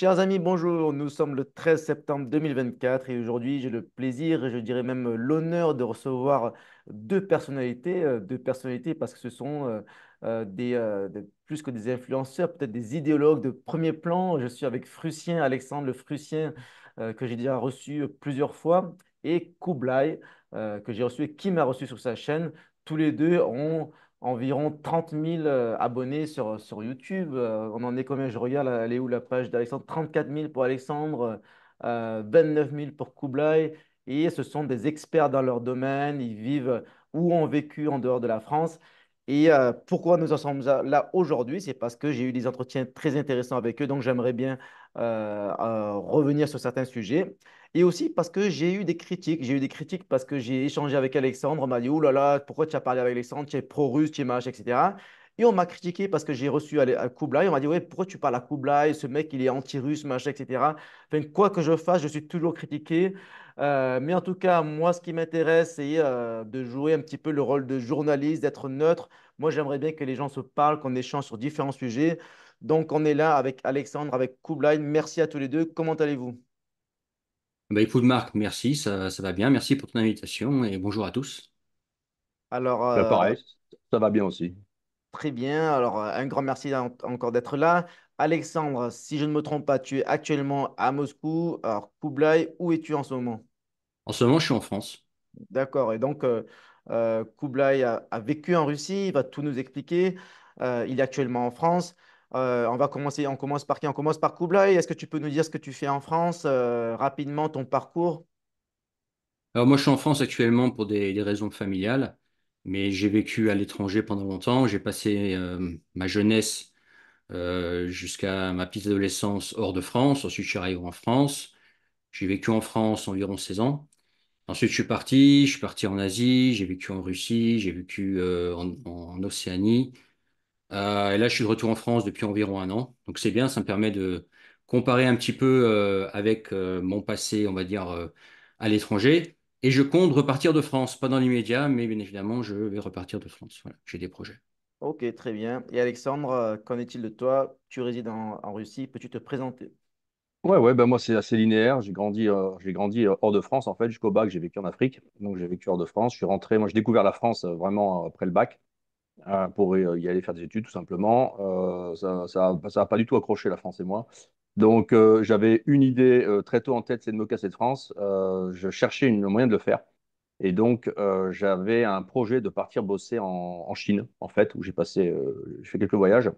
Chers amis, bonjour. Nous sommes le 13 septembre 2024 et aujourd'hui, j'ai le plaisir et je dirais même l'honneur de recevoir deux personnalités, euh, deux personnalités parce que ce sont euh, euh, plus que des influenceurs, peut-être des idéologues de premier plan. Je suis avec Frucien, Alexandre le Frucien, que j'ai déjà reçu plusieurs fois, et Koublai, que j'ai reçu et qui m'a reçu sur sa chaîne. Tous les deux ont environ 30 000 euh, abonnés sur, sur YouTube. Euh, on en est combien Je regarde, elle est où la page d'Alexandre 34 000 pour Alexandre, euh, 29 000 pour Kublai. Et ce sont des experts dans leur domaine. Ils vivent ou ont vécu en dehors de la France. Et euh, pourquoi nous en sommes là aujourd'hui C'est parce que j'ai eu des entretiens très intéressants avec eux. Donc j'aimerais bien revenir sur certains sujets et aussi parce que j'ai eu des critiques. J'ai eu des critiques parce que j'ai échangé avec Alexandre. On m'a dit, oh là là, pourquoi tu as parlé avec Alexandre Tu es pro-russe, tu es mach, etc. Et on m'a critiqué parce que j'ai reçu à Kublai. On m'a dit, ouais, pourquoi tu parles à Kublai Ce mec, il est anti-russe, machin, etc. Enfin, quoi que je fasse, je suis toujours critiqué. Euh, mais en tout cas, moi, ce qui m'intéresse, c'est euh, de jouer un petit peu le rôle de journaliste, d'être neutre. Moi, j'aimerais bien que les gens se parlent, qu'on échange sur différents sujets. Donc, on est là avec Alexandre, avec Kublai. Merci à tous les deux. Comment allez-vous bah, écoute Marc, merci, ça, va bien. Merci pour ton invitation et bonjour à tous. Alors, bah, euh, pareil, ça va bien aussi. très bien. Alors, euh, un grand merci encore d'être là. Alexandre, si je ne me trompe pas, tu es actuellement à Moscou. Alors, Kublai, où es-tu en ce moment? En ce moment, je suis en France. D'accord. Et donc, euh, Kublai a, vécu en Russie, il va tout nous expliquer. il est actuellement en France. Euh, on va commencer, on commence par qui On commence par Koublaï. Est-ce que tu peux nous dire ce que tu fais en France euh, rapidement, ton parcours Alors moi, je suis en France actuellement pour des, raisons familiales, mais j'ai vécu à l'étranger pendant longtemps. J'ai passé euh, ma jeunesse jusqu'à ma petite adolescence hors de France. Ensuite, je suis arrivé en France. J'ai vécu en France environ 16 ans. Ensuite, je suis parti. Je suis parti en Asie. J'ai vécu en Russie. J'ai vécu en Océanie. Euh, et là, je suis de retour en France depuis environ un an. Donc c'est bien, ça me permet de comparer un petit peu euh, avec euh, mon passé, on va dire, à l'étranger. Et je compte repartir de France, pas dans l'immédiat, mais bien évidemment, je vais repartir de France. j'ai des projets. Ok, très bien. Et Alexandre, qu'en est-il de toi? Tu résides en, Russie, peux-tu te présenter? Ouais, ouais, ben, moi c'est assez linéaire. J'ai grandi, hors de France en fait, jusqu'au bac, j'ai vécu en Afrique. Donc j'ai vécu hors de France. Je suis rentré, moi j'ai découvert la France vraiment après le bac. Euh, pour y aller faire des études, tout simplement. Euh, ça n'a ça, pas du tout accroché la France et moi. Donc, euh, j'avais une idée euh, très tôt en tête, c'est de me casser de France. je cherchais une, un moyen de le faire. Et donc, j'avais un projet de partir bosser en, Chine, en fait, où j'ai passé, fait quelques voyages.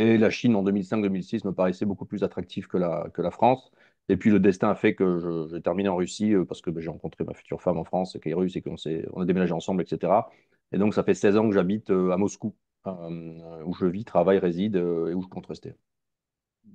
Et la Chine, en 2005-2006, me paraissait beaucoup plus attractive que la, que la France. Et puis le destin a fait que j'ai terminé en Russie parce que ben, j'ai rencontré ma future femme en France, qui est russe, et qu'on on a déménagé ensemble, etc. Et donc, ça fait 16 ans que j'habite euh, à Moscou, euh, où je vis, travaille, réside euh, et où je compte rester.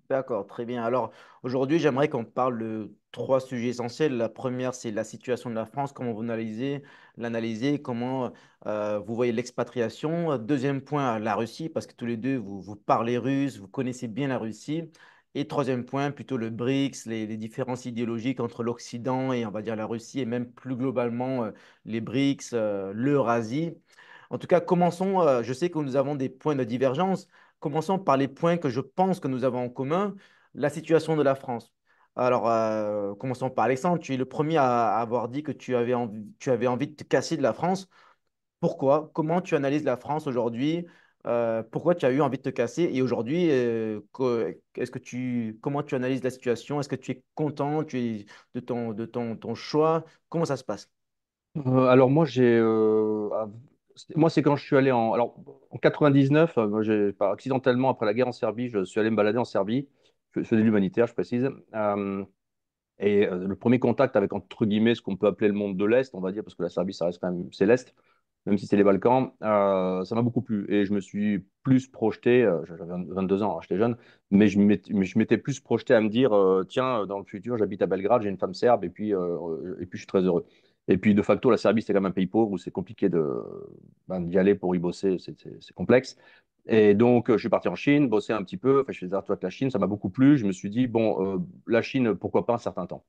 D'accord, très bien. Alors aujourd'hui, j'aimerais qu'on parle de trois sujets essentiels. La première, c'est la situation de la France, comment vous analysez, l'analysez, comment vous voyez l'expatriation. Deuxième point, la Russie, parce que tous les deux, vous, vous parlez russe, vous connaissez bien la Russie. Et troisième point, plutôt le BRICS, les, différences idéologiques entre l'Occident et on va dire la Russie et même plus globalement euh, les BRICS, euh, l'Eurasie. En tout cas, commençons, euh, je sais que nous avons des points de divergence, commençons par les points que je pense que nous avons en commun, la situation de la France. Alors, commençons par Alexandre, tu es le premier à avoir dit que tu avais, tu avais envie de te casser de la France. Pourquoi Comment tu analyses la France aujourd'hui euh, pourquoi tu as eu envie de te casser et aujourd'hui, euh, ce que tu, comment tu analyses la situation Est-ce que tu es content tu de, ton, de ton, ton choix Comment ça se passe euh, alors moi j'ai c'est- moi c'est quand je suis allé en alors en 99 j'ai par accidentellement après la guerre en Serbie je suis allé me balader en Serbie je, faisais de l'humanitaire je précise et le premier contact avec entre guillemets ce qu'on peut appeler le monde de l'est on va dire parce que la Serbie ça reste quand même céleste même si c'est les Balkans, euh, ça m'a beaucoup plu. Et je me suis plus projeté, euh, j'avais 22 ans, hein, j'étais jeune, mais je m'étais plus projeté à me dire, euh, tiens, dans le futur, j'habite à Belgrade, j'ai une femme serbe, et puis, et puis je suis très heureux. Et puis de facto, la Serbie, c'est quand même un pays pauvre où c'est compliqué ben, d'y aller pour y bosser, c'est complexe. Et donc, je suis parti en Chine, bosser un petit peu, enfin, je faisais des avec la Chine, ça m'a beaucoup plu. Je me suis dit, bon, la Chine, pourquoi pas un certain temps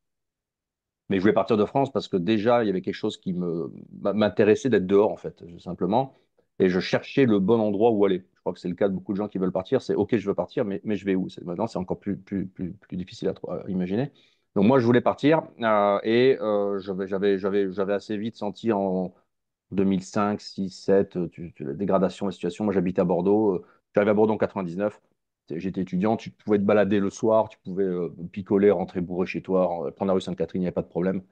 mais je voulais partir de France parce que déjà, il y avait quelque chose qui me, m'intéressait d'être dehors, en fait, simplement. Et je cherchais le bon endroit où aller. Je crois que c'est le cas de beaucoup de gens qui veulent partir. C'est OK, je veux partir, mais, mais je vais où Maintenant, c'est encore plus, plus, plus, difficile à, imaginer. Donc, moi, je voulais partir euh, et euh, j'avais, j'avais, j'avais assez vite senti en 2005, 6, 7, la dégradation de la situation. Moi, j'habite à Bordeaux. Euh, J'arrive à Bordeaux en 99. J'étais étudiant, tu pouvais te balader le soir, tu pouvais euh, picoler, rentrer bourré chez toi, prendre la rue Sainte-Catherine, il n'y avait pas de problème.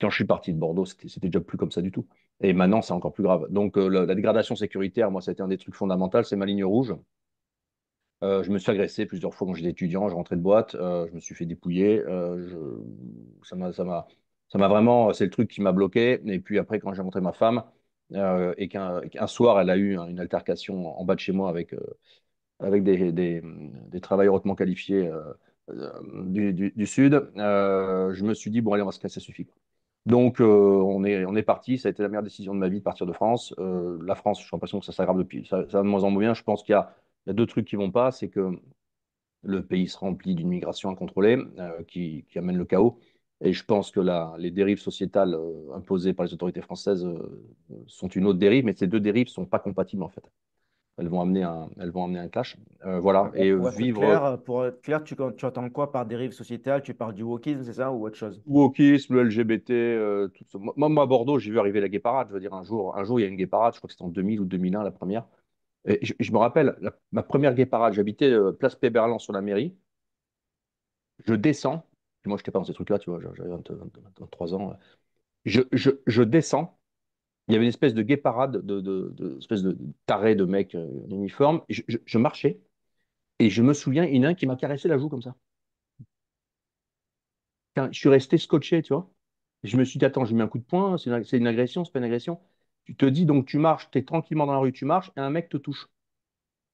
Quand je suis parti de Bordeaux, c'était, déjà plus comme ça du tout. Et maintenant, c'est encore plus grave. Donc, euh, la, dégradation sécuritaire, moi, ça un des trucs fondamentaux, c'est ma ligne rouge. Euh, je me suis agressé plusieurs fois quand j'étais étudiant, je rentrais de boîte, je me suis fait dépouiller. Ça m'a, vraiment, c'est le truc qui m'a bloqué. Et puis après, quand j'ai rencontré ma femme, et qu'un, soir, elle a eu hein, une altercation en bas de chez moi avec, avec des, des, travailleurs hautement qualifiés euh, euh, du, du, Sud, euh, je me suis dit, bon, allez, on va se casser, ça suffit. Donc, on est, on est parti. Ça a été la meilleure décision de ma vie de partir de France. la France, j'ai l'impression que ça s'aggrave depuis. Ça, ça, va de moins en moins bien. Je pense qu'il y, a, deux trucs qui vont pas. C'est que le pays se remplit d'une migration incontrôlée qui, qui, amène le chaos. Et je pense que les dérives sociétales imposées par les autorités françaises sont une autre dérive, mais ces deux dérives ne sont pas compatibles en fait elles vont amener un, elles vont amener un clash. Euh, voilà, et euh, pour vivre. Être clair, euh, pour être clair, tu, tu entends quoi par dérive sociétale Tu parles du wokisme, c'est ça, ou autre chose Wokisme, le LGBT, Moi, tout ça. à Bordeaux, j'ai vu arriver la gay parade. Je veux dire, un jour, un jour, il y a une gay parade, je crois que c'était en 2000 ou 2001, la première. Et je, me rappelle, ma première gay parade, j'habitais place Péberlan sur la mairie. Je descends, moi, je n'étais pas dans ces trucs-là, tu vois, j'avais 23 ans. Je, je, je descends il y avait une espèce de guéparade, parade, de, espèce de taré de mec euh, en uniforme. Je, marchais et je me souviens, il y en a un qui m'a caressé la joue comme ça. je suis resté scotché, tu vois. Je me suis dit, attends, je mets un coup de poing, c'est une, agression, c'est pas une agression. Tu te dis, donc tu marches, tu es tranquillement dans la rue, tu marches et un mec te touche.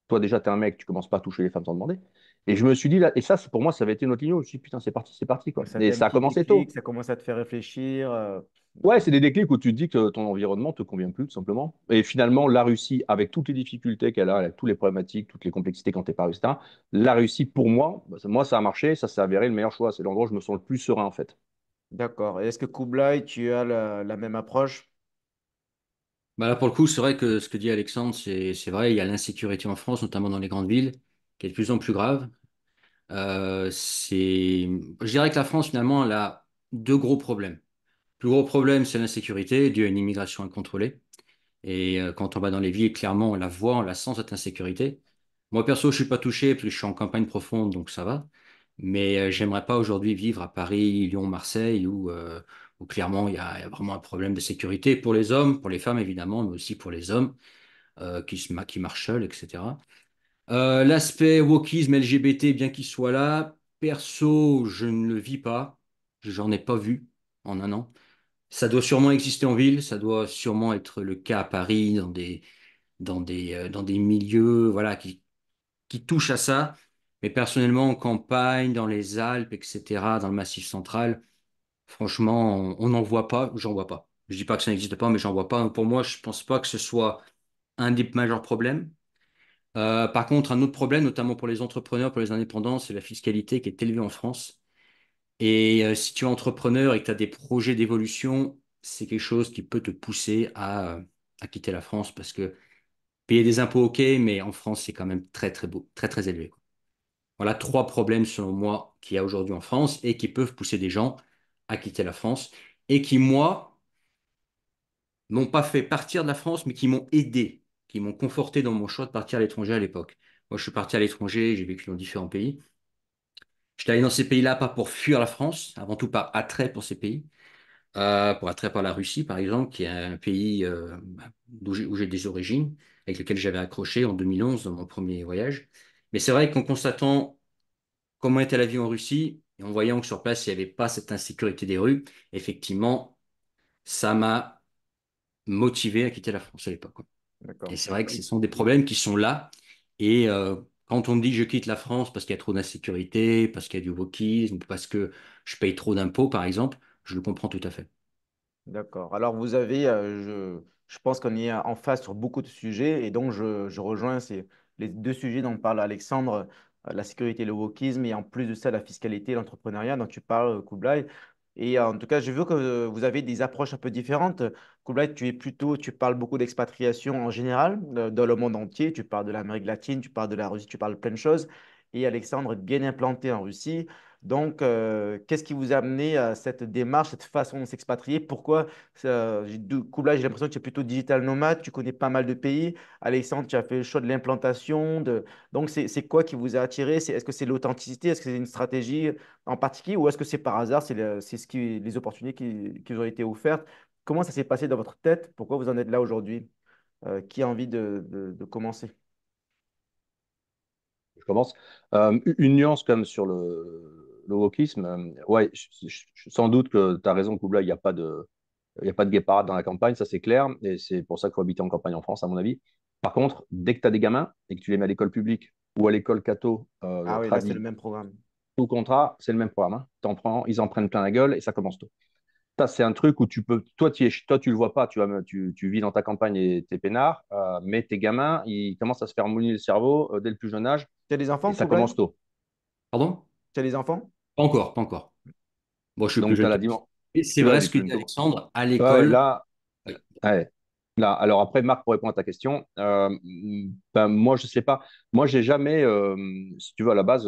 Toi, déjà, tu es un mec, tu commences pas à toucher les femmes sans demander. Et je me suis dit, là, et ça, pour moi, ça avait été notre ligne. Je me suis dit, putain, c'est parti, c'est parti. Quoi. et ça a commencé tôt. Ça commence à te faire réfléchir. Euh, Ouais, c'est des déclics où tu dis que ton environnement te convient plus, tout simplement. Et finalement, la Russie, avec toutes les difficultés qu'elle a, avec toutes les problématiques, toutes les complexités quand tu n'es pas rustin, hein, la Russie, pour moi, bah, moi, ça a marché, ça s'est avéré le meilleur choix. C'est l'endroit où je me sens le plus serein, en fait. D'accord. est-ce que Kublai, tu as la, même approche? Bah là, pour le coup, c'est vrai que ce que dit Alexandre, c'est vrai, il y a l'insécurité en France, notamment dans les grandes villes, qui est de plus en plus grave. Euh, je dirais que la France, finalement, elle a deux gros problèmes plus gros problème, c'est l'insécurité due à une immigration incontrôlée. Et euh, quand on va dans les villes, clairement, on la voit, on la sent, cette insécurité. Moi, perso, je ne suis pas touché parce que je suis en campagne profonde, donc ça va. Mais euh, j'aimerais pas aujourd'hui vivre à Paris, Lyon, Marseille, où, euh, clairement, il y, a vraiment un problème de sécurité pour les hommes, pour les femmes, évidemment, mais aussi pour les hommes qui, qui marchent seuls, etc. L'aspect wokisme LGBT, bien qu'il soit là, perso, je ne le vis pas. je n'en ai pas vu en un an ça doit sûrement exister en ville, ça doit sûrement être le cas à Paris, dans des, dans des, euh, dans des milieux voilà, qui, qui touchent à ça. Mais personnellement, en campagne, dans les Alpes, etc., dans le Massif central, franchement, on n'en voit pas, j'en vois pas. Je dis pas que ça n'existe pas, mais j'en vois pas. Pour moi, je ne pense pas que ce soit un des majeurs problèmes. Euh, par contre, un autre problème, notamment pour les entrepreneurs, pour les indépendants, c'est la fiscalité qui est élevée en France. Et euh, si tu es entrepreneur et que tu as des projets d'évolution, c'est quelque chose qui peut te pousser à, quitter la France parce que payer des impôts, ok, mais en France, c'est quand même très, très, beau, très, très élevé. Voilà trois problèmes, selon moi, qu'il y a aujourd'hui en France et qui peuvent pousser des gens à quitter la France et qui, moi, m'ont pas fait partir de la France, mais qui m'ont aidé, qui m'ont conforté dans mon choix de partir à l'étranger à l'époque. Moi, je suis parti à l'étranger, j'ai vécu dans différents pays. J'étais allé dans ces pays-là pas pour fuir la France, avant tout par attrait pour ces pays, euh, pour attrait par la Russie, par exemple, qui est un pays euh, où j'ai des origines, avec lequel j'avais accroché en 2011 dans mon premier voyage. Mais c'est vrai qu'en constatant comment était la vie en Russie, et en voyant que sur place, il n'y avait pas cette insécurité des rues, effectivement, ça m'a motivé à quitter la France à l'époque. Et c'est vrai que ce sont des problèmes qui sont là. Et euh, quand on me dit je quitte la France parce qu'il y a trop d'insécurité, parce qu'il y a du wokisme, parce que je paye trop d'impôts, par exemple, je le comprends tout à fait. D'accord. Alors, vous avez, euh, je, pense qu'on est en face sur beaucoup de sujets et donc je, rejoins les deux sujets dont parle Alexandre, euh, la sécurité et le wokisme et en plus de ça, la fiscalité et l'entrepreneuriat dont tu parles, euh, Koublai. Et en tout cas, je veux que vous avez des approches un peu différentes. Kublai, tu es plutôt, tu parles beaucoup d'expatriation en général, dans le monde entier. Tu parles de l'Amérique latine, tu parles de la Russie, tu parles plein de choses. Et Alexandre est bien implanté en Russie. Donc, euh, qu'est-ce qui vous a amené à cette démarche, cette façon de s'expatrier Pourquoi euh, j'ai l'impression que tu es plutôt digital nomade, tu connais pas mal de pays. Alexandre, tu as fait le choix de l'implantation. De... Donc, c'est quoi qui vous a attiré Est-ce que c'est l'authenticité Est-ce que c'est une stratégie en particulier Ou est-ce que c'est par hasard C'est ce qui, les opportunités qui vous ont été offertes Comment ça s'est passé dans votre tête Pourquoi vous en êtes là aujourd'hui euh, Qui a envie de, commencer Je commence. Euh, une nuance comme sur le, le wokisme. Euh, ouais, sans doute que tu as raison, Koubla, il n'y a pas de. Il a pas de dans la campagne, ça c'est clair, et c'est pour ça qu'il faut habiter en campagne en France, à mon avis. Par contre, dès que tu as des gamins et que tu les mets à l'école publique ou à l'école cato, ah oui, c'est le même programme. Tout contrat, c'est le même programme. Hein. prends, ils en prennent plein la gueule et ça commence tôt c'est un truc où tu peux. Toi, tu toi, tu le vois pas, tu, vis dans ta campagne et t'es peinard, euh, mais tes gamins, ils commencent à se faire mouiller le cerveau euh, dès le plus jeune âge. Tu as des enfants Ça commence tôt. Pardon Tu as des enfants Pas encore, pas encore. Bon, je suis plus jeune. C'est vrai ce que dit Alexandre, à l'école. là... là, alors après, Marc, pour répondre à ta question, euh, ben, moi, je sais pas. Moi, j'ai jamais, si tu veux, à la base,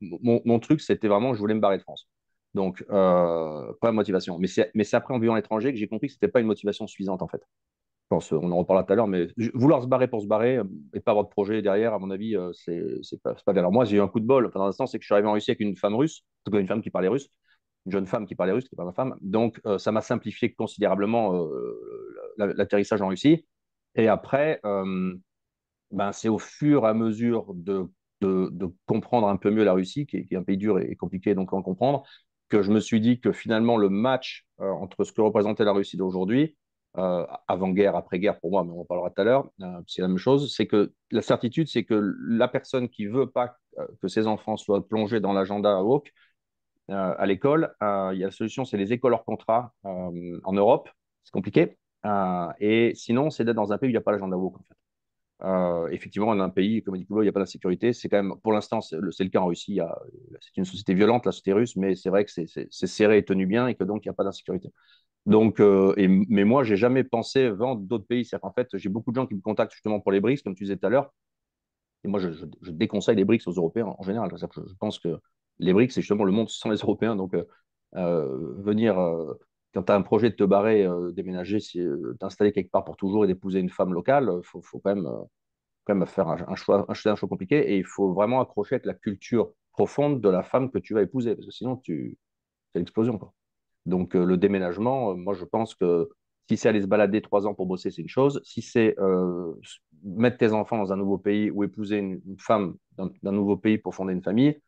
mon, mon truc, c'était vraiment, je voulais me barrer de France. Donc, euh, pas motivation. Mais c'est après, en vivant à l'étranger, que j'ai compris que ce n'était pas une motivation suffisante, en fait. Je pense, on en reparlera tout à l'heure, mais vouloir se barrer pour se barrer euh, et pas avoir de projet derrière, à mon avis, euh, c'est pas, pas bien. Alors, moi, j'ai eu un coup de bol. Enfin, dans l'instant, c'est que je suis arrivé en Russie avec une femme russe, en tout cas une femme qui parlait russe, une jeune femme qui parlait russe, qui n'est pas ma femme. Donc, euh, ça m'a simplifié considérablement l'atterrissage en Russie. Et après, ben, c'est au fur et à mesure de de, comprendre un peu mieux la Russie, qui est, qui est un pays dur et compliqué donc en comprendre, que je me suis dit que finalement le match euh, entre ce que représentait la Russie d'aujourd'hui, euh, avant-guerre, après-guerre pour moi, mais on en parlera tout à l'heure, euh, c'est la même chose, c'est que la certitude, c'est que la personne qui veut pas que ses enfants soient plongés dans l'agenda woke à l'école, il y a la solution, c'est les écoles hors contrat en Europe, c'est compliqué, et sinon c'est d'être dans un pays où il n'y a pas l'agenda woke en fait. Euh, effectivement, dans un pays, comme dit il n'y a pas d'insécurité. C'est quand même, pour l'instant, c'est le cas en Russie. C'est une société violente, la société russe, mais c'est vrai que c'est serré et tenu bien et que donc il n'y a pas d'insécurité. Donc, euh, mais moi, j'ai jamais pensé vendre d'autres pays. cest fait, j'ai beaucoup de gens qui me contactent justement pour les BRICS, comme tu disais tout à l'heure. Et moi, je, déconseille les BRICS aux Européens en général. Je, pense que les BRICS, c'est justement le monde sans les Européens. Donc, euh, venir quand tu as un projet de te barrer, euh, déménager, d'installer euh, t'installer quelque part pour toujours et d'épouser une femme locale, il euh, faut, quand même, quand même faire un, choix, un, choix compliqué. Et il faut vraiment accrocher avec la culture profonde de la femme que tu vas épouser, parce que sinon, tu c'est l'explosion. Quoi. Donc, le déménagement, moi, je pense que si c'est aller se balader trois ans pour bosser, c'est une chose. Si c'est mettre tes enfants dans un nouveau pays ou épouser une, femme d'un, nouveau pays pour fonder une famille,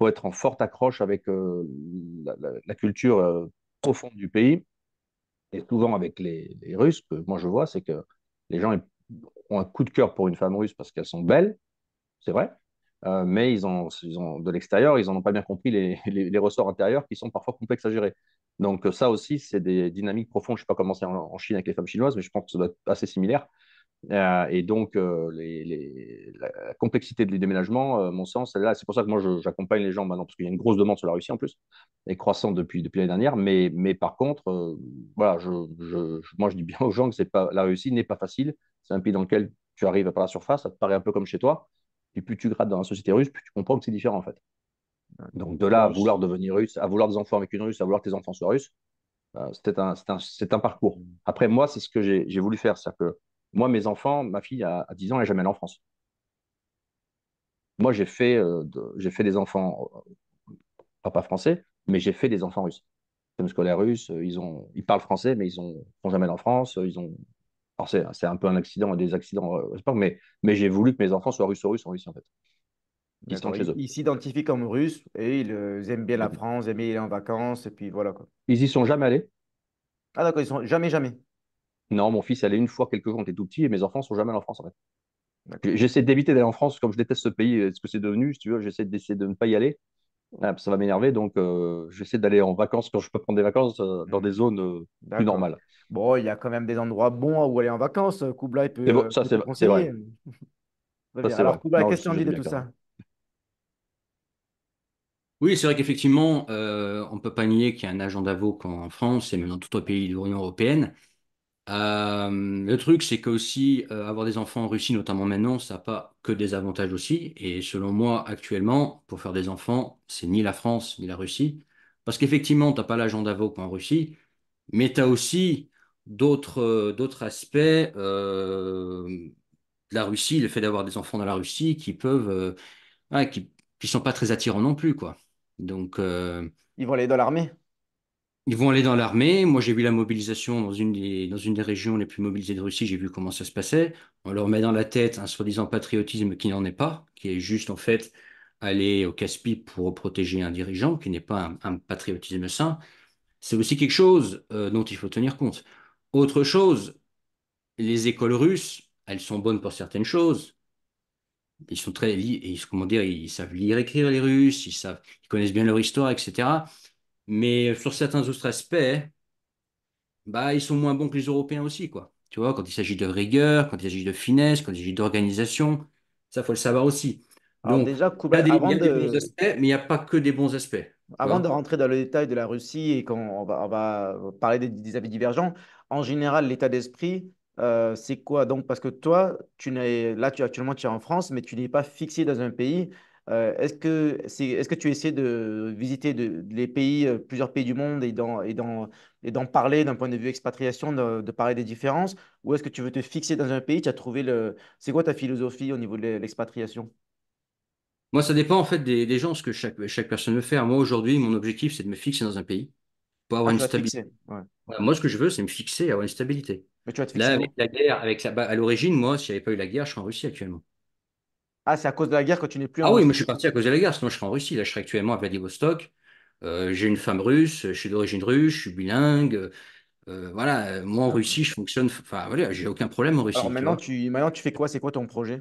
faut être en forte accroche avec la, culture profonde du pays. Et souvent avec les, Russes, que moi je vois, c'est que les gens ont un coup de cœur pour une femme russe parce qu'elles sont belles, c'est vrai, euh, mais ils ont, ont de l'extérieur, ils n'en ont pas bien compris les, ressorts intérieurs qui sont parfois complexes à gérer. Donc ça aussi, c'est des dynamiques profondes. Je ne sais pas comment c'est en, en, Chine avec les femmes chinoises, mais je pense que ça doit être assez similaire. Euh, et donc, euh, les, la complexité de déménagement, euh, mon sens, là, c'est pour ça que moi, j'accompagne les gens maintenant, parce qu'il y a une grosse demande sur la Russie en plus, et croissante depuis, depuis l'année dernière. Mais, mais par contre, voilà, moi, je dis bien aux gens que pas, la Russie n'est pas facile. C'est un pays dans lequel tu arrives par la surface, ça te paraît un peu comme chez toi. Et plus tu grades dans la société russe, plus tu comprends que c'est différent en fait. Donc, de là à vouloir devenir russe, à vouloir des enfants avec une russe, à vouloir que tes enfants soient russes, c'est un, un, parcours. Mmh. Après, moi, c'est ce que j'ai voulu faire. C'est-à-dire que moi, mes enfants, ma fille a 10 ans, elle n'est jamais en France. Moi, j'ai fait, euh, des enfants, euh, pas pas français, mais j'ai fait des enfants russes. comme scolaire russe, euh, ils, ont, ils parlent français, mais ils ne sont jamais en France. Ils ont, c'est un peu un accident, des accidents, mais, mais j'ai voulu que mes enfants soient russes-russes en Russie, en fait. Ils s'identifient comme russes et ils, aiment bien la France, ils aiment aller en vacances, et puis voilà. Ils y sont jamais allés Ah d'accord, ils sont jamais, jamais. Non, mon fils allait une fois quelques jours quand il était tout petit et mes enfants sont jamais allés en France en fait. J'essaie d'éviter d'aller en France, comme je déteste ce pays, est euh, ce que c'est devenu, tu veux, j'essaie d'essayer de ne pas y aller. Ah, ça va m'énerver, donc euh, j'essaie d'aller en vacances quand je peux prendre des vacances euh, dans mm. des zones plus normales. Bon, il y a quand même des endroits bons où aller en vacances. Koubla, il peut. c'est Alors, Koubla, qu'est-ce que tu de tout ça oui, c'est vrai qu'effectivement, on ne peut pas nier qu'il y a un agent d'avocat en France et même dans tout le pays de l'Union européenne. Euh, le truc, c'est que aussi euh, avoir des enfants en Russie, notamment maintenant, ça n'a pas que des avantages aussi. Et selon moi, actuellement, pour faire des enfants, c'est ni la France ni la Russie. Parce qu'effectivement, tu n'as pas l'agent d'avo en Russie, mais tu as aussi d'autres euh, aspects la Russie, le fait d'avoir des enfants dans la Russie qui peuvent. qui, qui sont pas très attirants non plus, quoi. Donc. Ils vont aller dans l'armée ils vont aller dans l'armée. Moi, j'ai vu la mobilisation dans une, des, dans une des régions les plus mobilisées de Russie. J'ai vu comment ça se passait. On leur met dans la tête un soi-disant patriotisme qui n'en est pas, qui est juste en fait aller au Caspi pour protéger un dirigeant, qui n'est pas un, patriotisme sain. C'est aussi quelque chose euh, dont il faut tenir compte. Autre chose, les écoles russes, elles sont bonnes pour certaines choses. Ils sont très, comment dire, ils savent lire, écrire les Russes, ils savent, ils connaissent bien leur histoire, etc. Mais euh, sur certains autres aspects, bah, ils sont moins bons que les Européens aussi, quoi. Tu vois, quand il s'agit de rigueur, quand il s'agit de finesse, quand il s'agit d'organisation, ça, faut le savoir aussi. Donc, déjà, il y a, des, bons aspects, mais il n'y a pas que des bons aspects. Avant de rentrer dans le détail de la Russie et qu'on va, on va parler des, avis divergents, en général, l'état d'esprit, euh, c'est quoi? Donc, parce que toi, tu n'es, là, tu, actuellement, tu es en France, mais tu n'es pas fixé dans un pays. Euh, est-ce que, est, que, tu essaies de visiter les pays, euh, plusieurs pays du monde et d'en, parler d'un point de vue expatriation, de, parler des différences Ou est-ce que tu veux te fixer dans un pays Tu as trouvé le. C'est quoi ta philosophie au niveau de l'expatriation Moi, ça dépend en fait des, gens, ce que chaque, chaque personne veut faire. Moi, aujourd'hui, mon objectif, c'est de me fixer dans un pays pour avoir ah, une stabilité. moi, ce que je veux, c'est me fixer, avoir une stabilité. Là, avec la guerre, avec bah, à l'origine, moi, s'il n'y avait pas eu la guerre, je serais en Russie actuellement. Ah, c'est à cause de la guerre que tu n'es plus en Ah oui, mais je suis parti à cause de la guerre, sinon je serais en Russie. Là, je serais actuellement à Vladivostok. Euh, j'ai une femme russe, je suis d'origine russe, je suis bilingue. Euh, voilà, moi en ah. Russie, je fonctionne. Enfin, voilà, j'ai aucun problème en Russie. maintenant, tu, maintenant, tu fais quoi? C'est quoi ton projet?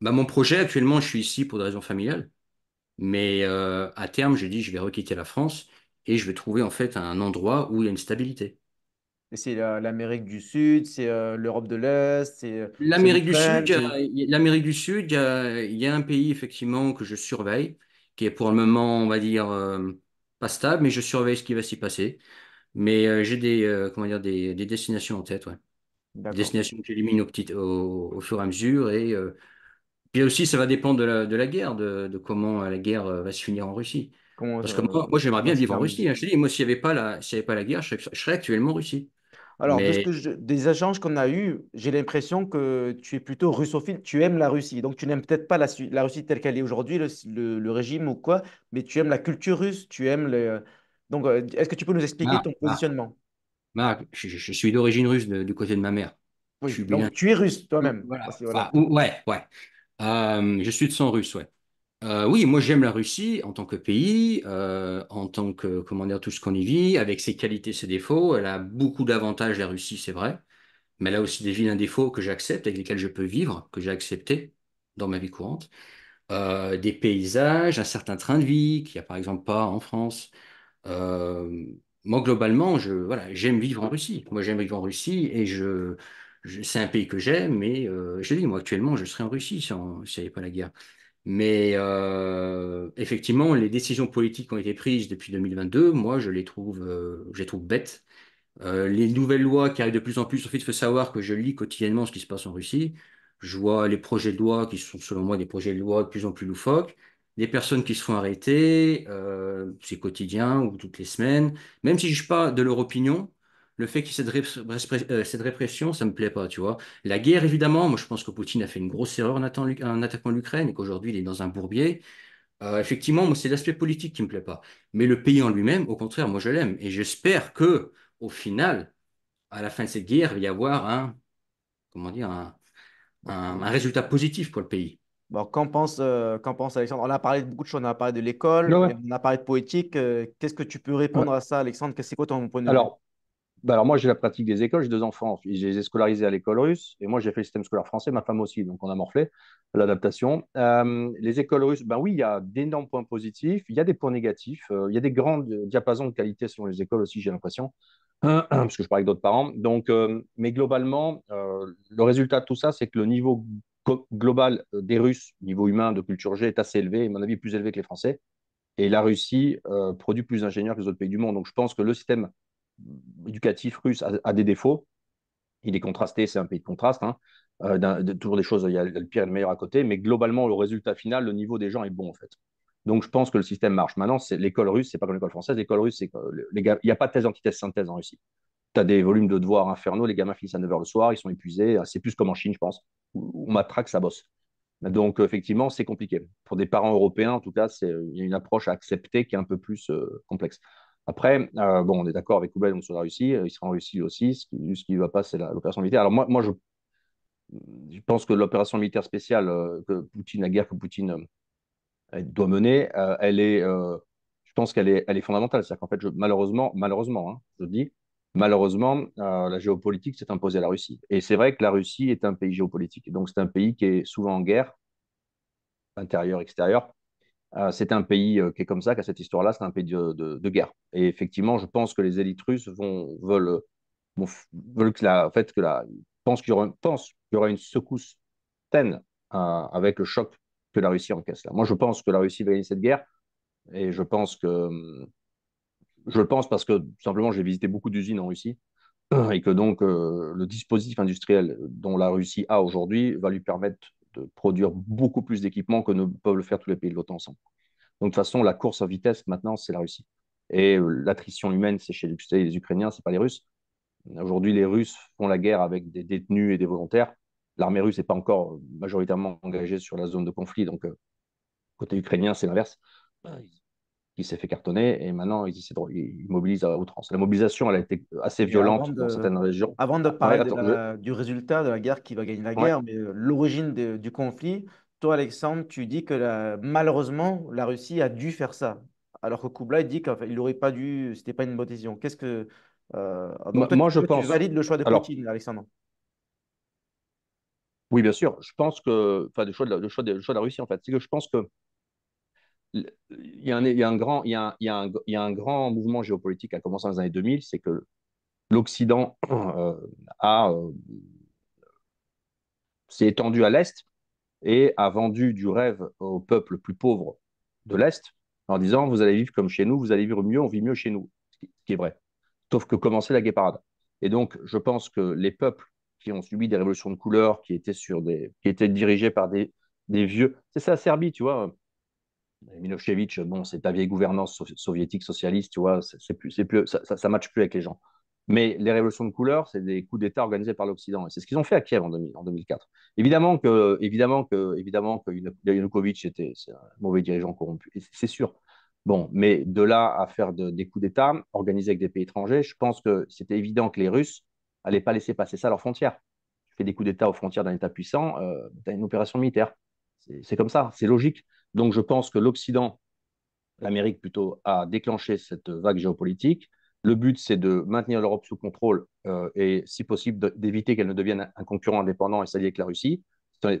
Bah, mon projet, actuellement, je suis ici pour des raisons familiales. Mais euh, à terme, j'ai dit, je vais requitter la France et je vais trouver en fait un endroit où il y a une stabilité. C'est l'Amérique du Sud, c'est l'Europe de l'Est, c'est l'Amérique du Sud. L'Amérique du Sud, il y a un pays effectivement que je surveille, qui est pour le moment, on va dire, euh, pas stable, mais je surveille ce qui va s'y passer. Mais euh, j'ai des, euh, comment dire, des, destinations en tête, Des destinations que j'élimine au, au, fur et à mesure. Et puis aussi, ça va dépendre de la, de la guerre, de, de, comment la guerre va se finir en Russie. Parce que moi, j'aimerais bien vivre en Russie. Hein. Je dis, moi, s'il n'y avait, pas la, pas la guerre, je, serais, actuellement en Russie. Alors, des échanges qu'on a eues j'ai l'impression que tu es plutôt russophile, tu aimes la Russie. Donc, tu n'aimes peut-être pas la, Russie telle qu'elle est aujourd'hui, le, régime ou quoi, mais tu aimes la culture russe, tu aimes le. Donc, euh, est-ce que tu peux nous expliquer ton positionnement Marc, je, suis d'origine russe du côté de ma mère. Oui, je donc, tu es russe toi-même. Voilà. ouais, ouais. Euh, je suis de sang russe, ouais. Euh, oui, moi j'aime la Russie en tant que pays, euh, en tant que, comment dire, tout ce qu'on y vit, avec ses qualités, ses défauts. Elle a beaucoup d'avantages, la Russie, c'est vrai, mais elle a aussi des vilains défauts que j'accepte, avec lesquels je peux vivre, que j'ai accepté dans ma vie courante. Euh, des paysages, un certain train de vie qu'il n'y a par exemple pas en France. moi, globalement, j'aime vivre en Russie. Moi, j'aime vivre en Russie et je, c'est un pays que j'aime, mais je dis, moi, actuellement, je serais en Russie s'il n'y avait pas la guerre. Mais euh, effectivement, les décisions politiques qui ont été prises depuis 2022, moi, je les trouve, euh, je trouve bêtes. Euh, les nouvelles lois qui arrivent de plus en plus, fait il faut savoir que je lis quotidiennement ce qui se passe en Russie. Je vois les projets de loi qui sont, selon moi, des projets de loi de plus en plus loufoques. Des personnes qui se font arrêter, euh, c'est quotidien ou toutes les semaines. Même si je ne suis pas de leur opinion, le fait qu'il y ait cette, euh, répression, ça ne me plaît pas, tu vois. La guerre, évidemment, moi je pense que Poutine a fait une grosse erreur en, attaquant l'Ukraine et qu'aujourd'hui il est dans un bourbier. Euh, effectivement, moi c'est l'aspect politique qui ne me plaît pas. Mais le pays en lui-même, au contraire, moi je l'aime. Et j'espère que, au final, à la fin de cette guerre, il va y avoir un, comment dire, un, résultat positif pour le pays. Bon, qu'en pense, euh, qu'en Alexandre? On a parlé de beaucoup de choses, on a parlé de l'école, on a parlé de poétique. Qu'est-ce que tu peux répondre à ça, Alexandre? C'est quoi ton point de vue? Bah, alors moi, j'ai la pratique des écoles, j'ai deux enfants. Je les ai scolarisés à l'école russe et moi, j'ai fait le système scolaire français, ma femme aussi, donc on a morflé l'adaptation. Euh, les écoles russes, ben oui, il y a d'énormes points positifs, il y a des points négatifs, euh, il y a des grands diapasons de qualité selon les écoles aussi, j'ai l'impression, parce que je parle avec d'autres parents. Donc, euh, mais globalement, le résultat de tout ça, c'est que le niveau global des Russes, niveau humain, de culture G, est assez élevé, à mon avis, plus élevé que les Français. Et la Russie produit plus d'ingénieurs que les autres pays du monde. Donc, je pense que le système éducatif russe a, des défauts. Il est contrasté, c'est un pays de contraste. Hein. Euh, toujours des choses, il y a le pire et le meilleur à côté, mais globalement, le résultat final, le niveau des gens est bon en fait. Donc je pense que le système marche. Maintenant, l'école russe, c'est pas comme l'école française. L'école russe, il n'y a pas de thèse, antithèse, synthèse en Russie. Tu as des volumes de devoirs infernaux, les gamins finissent à 9h le soir, ils sont épuisés. Euh, c'est plus comme en Chine, je pense, où on matraque, ça bosse. Donc effectivement, c'est compliqué. Pour des parents européens, en tout cas, il y a une approche à accepter qui est un peu plus euh, complexe. Après, euh, bon, on est d'accord avec Koublai sur la Russie, euh, il sera en Russie aussi. Ce qui, ne va pas, c'est l'opération militaire. Alors moi, moi je, pense que l'opération militaire spéciale euh, que Poutine, la guerre que Poutine doit mener, elle est, je pense qu'elle est, elle est fondamentale. C'est-à-dire qu'en fait, malheureusement, malheureusement, hein, je dis, malheureusement, la géopolitique s'est imposée à la Russie. Et c'est vrai que la Russie est un pays géopolitique. Donc, c'est un pays qui est souvent en guerre, intérieur, extérieur. Euh, c'est un pays euh, qui est comme ça, qui a cette histoire-là, c'est un pays de, guerre. Et effectivement, je pense que les élites russes vont, veulent, que la, en fait, que la, pensent qu'il y, aura, une secousse taine euh, avec le choc que la Russie encaisse là. Moi, je pense que la Russie va gagner cette guerre et je pense que. Hum, je pense parce que simplement, j'ai visité beaucoup d'usines en Russie et que donc le dispositif industriel dont la Russie a aujourd'hui va lui permettre de produire beaucoup plus d'équipements que ne peuvent le faire tous les pays de l'OTAN ensemble. Donc, de toute façon, la course en vitesse, maintenant, c'est la Russie. Et euh, l'attrition humaine, c'est chez les Ukrainiens, c'est pas les Russes. Aujourd'hui, les Russes font la guerre avec des détenus et des volontaires. L'armée russe n'est pas encore majoritairement engagée sur la zone de conflit. Donc, euh, côté ukrainien, c'est l'inverse. Bah, qui s'est fait cartonner et maintenant ils, ils mobilisent à outrance. La mobilisation, elle a été assez violente dans certaines régions. Avant de parler du résultat de la guerre qui va gagner la guerre, mais euh, l'origine du conflit, toi Alexandre, tu dis que malheureusement la Russie a dû faire ça, alors que Kublai dit qu'il n'aurait pas dû, c'était pas une bonne décision. Qu'est-ce que euh, moi, je pense... Valide le choix de Poutine, Alexandre oui, bien sûr. Je pense que, enfin, le choix le choix de la Russie, en fait, c'est que je pense que il y, a un grand mouvement géopolitique qui a commencé dans les années 2000, c'est que l'Occident euh, euh, s'est étendu à l'Est et a vendu du rêve aux peuples plus pauvres de l'Est en disant vous allez vivre comme chez nous, vous allez vivre mieux, on vit mieux chez nous, ce qui est vrai. Sauf que commencer la guéparade. Et donc, je pense que les peuples qui ont subi des révolutions de couleur, qui étaient, sur des, qui étaient dirigés par des, des vieux, c'est ça, Serbie, tu vois, Milosevic, bon, c'est ta vieille gouvernance soviétique socialiste, tu vois, c'est plus, c'est plus, ça, ça, matche plus avec les gens. Mais les révolutions de couleur, c'est des coups d'État organisés par l'Occident. c'est ce qu'ils ont fait à Kiev en, 2004. Évidemment que, évidemment que, évidemment que Yanukovych était un mauvais dirigeant corrompu. C'est sûr. Bon, mais de là à faire des coups d'État organisés avec des pays étrangers, je pense que c'était évident que les Russes n'allaient pas laisser passer ça à leurs frontières. Tu fais des coups d'État aux frontières d'un État puissant, euh, tu as une opération militaire. C'est comme ça, c'est logique. Donc je pense que l'Occident, l'Amérique plutôt, a déclenché cette vague géopolitique. Le but, c'est de maintenir l'Europe sous contrôle euh, et, si possible, d'éviter qu'elle ne devienne un concurrent indépendant et s'allier avec la Russie.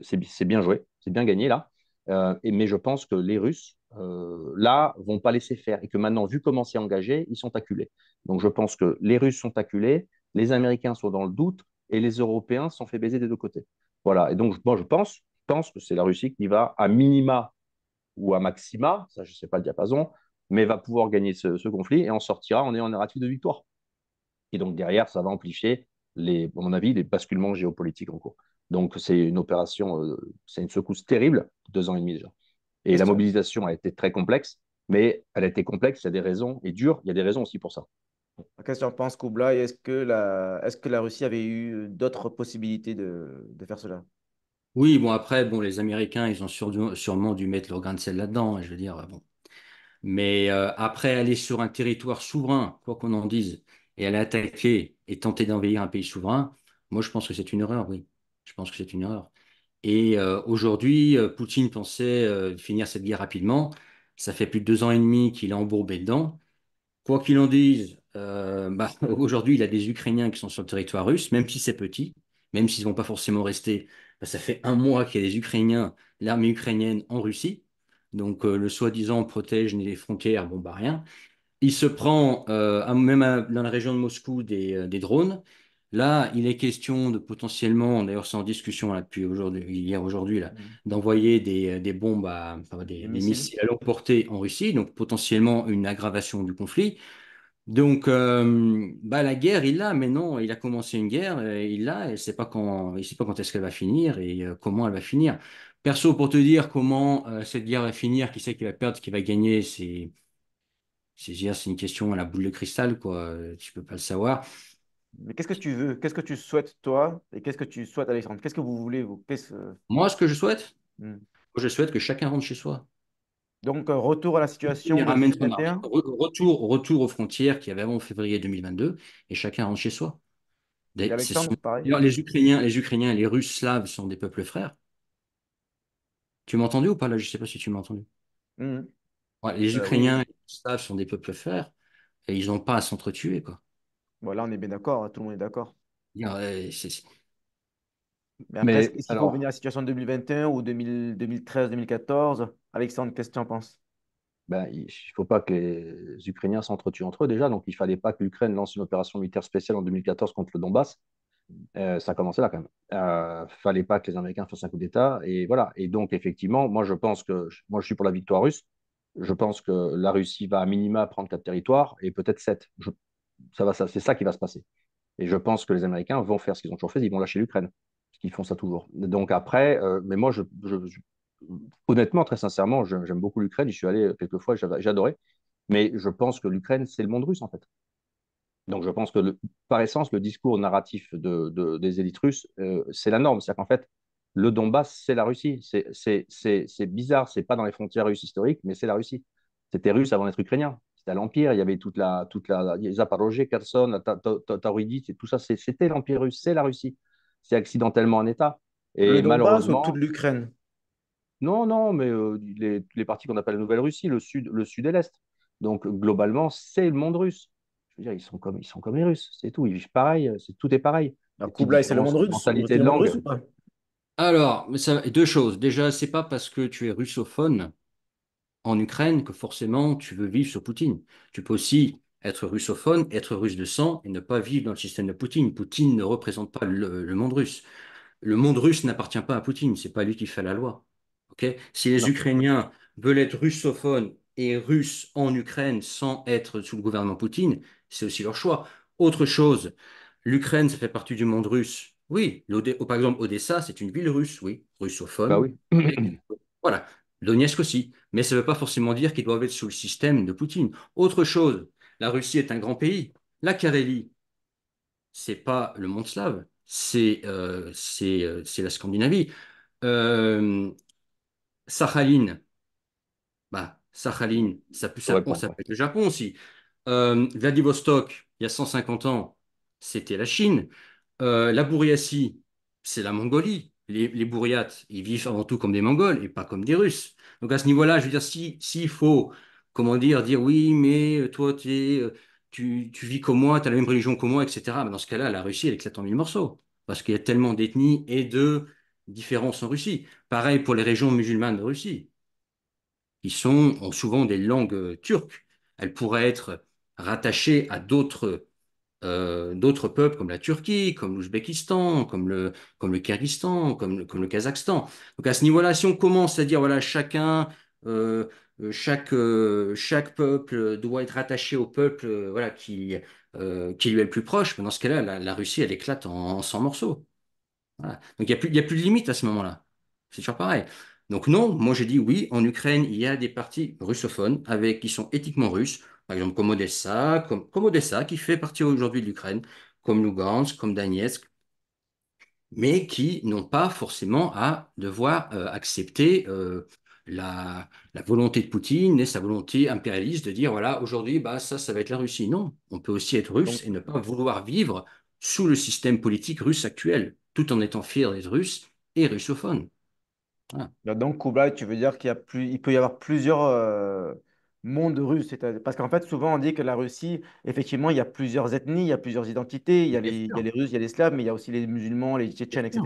C'est bien joué, c'est bien gagné là. Euh, mais je pense que les Russes, là, euh, là, vont pas laisser faire et que maintenant, vu comment c'est engagé, ils sont acculés. Donc je pense que les Russes sont acculés, les Américains sont dans le doute et les Européens sont fait baiser des deux côtés. Voilà. Et donc, moi, je pense, pense que c'est la Russie qui va, à minima, ou à maxima, ça je ne sais pas le diapason, mais va pouvoir gagner ce, conflit et en sortira en ayant un narratif de victoire. Et donc derrière, ça va amplifier, les, à mon avis, les basculements géopolitiques en cours. Donc c'est une opération, euh, c'est une secousse terrible, deux ans et demi déjà. Et la mobilisation a été très complexe, mais elle a été complexe, il y a des raisons, et dure, il y a des raisons aussi pour ça. Qu'est-ce que tu en penses, Est-ce que, la... Russie avait eu d'autres possibilités de faire cela oui, bon, après, bon, les Américains, ils ont sûrement dû mettre leur grain de sel là-dedans, hein, je veux dire, bon. Mais euh, après, aller sur un territoire souverain, quoi qu'on en dise, et aller attaquer et tenter d'envahir un pays souverain, moi, je pense que c'est une erreur, oui. Je pense que c'est une erreur. Et euh, aujourd'hui, euh, Poutine pensait finir cette guerre rapidement. Ça fait plus de deux ans et demi qu'il est embourbé dedans. Quoi qu'il en dise, bah, aujourd'hui, il a des Ukrainiens qui sont sur le territoire russe, même si c'est petit même s'ils ne vont pas forcément rester. Bah, ça fait un mois qu'il y a des Ukrainiens, l'armée ukrainienne en Russie. Donc euh, le soi-disant protège les frontières, bon, bah rien. Il se prend, euh, même dans la région de Moscou, euh, des, drones. Là, il est question de potentiellement, d'ailleurs c'est en discussion là, depuis aujourd'hui, hier aujourd'hui, là, mm. d'envoyer des, bombes, des, missiles à leur portée en Russie, donc potentiellement une aggravation du conflit. Donc, euh, bah, la guerre, il l'a, mais non, il a commencé une guerre, euh, il l'a, et il ne sait pas quand, pas quand est-ce qu'elle va finir et euh, comment elle va finir. Perso, pour te dire comment cette guerre va finir, qui sait qui va perdre, qui va gagner, c'est, c'est, c'est une question à la boule de cristal, quoi. Tu peux pas le savoir. Mais qu'est-ce que tu veux? Qu'est-ce que tu souhaites, toi? Et qu'est-ce que tu souhaites, Alexandre? Qu'est-ce que vous voulez, Moi, ce que je souhaite, hmm. je souhaite que chacun rentre chez soi. Donc, euh, retour à la situation. retour, retour aux frontières qu'il y avait avant février 2022 et chacun rentre chez soi. les, Ukrainiens, les Ukrainiens et les Russes slaves sont des peuples frères. Tu m'as entendu ou pas là Je ne sais pas si tu m'as entendu. Hum, hum. les euh, Ukrainiens et les slaves sont des peuples frères et ils n'ont pas à s'entretuer. quoi. Voilà, on est bien d'accord, hein, tout le monde est d'accord. Mais, après, Mais, à la situation de 2021 ou 2013-2014 Alexandre, qu'est-ce que tu en penses ben, il ne faut pas que les Ukrainiens s'entretuent entre eux déjà. Donc, il ne fallait pas que l'Ukraine lance une opération militaire spéciale en 2014 contre le Donbass. Euh, ça commençait là quand même. Il euh, ne fallait pas que les Américains fassent un coup d'État. Et voilà. Et donc, effectivement, moi, je pense que moi, je suis pour la victoire russe. Je pense que la Russie va à minima prendre quatre territoires et peut-être sept. ça va, ça, c'est ça qui va se passer. Et je pense que les Américains vont faire ce qu'ils ont toujours fait, ils vont lâcher l'Ukraine, parce qu'ils font ça toujours. Donc après, euh, mais moi, je, honnêtement, très sincèrement, j'aime beaucoup l'Ukraine. Je suis allé quelques fois, j'adorais. Mais je pense que l'Ukraine, c'est le monde russe, en fait. Donc, je pense que, par essence, le discours narratif des élites russes, euh, c'est la norme. C'est-à-dire qu'en fait, le Donbass, c'est la Russie. C'est bizarre, c'est pas dans les frontières russes historiques, mais c'est la Russie. C'était russe avant d'être ukrainien. C'était l'Empire, il y avait toute la, toute la, Zaporozhye, Kherson, et tout ça, c'était l'Empire russe, c'est la Russie. C'est accidentellement un État. Et malheureusement, toute l'Ukraine non, non, mais euh, les, partis parties qu'on appelle la Nouvelle-Russie, le sud, le sud et l'est. Donc globalement, c'est le monde russe. Je veux dire, ils sont comme, ils sont comme les Russes, c'est tout. Ils vivent pareil, euh, c'est, tout est pareil. Alors Kublai, c'est le monde russe. Alors, mais ça, deux choses. Déjà, n'est pas parce que tu es russophone en Ukraine que forcément tu veux vivre sur Poutine. Tu peux aussi être russophone, être russe de sang et ne pas vivre dans le système de Poutine. Poutine ne représente pas le, le monde russe. Le monde russe n'appartient pas à Poutine, c'est pas lui qui fait la loi si les Ukrainiens veulent être russophones et russes en Ukraine sans être sous le gouvernement Poutine, c'est aussi leur choix. Autre chose, l'Ukraine, ça fait partie du monde russe. Oui, oh, par exemple, Odessa, c'est une ville russe, oui, russophone. Bah voilà, Donetsk aussi. Mais ça ne veut pas forcément dire qu'ils doivent être sous le système de Poutine. Autre chose, la Russie est un grand pays. La ce c'est pas le monde slave, c'est euh, euh, la Scandinavie. Euh, Sakhaline, bah, Sakhaline, ça, peut être le Japon aussi. Euh, Vladivostok, il y a 150 ans, c'était la Chine. Euh, la Bouriatie, c'est la Mongolie. Les, les, ils vivent avant tout comme des Mongols et pas comme des Russes. Donc à ce niveau-là, je veux dire, s'il faut, comment dire, dire oui, mais euh, toi, tu, vis comme moi, tu as la même religion que moi, etc., dans ce cas-là, la Russie, elle éclate en mille morceaux. Parce qu'il y a tellement d'ethnies et de différence en Russie. Pareil pour les régions musulmanes de Russie, qui sont, ont souvent des langues euh, turques. Elles pourraient être rattachées à euh, d'autres peuples comme la Turquie, comme l'Ouzbékistan, comme le, comme le Kyrgyzstan, comme le, comme le Kazakhstan. Donc à ce niveau-là, si on commence à dire, voilà, chacun, euh, chaque, chaque peuple doit être rattaché au peuple voilà, qui, qui lui est le plus proche, mais ben, dans ce cas-là, la, Russie, elle éclate en 100 morceaux. Donc il n'y a, plus, a plus de limite à ce moment-là. C'est toujours pareil. Donc non, moi j'ai dit oui, en Ukraine, il y a des partis russophones avec, qui sont éthiquement russes, par exemple comme Odessa, comme, Odessa qui fait partie aujourd'hui de l'Ukraine, comme Lugansk, comme Danetsk, mais qui n'ont pas forcément à devoir euh, accepter euh, la, la, volonté de Poutine et sa volonté impérialiste de dire voilà, aujourd'hui, bah, ça, ça va être la Russie. Non, on peut aussi être russe et ne pas vouloir vivre sous le système politique russe actuel tout en étant fier des Russes et russophones. Bah, donc, Kublai, tu veux dire qu'il a plus, il peut y avoir plusieurs euh, mondes russes. Parce qu'en fait, souvent, on dit que la Russie, effectivement, il y a plusieurs ethnies, il y a plusieurs identités. Il y a, les, Russes, il y a les Slaves, mais il y a aussi les musulmans, les Tchétchènes, etc.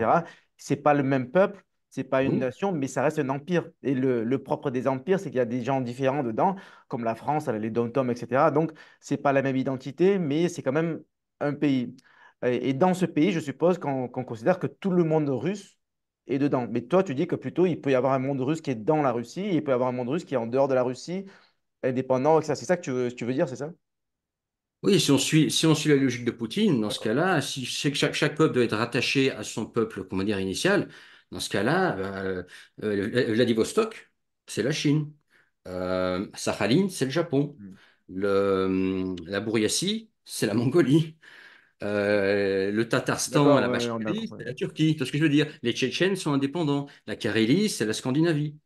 Ce n'est pas le même peuple, ce n'est pas une nation, mais ça reste un empire. Et le, propre des empires, c'est qu'il y a des gens différents dedans, comme la France, les dom etc. Donc, ce n'est pas la même identité, mais c'est quand même un pays. Et dans ce pays, je suppose qu'on considère que tout le monde russe est dedans. Mais toi, tu dis que plutôt, il peut y avoir un monde russe qui est dans la Russie, il peut y avoir un monde russe qui est en dehors de la Russie, indépendant, C'est ça que tu veux, dire, c'est ça Oui, si on, suit, si on suit la logique de Poutine, dans ce cas-là, si chaque, chaque peuple doit être rattaché à son peuple, comment dire, initial, dans ce cas-là, euh, euh, Vladivostok, c'est la Chine. Euh, c'est le Japon. Hmm. la Bouriassie, c'est la Mongolie. Euh, le Tatarstan la c'est la Turquie. ce que je veux dire Les Tchétchènes sont indépendants. La Karélie, c'est la Scandinavie.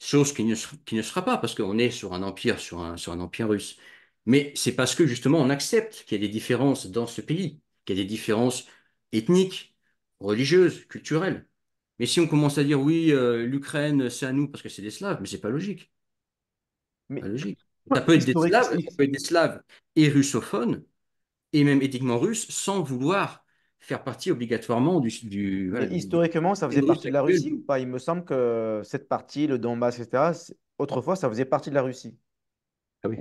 Chose qui ne, qui ne sera pas, parce qu'on est sur un empire, sur un, sur un empire russe. Mais c'est parce que justement, on accepte qu'il y a des différences dans ce pays, qu'il y a des différences ethniques, religieuses, culturelles. Mais si on commence à dire oui, euh, l'Ukraine, c'est à nous parce que c'est des Slaves, mais c'est pas logique. Mais... Pas logique. Ça ça peut être des Slaves et russophones, et même éthiquement russe, sans vouloir faire partie obligatoirement du. historiquement, ça faisait partie de la Russie ou pas Il me semble que cette partie, le Donbass, etc., autrefois, ça faisait partie de la Russie. Ah oui.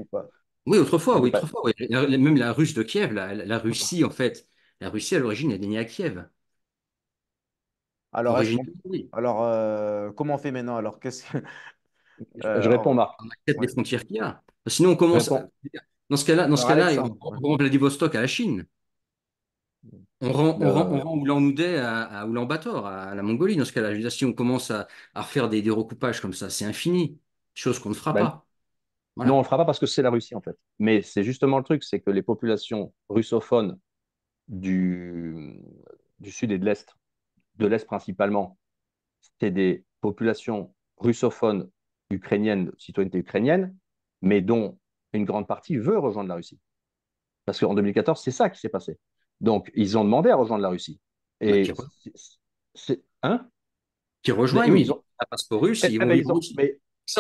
autrefois, oui, autrefois Même la Russe de Kiev, la, Russie, en fait, la Russie à l'origine est née à Kiev. Alors, alors euh, comment on fait maintenant Alors, qu'est-ce que. je, réponds, Marc. On les frontières qu'il y a. Sinon, on commence à... Dans ce cas-là, on, rend Vladivostok à la Chine. On rend, on euh, oulan Oudet, à, Oulan-Bator, à la Mongolie. Dans ce cas-là, si on commence à, à refaire des, des, recoupages comme ça, c'est infini. Chose qu'on ne fera bah, pas. Non, on ne le fera pas parce que c'est la Russie, en fait. Mais c'est justement le truc, c'est que les populations russophones du, du sud et de l'Est, de l'Est principalement, c'est des populations russophones ukrainiennes, citoyenneté ukrainienne, mais dont une grande partie veut rejoindre la Russie. Parce qu'en 2014, c'est ça qui s'est passé. Donc, ils ont demandé à rejoindre la Russie. Et c'est hein Qui rejoignent, oui, ils ont un passeport russe, eh, ils eh ben,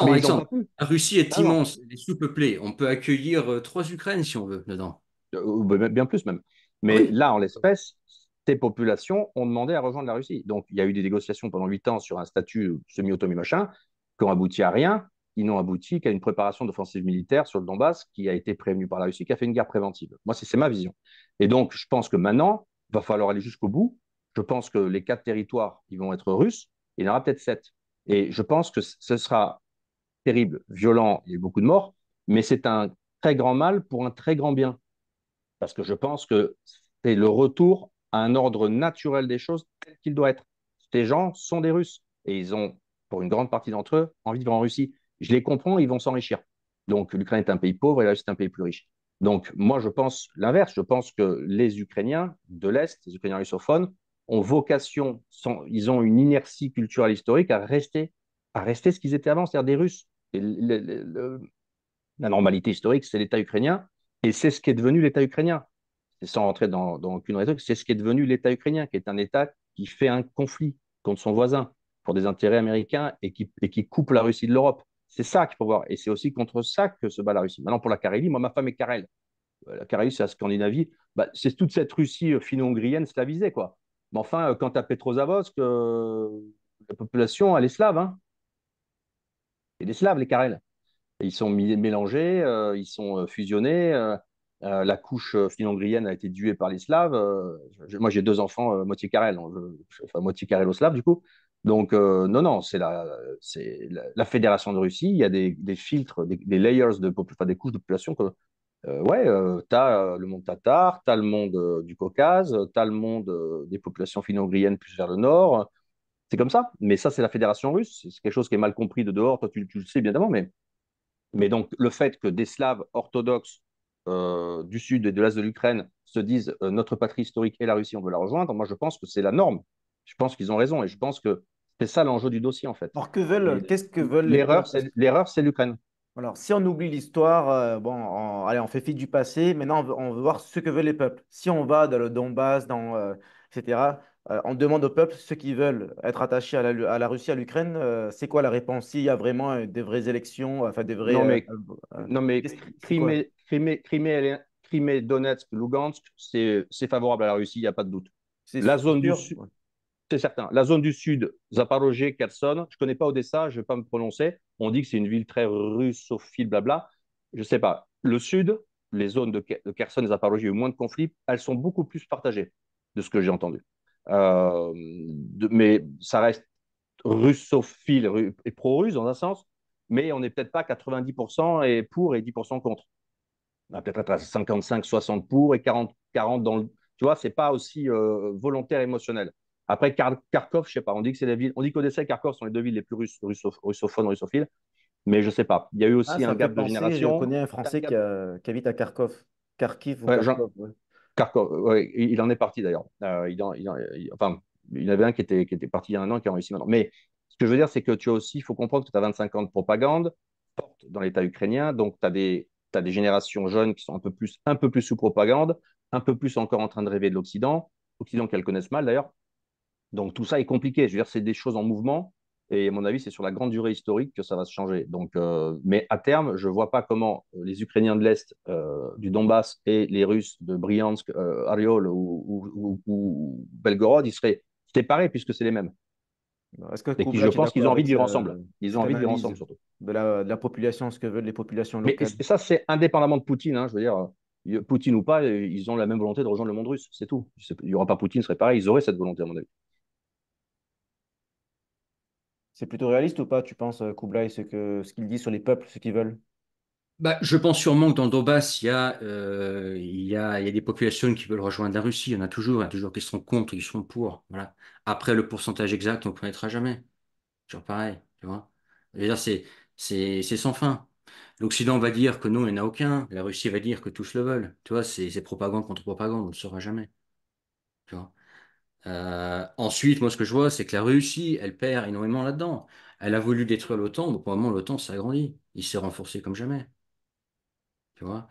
mais exemple, la Russie est immense, elle est sous-peuplée. On peut accueillir euh, trois Ukraines si on veut dedans. Euh, ben, ben, bien plus même. Mais là, en l'espèce, ces populations ont demandé à rejoindre la Russie. Donc, il y a eu des négociations pendant huit ans sur un statut semi-automie machin qui n'ont abouti à rien ils n'ont abouti qu'à une préparation d'offensive militaire sur le Donbass qui a été prévenue par la Russie, qui a fait une guerre préventive. Moi, c'est ma vision. Et donc, je pense que maintenant, il va falloir aller jusqu'au bout. Je pense que les quatre territoires, ils vont être russes. il y en aura peut-être sept. Et je pense que ce sera terrible, violent, il y a eu beaucoup de morts, mais c'est un très grand mal pour un très grand bien. Parce que je pense que c'est le retour à un ordre naturel des choses tel qu'il doit être. Ces gens sont des Russes et ils ont, pour une grande partie d'entre eux, envie de vivre en Russie je les comprends, ils vont s'enrichir. Donc l'Ukraine est un pays pauvre et la Russie est un pays plus riche. Donc moi, je pense l'inverse. Je pense que les Ukrainiens de l'Est, les Ukrainiens russophones, ont vocation, ils ont une inertie culturelle historique à rester, à rester ce qu'ils étaient avant, c'est-à-dire des Russes. la normalité historique, c'est l'État ukrainien, et c'est ce qui est devenu l'État ukrainien. sans rentrer dans, aucune rhétorique, c'est ce qui est devenu l'État ukrainien, qui est un État qui fait un conflit contre son voisin pour des intérêts américains et qui coupe la Russie de l'Europe. C'est ça qu'il faut voir. Et c'est aussi contre ça que se bat la Russie. Maintenant, pour la Carélie, moi, ma femme est Karel. Euh, la Carélie, c'est la Scandinavie. Bah, c'est toute cette Russie euh, finno-hongrienne slavisée, quoi. Mais enfin, euh, quant à Petrozavosk, la population, elle est slave. Hein. C'est des slaves, les Karels. Ils sont mélangés, ils sont fusionnés. la couche finno-hongrienne a été duée par les Slaves. moi, j'ai deux enfants, moitié Karel. Hein, enfin, moitié Carèle-slave, du coup. Donc, euh, non, non, c'est la, c'est la, fédération de Russie. Il y a des, filtres, des, layers, de, des couches de population que, euh, ouais, euh, t'as tu as le monde tatar, tu as le monde du Caucase, tu as le monde des populations finno-ougriennes plus vers le nord. C'est comme ça. Mais ça, c'est la fédération russe. C'est quelque chose qui est mal compris de dehors. Toi, tu, tu le sais, bien évidemment. Mais, mais donc, le fait que des Slaves orthodoxes du sud et de l'est de l'Ukraine se disent notre patrie historique est la Russie, on veut la rejoindre, moi, je pense que c'est la norme je pense qu'ils ont raison et je pense que c'est ça l'enjeu du dossier, en fait. Alors, que veulent, qu'est-ce que veulent l'erreur, les... L'erreur, c'est l'Ukraine. Alors, si on oublie l'histoire, euh, bon, on, allez, on fait fi du passé. Maintenant, on veut, voir ce que veulent les peuples. Si on va dans le Donbass, dans, euh, etc., euh, on demande aux peuples ceux qui veulent être attachés à la, Russie, à l'Ukraine. c'est quoi la réponse S'il y a vraiment des vraies élections, enfin des vraies. Non, mais, non, mais Crimée, Donetsk, Lugansk, c'est favorable à la Russie, il n'y a pas de doute. C'est La zone, du, Sud c'est certain. La zone du sud, Zaporozhye, Kherson, je ne connais pas Odessa, je ne vais pas me prononcer. On dit que c'est une ville très russophile, blabla. Je ne sais pas. Le sud, les zones de, Kherson et Zaporozhye, où il y a moins de conflits, elles sont beaucoup plus partagées, de ce que j'ai entendu. Euh, mais ça reste russophile et pro-russe dans un sens, mais on n'est peut-être pas 90% et pour et 10% contre. On peut-être à 55-60 pour et 40, 40 dans le. Tu vois, c'est pas aussi euh, volontaire émotionnel. Après, Kharkov, je sais pas, on dit que c'est la ville, on dit qu'Odessa et Kharkov sont les deux villes les plus russes, russophones, russophiles, mais je sais pas. Il y a eu aussi ah, un gap de génération. Je connais un Français qui, habite à Kharkov. Kharkiv ou Kharkov, il en est parti d'ailleurs. Euh, il, il, enfin, il y en avait un qui était, qui était parti il y a un an, qui a réussi maintenant. Mais ce que je veux dire, c'est que tu as aussi, il faut comprendre que tu as 25 ans de propagande dans l'État ukrainien, donc tu as des des générations jeunes qui sont un peu plus, un peu plus sous propagande, un peu plus encore en train de rêver de l'Occident, Occident qu'elles connaissent mal d'ailleurs, donc tout ça est compliqué. Je veux dire, c'est des choses en mouvement. Et à mon avis, c'est sur la grande durée historique que ça va se changer. Donc, euh, mais à terme, je ne vois pas comment les Ukrainiens de l'Est, euh, du Donbass et les Russes de Bryansk, euh, Ariol ou, Belgorod, ils seraient séparés puisque c'est les mêmes. -ce que et je pense qu'ils ont envie de vivre ensemble. Ils ont envie de vivre ensemble, surtout. De la, de la, population, ce que veulent les populations locales. Mais ça, c'est indépendamment de Poutine. Hein. je veux dire, Poutine ou pas, ils ont la même volonté de rejoindre le monde russe. C'est tout. Il n'y aura pas Poutine, ce serait pareil. Ils auraient cette volonté, à mon avis. C'est plutôt réaliste ou pas, tu penses, euh, Koublaï, ce qu'il ce qu'il dit sur les peuples, ce qu'ils veulent bah, je pense sûrement que dans Donbass, il y, a, euh, il, il a des populations qui veulent rejoindre la Russie. Il y en a toujours. Il y en a toujours qui seront contre, qui sont pour. Voilà. Après, le pourcentage exact, on ne connaîtra jamais. Toujours pareil, tu vois. C'est sans fin. L'Occident va dire que non, il n'y en a aucun. La Russie va dire que tous le veulent. Tu vois, c'est propagande contre propagande. On ne le saura jamais. Tu vois. Euh, ensuite, moi, ce que je vois, c'est que la Russie, elle perd énormément là-dedans. Elle a voulu détruire l'OTAN, donc pour le moment, l'OTAN s'agrandit. Il s'est renforcé comme jamais. Tu vois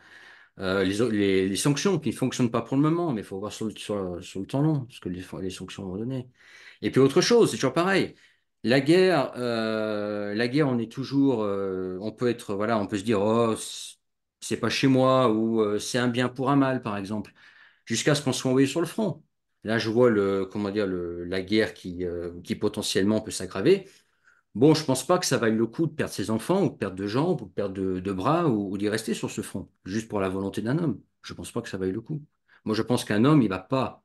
euh, les, sanctions qui ne fonctionnent pas pour le moment, mais il faut voir sur le, temps long ce que les, sanctions vont donner. Et puis autre chose, c'est toujours pareil. La guerre, euh, la guerre, on est toujours, on peut être, voilà, on peut se dire, oh, c'est pas chez moi ou c'est un bien pour un mal, par exemple, jusqu'à ce qu'on soit envoyé sur le front. Là, je vois le, comment dire, la guerre qui, euh, qui potentiellement peut s'aggraver. Bon, je ne pense pas que ça vaille le coup de perdre ses enfants, ou de perdre de jambes, ou de perdre de, bras, ou, d'y rester sur ce front, juste pour la volonté d'un homme. Je ne pense pas que ça vaille le coup. Moi, je pense qu'un homme, il ne va pas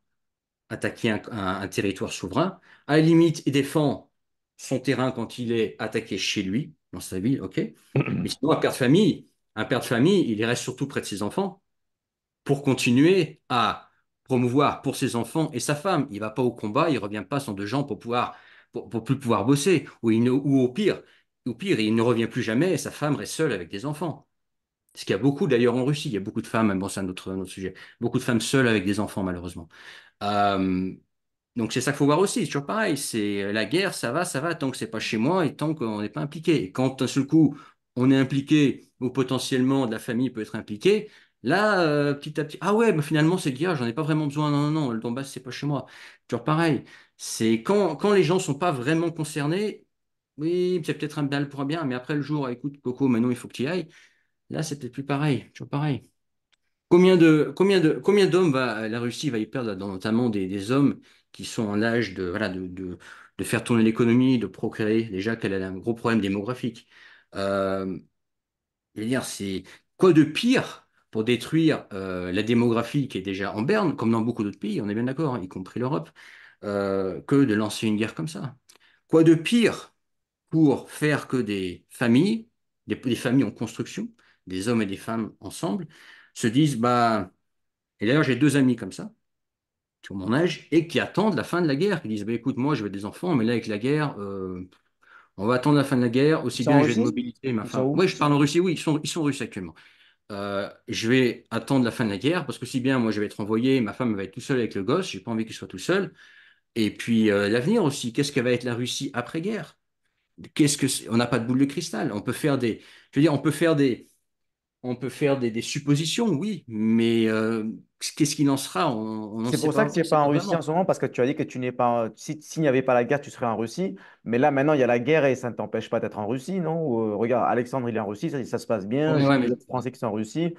attaquer un, territoire souverain. À la limite, il défend son terrain quand il est attaqué chez lui, dans sa ville, ok. Mais sinon, père de famille, un père de famille, il reste surtout près de ses enfants pour continuer à promouvoir pour ses enfants et sa femme. Il va pas au combat, il revient pas sans deux jambes pour pouvoir pour, plus pouvoir bosser ou, il ne, ou au pire au pire il ne revient plus jamais et sa femme reste seule avec des enfants. Ce qu'il y a beaucoup d'ailleurs en Russie, il y a beaucoup de femmes, bon c'est un autre, sujet, beaucoup de femmes seules avec des enfants malheureusement. Euh, donc c'est ça qu'il faut voir aussi, c'est toujours pareil, c'est la guerre, ça va, ça va, tant que c'est pas chez moi et tant qu'on n'est pas impliqué. Et quand d'un seul coup on est impliqué ou potentiellement la famille peut être impliquée, Là, euh, petit à petit, ah ouais, mais finalement, c'est dire, j'en ai pas vraiment besoin. Non, non, non, le Donbass, c'est pas chez moi. Toujours pareil. C'est quand, les gens sont pas vraiment concernés, oui, c'est peut-être un bien pour un bien, mais après le jour, écoute, Coco, maintenant, il faut que tu y ailles. Là, c'est peut-être plus pareil. Toujours pareil. Combien de, combien de, combien d'hommes va, la Russie va y perdre, notamment des, des hommes qui sont en âge de, de, faire tourner l'économie, de procréer, déjà qu'elle a un gros problème démographique. Euh, je veux dire, c'est quoi de pire pour détruire euh, la démographie qui est déjà en berne, comme dans beaucoup d'autres pays, on est bien d'accord, y compris l'Europe, euh, que de lancer une guerre comme ça. Quoi de pire pour faire que des familles, des, familles en construction, des hommes et des femmes ensemble, se disent, bah, et d'ailleurs j'ai deux amis comme ça, qui ont mon âge, et qui attendent la fin de la guerre, qui disent, bah, écoute, moi je veux des enfants, mais là avec la guerre... Euh, on va attendre la fin de la guerre, aussi bien j'ai de mobilité, ma femme. Oui, je parle en Russie, oui, ils sont, ils sont russes actuellement. Euh, je vais attendre la fin de la guerre parce que si bien moi je vais être envoyé, ma femme va être tout seule avec le gosse, j'ai pas envie qu'il soit tout seul. Et puis euh, l'avenir aussi, qu'est-ce que va être la Russie après guerre Qu'est-ce que on n'a pas de boule de cristal On peut faire des, je veux dire, on peut faire des, on peut faire des, suppositions, oui, mais euh, qu'est-ce qu'il en sera C'est pour ça que tu n'es pas en Russie en ce moment, parce que tu as dit que tu n'es pas. S'il n'y avait pas la guerre, tu serais en Russie. Mais là, maintenant, il y a la guerre et ça ne t'empêche pas d'être en Russie, non euh, Regarde, Alexandre, il est en Russie, ça, se passe bien. mais... Les Français qui sont en Russie.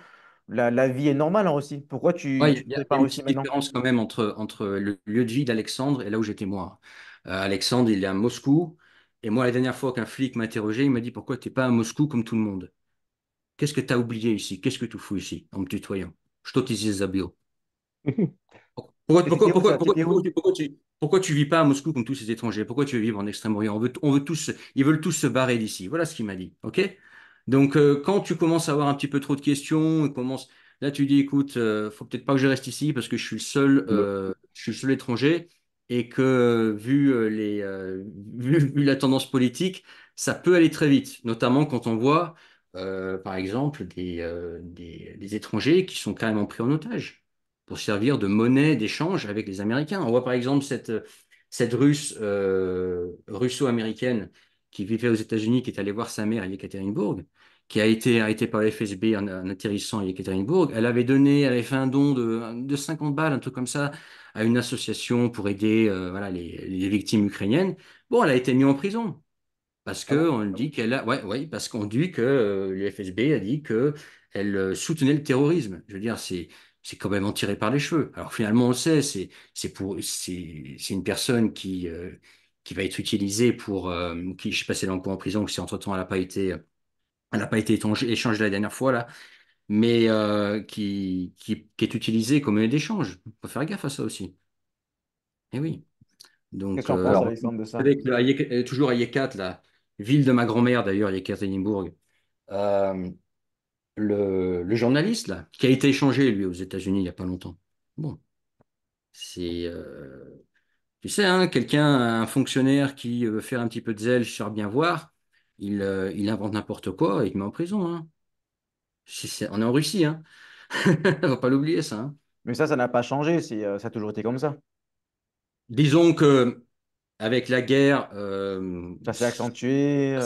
La, vie est normale en Russie. Pourquoi tu ouais, Il y a, une différence quand même entre, entre le lieu de vie d'Alexandre et là où j'étais moi. Euh, Alexandre, il est à Moscou. Et moi, la dernière fois qu'un flic m'a interrogé, il m'a dit Pourquoi tu n'es pas à Moscou comme tout le monde Qu'est-ce que tu as oublié ici Qu'est-ce que tu fous ici en me tutoyant Je t'utilise bio. Pourquoi, tu, ne vis pas à Moscou comme tous ces étrangers Pourquoi tu veux vivre en Extrême-Orient veut, on veut Ils veulent tous se barrer d'ici. Voilà ce qu'il m'a dit. OK Donc, euh, quand tu commences à avoir un petit peu trop de questions, commence, là, tu dis écoute, ne euh, faut peut-être pas que je reste ici parce que je suis le seul, euh, je suis étranger et que vu, les, vu la tendance politique, ça peut aller très vite, notamment quand on voit euh, par exemple, euh, des, étrangers qui sont carrément pris en otage pour servir de monnaie d'échange avec les Américains. On voit par exemple cette, russe euh, russo-américaine qui vivait aux États-Unis, qui est allée voir sa mère à Yekaterinburg, qui a été arrêtée par l'FSB en, en, atterrissant à Yekaterinburg. Elle avait donné, elle avait fait un don de, 50 balles, un truc comme ça, à une association pour aider les, les victimes ukrainiennes. Bon, elle a été mise en prison. Parce ah qu'on dit qu'elle a, ouais, ouais, parce qu'on dit que euh, le FSB a dit que elle euh, soutenait le terrorisme. Je veux dire, c'est c'est quand même en tiré par les cheveux. Alors finalement, on sait, c'est c'est pour c'est une personne qui euh, qui va être utilisée pour qui je sais pas si elle est en prison, si entre temps elle n'a pas été elle n'a pas été échangée la dernière fois là, mais qui, qui est utilisée comme monnaie d'échange. Faut faire gaffe à ça aussi. Eh oui. Donc, euh, de e toujours à 4 e là, ville de ma grand-mère d'ailleurs, a euh, le, le, journaliste là, qui a été échangé lui aux États-Unis il n'y a pas longtemps. Bon, c'est. Euh, tu sais, hein, quelqu'un, un fonctionnaire qui euh, veut faire un petit peu de zèle, je bien voir, euh, il, invente n'importe quoi et il te met en prison. Hein. on est en Russie, hein. on va pas l'oublier ça. Hein. Mais ça, ça n'a pas changé, ça a toujours été comme ça. Disons que avec la guerre. Euh, ça s'est accentué. Euh,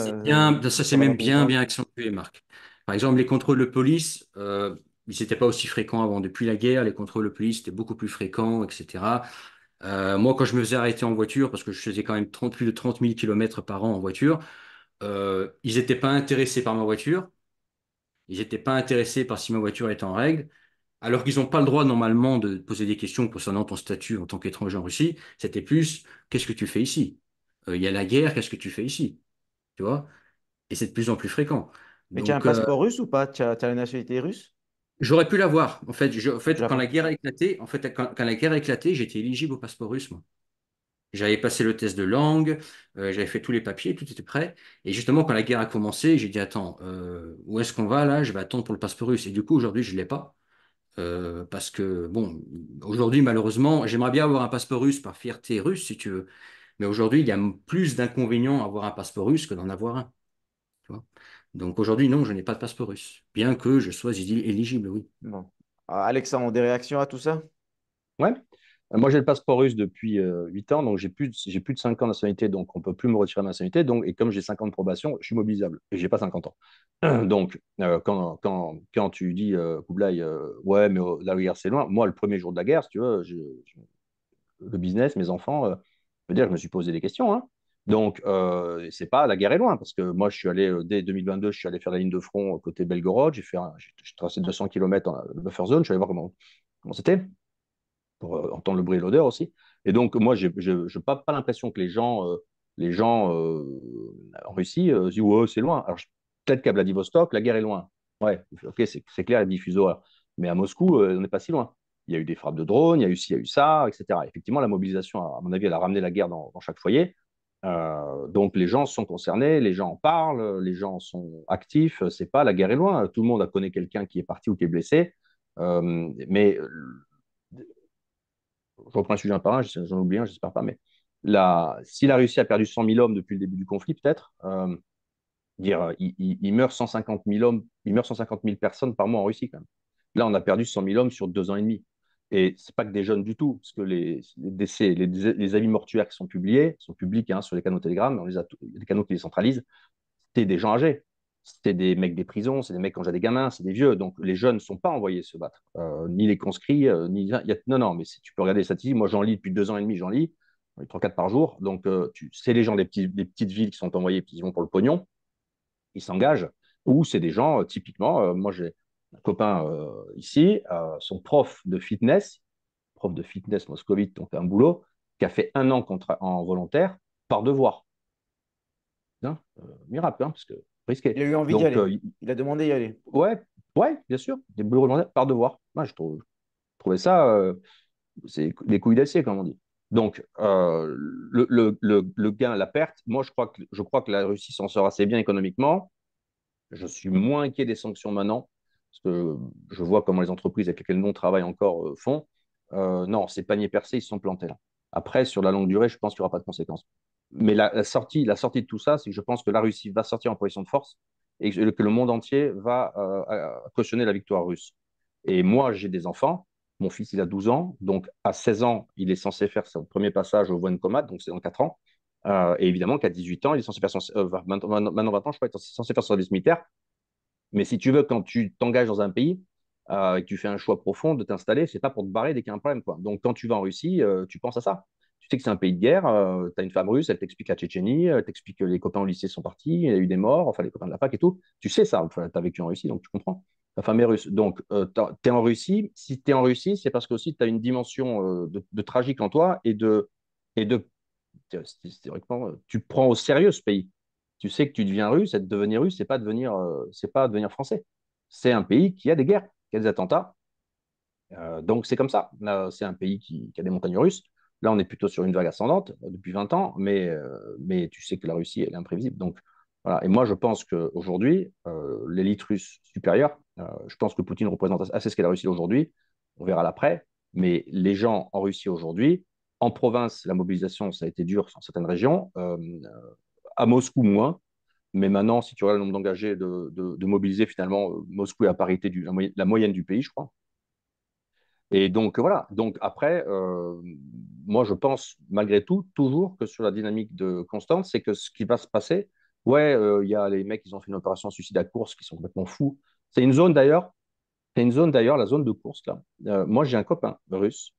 ça s'est même bien, bien accentué, Marc. Par exemple, les contrôles de police, euh, ils n'étaient pas aussi fréquents avant. Depuis la guerre, les contrôles de police étaient beaucoup plus fréquents, etc. moi, quand je me faisais arrêter en voiture, parce que je faisais quand même plus de 30 000 km par an en voiture, ils n'étaient pas intéressés par ma voiture. Ils n'étaient pas intéressés par si ma voiture était en règle alors qu'ils n'ont pas le droit normalement de poser des questions concernant ton statut en tant qu'étranger en Russie, c'était plus qu'est-ce que tu fais ici euh, Il y a la guerre, qu'est-ce que tu fais ici Tu vois Et c'est de plus en plus fréquent. Mais tu as un passeport euh, russe ou pas Tu as, la nationalité russe J'aurais pu l'avoir. En fait, en fait quand la guerre a éclaté, en fait, quand, la guerre a éclaté, j'étais éligible au passeport russe, moi. J'avais passé le test de langue, euh, j'avais fait tous les papiers, tout était prêt. Et justement, quand la guerre a commencé, j'ai dit, attends, où est-ce qu'on va là Je vais attendre pour le passeport russe. Et du coup, aujourd'hui, je ne l'ai pas. Euh, parce que, bon, aujourd'hui, malheureusement, j'aimerais bien avoir un passeport russe par fierté russe, si tu veux. Mais aujourd'hui, il y a plus d'inconvénients à avoir un passeport russe que d'en avoir un. Donc aujourd'hui, non, je n'ai pas de passeport russe, bien que je sois éligible, oui. Bon. Ah, Alexandre, des réactions à tout ça Ouais. Moi, j'ai le passeport russe depuis 8 euh, ans, donc j'ai plus, de, plus 5 ans de nationalité, donc on ne peut plus me retirer ma nationalité. Donc, et comme j'ai 5 ans de probation, je suis mobilisable et je n'ai pas 50 ans. donc, euh, quand, tu dis, euh, euh ouais, mais oh, la guerre, c'est loin, moi, le premier jour de la guerre, si tu veux, le business, mes enfants, je veux dire, je me suis posé des questions. Hein. Donc, c'est pas la guerre est loin, parce que moi, je suis allé, dès 2022, je suis allé faire la ligne de front côté Belgorod, j'ai tracé 200 km dans la buffer zone, je suis allé voir comment c'était pour euh, entendre le bruit et l'odeur aussi. Et donc, moi, je n'ai pas, pas l'impression que les gens, euh, les gens euh, en Russie disent Ouais, c'est loin. Alors, peut-être qu'à Vladivostok, la guerre est loin. Ouais, ok, c'est clair, il y Mais à Moscou, on n'est pas si loin. Il y a eu des frappes de drones, il y a eu ci, il y a eu ça, etc. Effectivement, la mobilisation, à mon avis, elle a ramené la guerre dans, chaque foyer. donc, les gens sont concernés, les gens en parlent, les gens sont actifs. C'est pas la guerre est loin. Tout le monde a connaît quelqu'un qui est parti ou qui est blessé. mais je reprends un sujet un par un, j'en oublie un, j'espère pas, mais si la Russie a perdu 100 000 hommes depuis le début du conflit, peut-être, euh, dire, euh, il, meurt 150 000 hommes, il meurt personnes par mois en Russie quand même. Là, on a perdu 100 000 hommes sur deux ans et demi. Et c'est pas que des jeunes du tout, parce que les, décès, les, avis mortuaires qui sont publiés, sont publics hein, sur les canaux Telegram, les les canaux qui les centralisent, c'était des gens âgés c'est des mecs des prisons, c'est des mecs quand j'ai des gamins, c'est des vieux. Donc les jeunes ne sont pas envoyés se battre, euh, ni les conscrits, euh, ni. Y a... Non, non, mais tu peux regarder les statistiques, moi j'en lis depuis deux ans et demi, j'en lis, trois, quatre par jour. Donc euh, c'est les gens des, petites villes qui sont envoyés, puis vont pour le pognon, ils s'engagent. Ou c'est des gens, typiquement, moi j'ai un copain ici, son prof de fitness, prof de fitness moscovite, donc un boulot, qui a fait un an en volontaire par devoir. Hein, miracle, hein, parce que il a eu envie d'y aller. Euh, il a demandé d'y aller. Ouais, ouais, bien sûr. Des par devoir. Moi, je, trouve, trouvais ça, euh, c'est des couilles d'acier, comme on dit. Donc, euh, le, gain, la perte, moi, je crois que, je crois que la Russie s'en sort assez bien économiquement. Je suis moins inquiet des sanctions maintenant, parce que je vois comment les entreprises avec lesquelles nous travaillons encore font. non, ces paniers percés, ils sont plantés là. Après, sur la longue durée, je pense qu'il n'y aura pas de conséquences. Mais la, sortie, la sortie de tout ça, c'est que je pense que la Russie va sortir en position de force et que, le monde entier va euh, euh, cautionner la victoire russe. Et moi, j'ai des enfants. Mon fils, il a 12 ans. Donc, à 16 ans, il est censé faire son premier passage au de Comat, donc c'est dans 4 ans. Euh, et évidemment qu'à 18 ans, il est censé faire son, il est censé faire son service militaire. Mais si tu veux, quand tu t'engages dans un pays et que tu fais un choix profond de t'installer, c'est pas pour te barrer dès qu'il y a un problème. Quoi. Donc quand tu vas en Russie, tu penses à ça. Tu sais que c'est un pays de guerre, euh, tu as une femme russe, elle t'explique la Tchétchénie, elle t'explique que les copains au lycée sont partis, il y a eu des morts, enfin les copains de la fac et tout. Tu sais ça, enfin, tu as vécu en Russie, donc tu comprends. Ta femme est russe. Donc, euh, tu es en Russie. Si tu es en Russie, c'est parce que aussi tu as une dimension euh, de, tragique en toi et de, et de. Théoriquement, tu prends au sérieux ce pays. Tu sais que tu deviens russe, et devenir russe, c'est pas devenir, c'est pas devenir français. C'est un pays qui a des guerres, qui a des attentats, donc c'est comme ça. c'est un pays qui, a des montagnes russes. Là, on est plutôt sur une vague ascendante euh, depuis 20 ans, mais, euh, mais tu sais que la Russie, elle est imprévisible. Donc, voilà. Et moi, je pense qu'aujourd'hui, aujourd'hui, l'élite russe supérieure, euh, je pense que Poutine représente assez ce qu'est la Russie aujourd'hui. On verra l'après. Mais les gens en Russie aujourd'hui, en province, la mobilisation, ça a été dur dans certaines régions. à Moscou, moins. Mais maintenant, si tu regardes le nombre d'engagés de, de, mobiliser, finalement, Moscou est à parité de la, moyenne du pays, je crois. Et donc voilà, donc après, euh, moi je pense malgré tout toujours que sur la dynamique de Constance c'est que ce qui va se passer, ouais, euh, il y a les mecs ils ont fait une opération suicide à course qui sont complètement fous. C'est une zone d'ailleurs, c'est une zone d'ailleurs, la zone de course là. Euh, moi j'ai un copain russe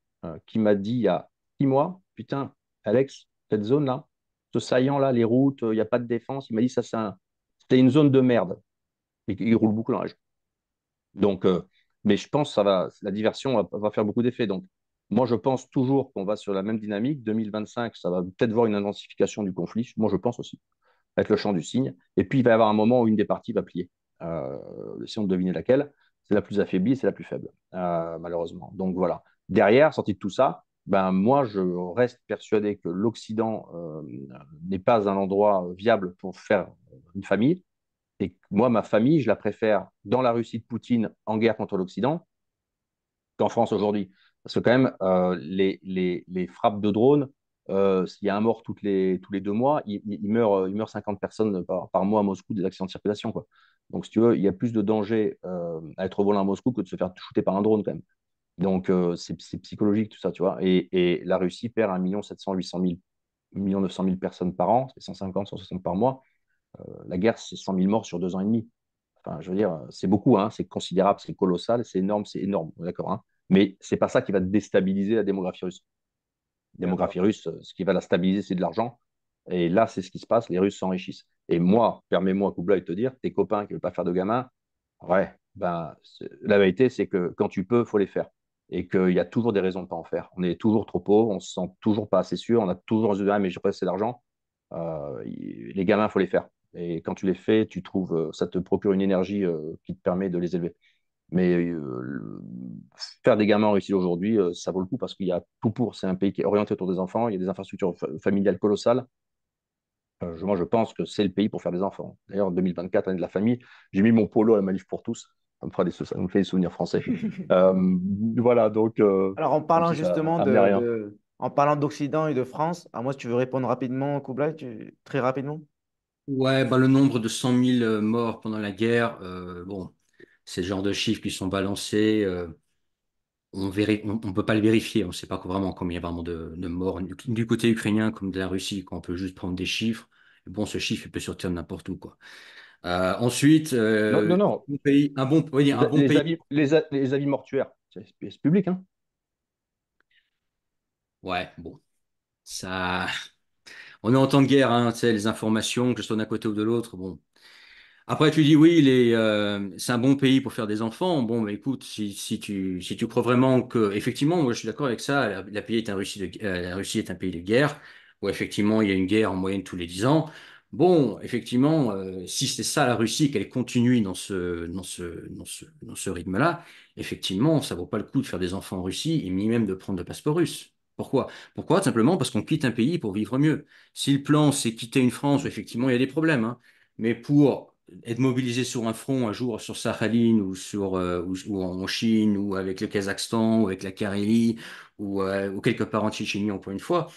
qui m'a dit il y a six mois, putain, Alex, cette zone là, ce saillant là, les routes, il n'y a pas de défense, il m'a dit ça c'est c'était une zone de merde. Et il roule beaucoup l'âge. Donc mais je pense que ça va, la diversion va, faire beaucoup d'effets. Donc, moi, je pense toujours qu'on va sur la même dynamique. 2025, ça va peut-être voir une intensification du conflit. Moi, je pense aussi, être le champ du signe. Et puis, il va y avoir un moment où une des parties va plier. essayons euh, de deviner laquelle. C'est la plus affaiblie, c'est la plus faible, euh, malheureusement. Donc voilà. Derrière, sorti de tout ça, ben, moi, je reste persuadé que l'Occident euh, n'est pas un endroit viable pour faire une famille. Et moi, ma famille, je la préfère dans la Russie de Poutine en guerre contre l'Occident qu'en France aujourd'hui. Parce que quand même, euh, les, frappes de drones, il euh, s'il y a un mort toutes les, tous les deux mois, il, meurt, il meurt 50 personnes par, mois à Moscou des accidents de circulation. Quoi. Donc, si tu veux, il y a plus de danger euh, à être volé à Moscou que de se faire shooter par un drone quand même. Donc, c'est psychologique tout ça, tu vois. Et, la Russie perd 1 700 800 000, 1 900 000 personnes par an, c'est 150, 160 par mois. Euh, la guerre, c'est 100 000 morts sur deux ans et demi. Enfin, je veux dire, c'est beaucoup, hein, c'est considérable, c'est colossal, c'est énorme, c'est énorme, d'accord. Hein Mais c'est pas ça qui va déstabiliser la démographie russe. La démographie russe, euh, ce qui va la stabiliser, c'est de l'argent. Et là, c'est ce qui se passe, les Russes s'enrichissent. Et moi, permets-moi, Koubla, de te dire, tes copains qui ne veulent pas faire de gamins, ouais, ben, la vérité, c'est que quand tu peux, il faut les faire. Et qu'il y a toujours des raisons de ne pas en faire. On est toujours trop pauvre, on se sent toujours pas assez sûr, on a toujours de ah, mais je pas c'est l'argent. Euh, les gamins, il faut les faire. Et quand tu les fais, tu trouves, euh, ça te procure une énergie euh, qui te permet de les élever. Mais euh, faire des gamins en Russie aujourd'hui, ça vaut le coup parce qu'il y a tout pour. C'est un pays qui est orienté autour des enfants. Il y a des infrastructures familiales colossales. moi, je pense que c'est le pays pour faire des enfants. D'ailleurs, en 2024, année de la famille, j'ai mis mon polo à la manif pour tous. Ça me, fait des souvenirs français. voilà, donc. Alors, en parlant justement de, En parlant d'Occident et de France, à moi, si tu veux répondre rapidement, Koublai, très rapidement. Ouais, bah, le nombre de 100 000 euh, morts pendant la guerre, euh, bon, c'est le genre de chiffres qui sont balancés. Euh, on ne peut pas le vérifier. On ne sait pas vraiment combien il y a vraiment de, morts du, côté ukrainien comme de la Russie, quand on peut juste prendre des chiffres. Bon, ce chiffre, peut sortir n'importe où, quoi. ensuite, un bon pays, Les avis, mortuaires, c'est c'est public, hein. Ouais, bon, ça on est en temps de guerre, hein, tu les informations, que ce soit d'un côté ou de l'autre, bon. Après, tu dis oui, euh, c'est un bon pays pour faire des enfants. Bon, bah, écoute, si, si, tu, si tu crois vraiment que, effectivement, moi je suis d'accord avec ça, la, pays est un Russie euh, la Russie est un pays de guerre, où effectivement il y a une guerre en moyenne tous les 10 ans. Bon, effectivement, euh, si c'est ça la Russie, qu'elle continue dans ce, dans ce, dans ce, rythme-là, effectivement, ça vaut pas le coup de faire des enfants en Russie, et ni même de prendre le passeport russe. Pourquoi Pourquoi Simplement parce qu'on quitte un pays pour vivre mieux. Si le plan, c'est quitter une France, effectivement, il y a des problèmes. Hein. mais pour être mobilisé sur un front un jour sur Sakhaline ou sur euh, en Chine ou avec le Kazakhstan ou avec la Carélie euh, ou, quelque part en Tchétchénie encore une fois,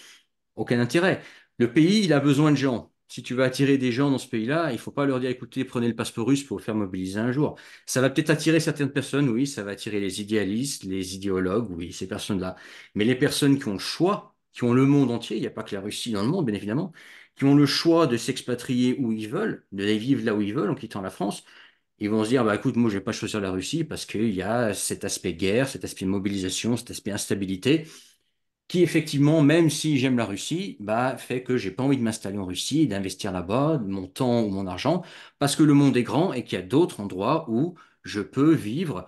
aucun intérêt. Le pays, il a besoin de gens si tu veux attirer des gens dans ce pays-là, il ne faut pas leur dire écoutez, prenez le passeport russe pour le faire mobiliser un jour. Ça va peut-être attirer certaines personnes, oui, ça va attirer les idéalistes, les idéologues, oui, ces personnes-là. Mais les personnes qui ont le choix, qui ont le monde entier, il n'y a pas que la Russie dans le monde, bien évidemment, qui ont le choix de s'expatrier où ils veulent, de vivre là où ils veulent en quittant la France, ils vont se dire bah écoute moi je vais pas choisir la Russie parce qu'il y a cet aspect guerre, cet aspect mobilisation, cet aspect instabilité qui effectivement, même si j'aime la Russie, bah, fait que j'ai pas envie de m'installer en Russie, d'investir là-bas, mon temps ou mon argent, parce que le monde est grand et qu'il y a d'autres endroits où je peux vivre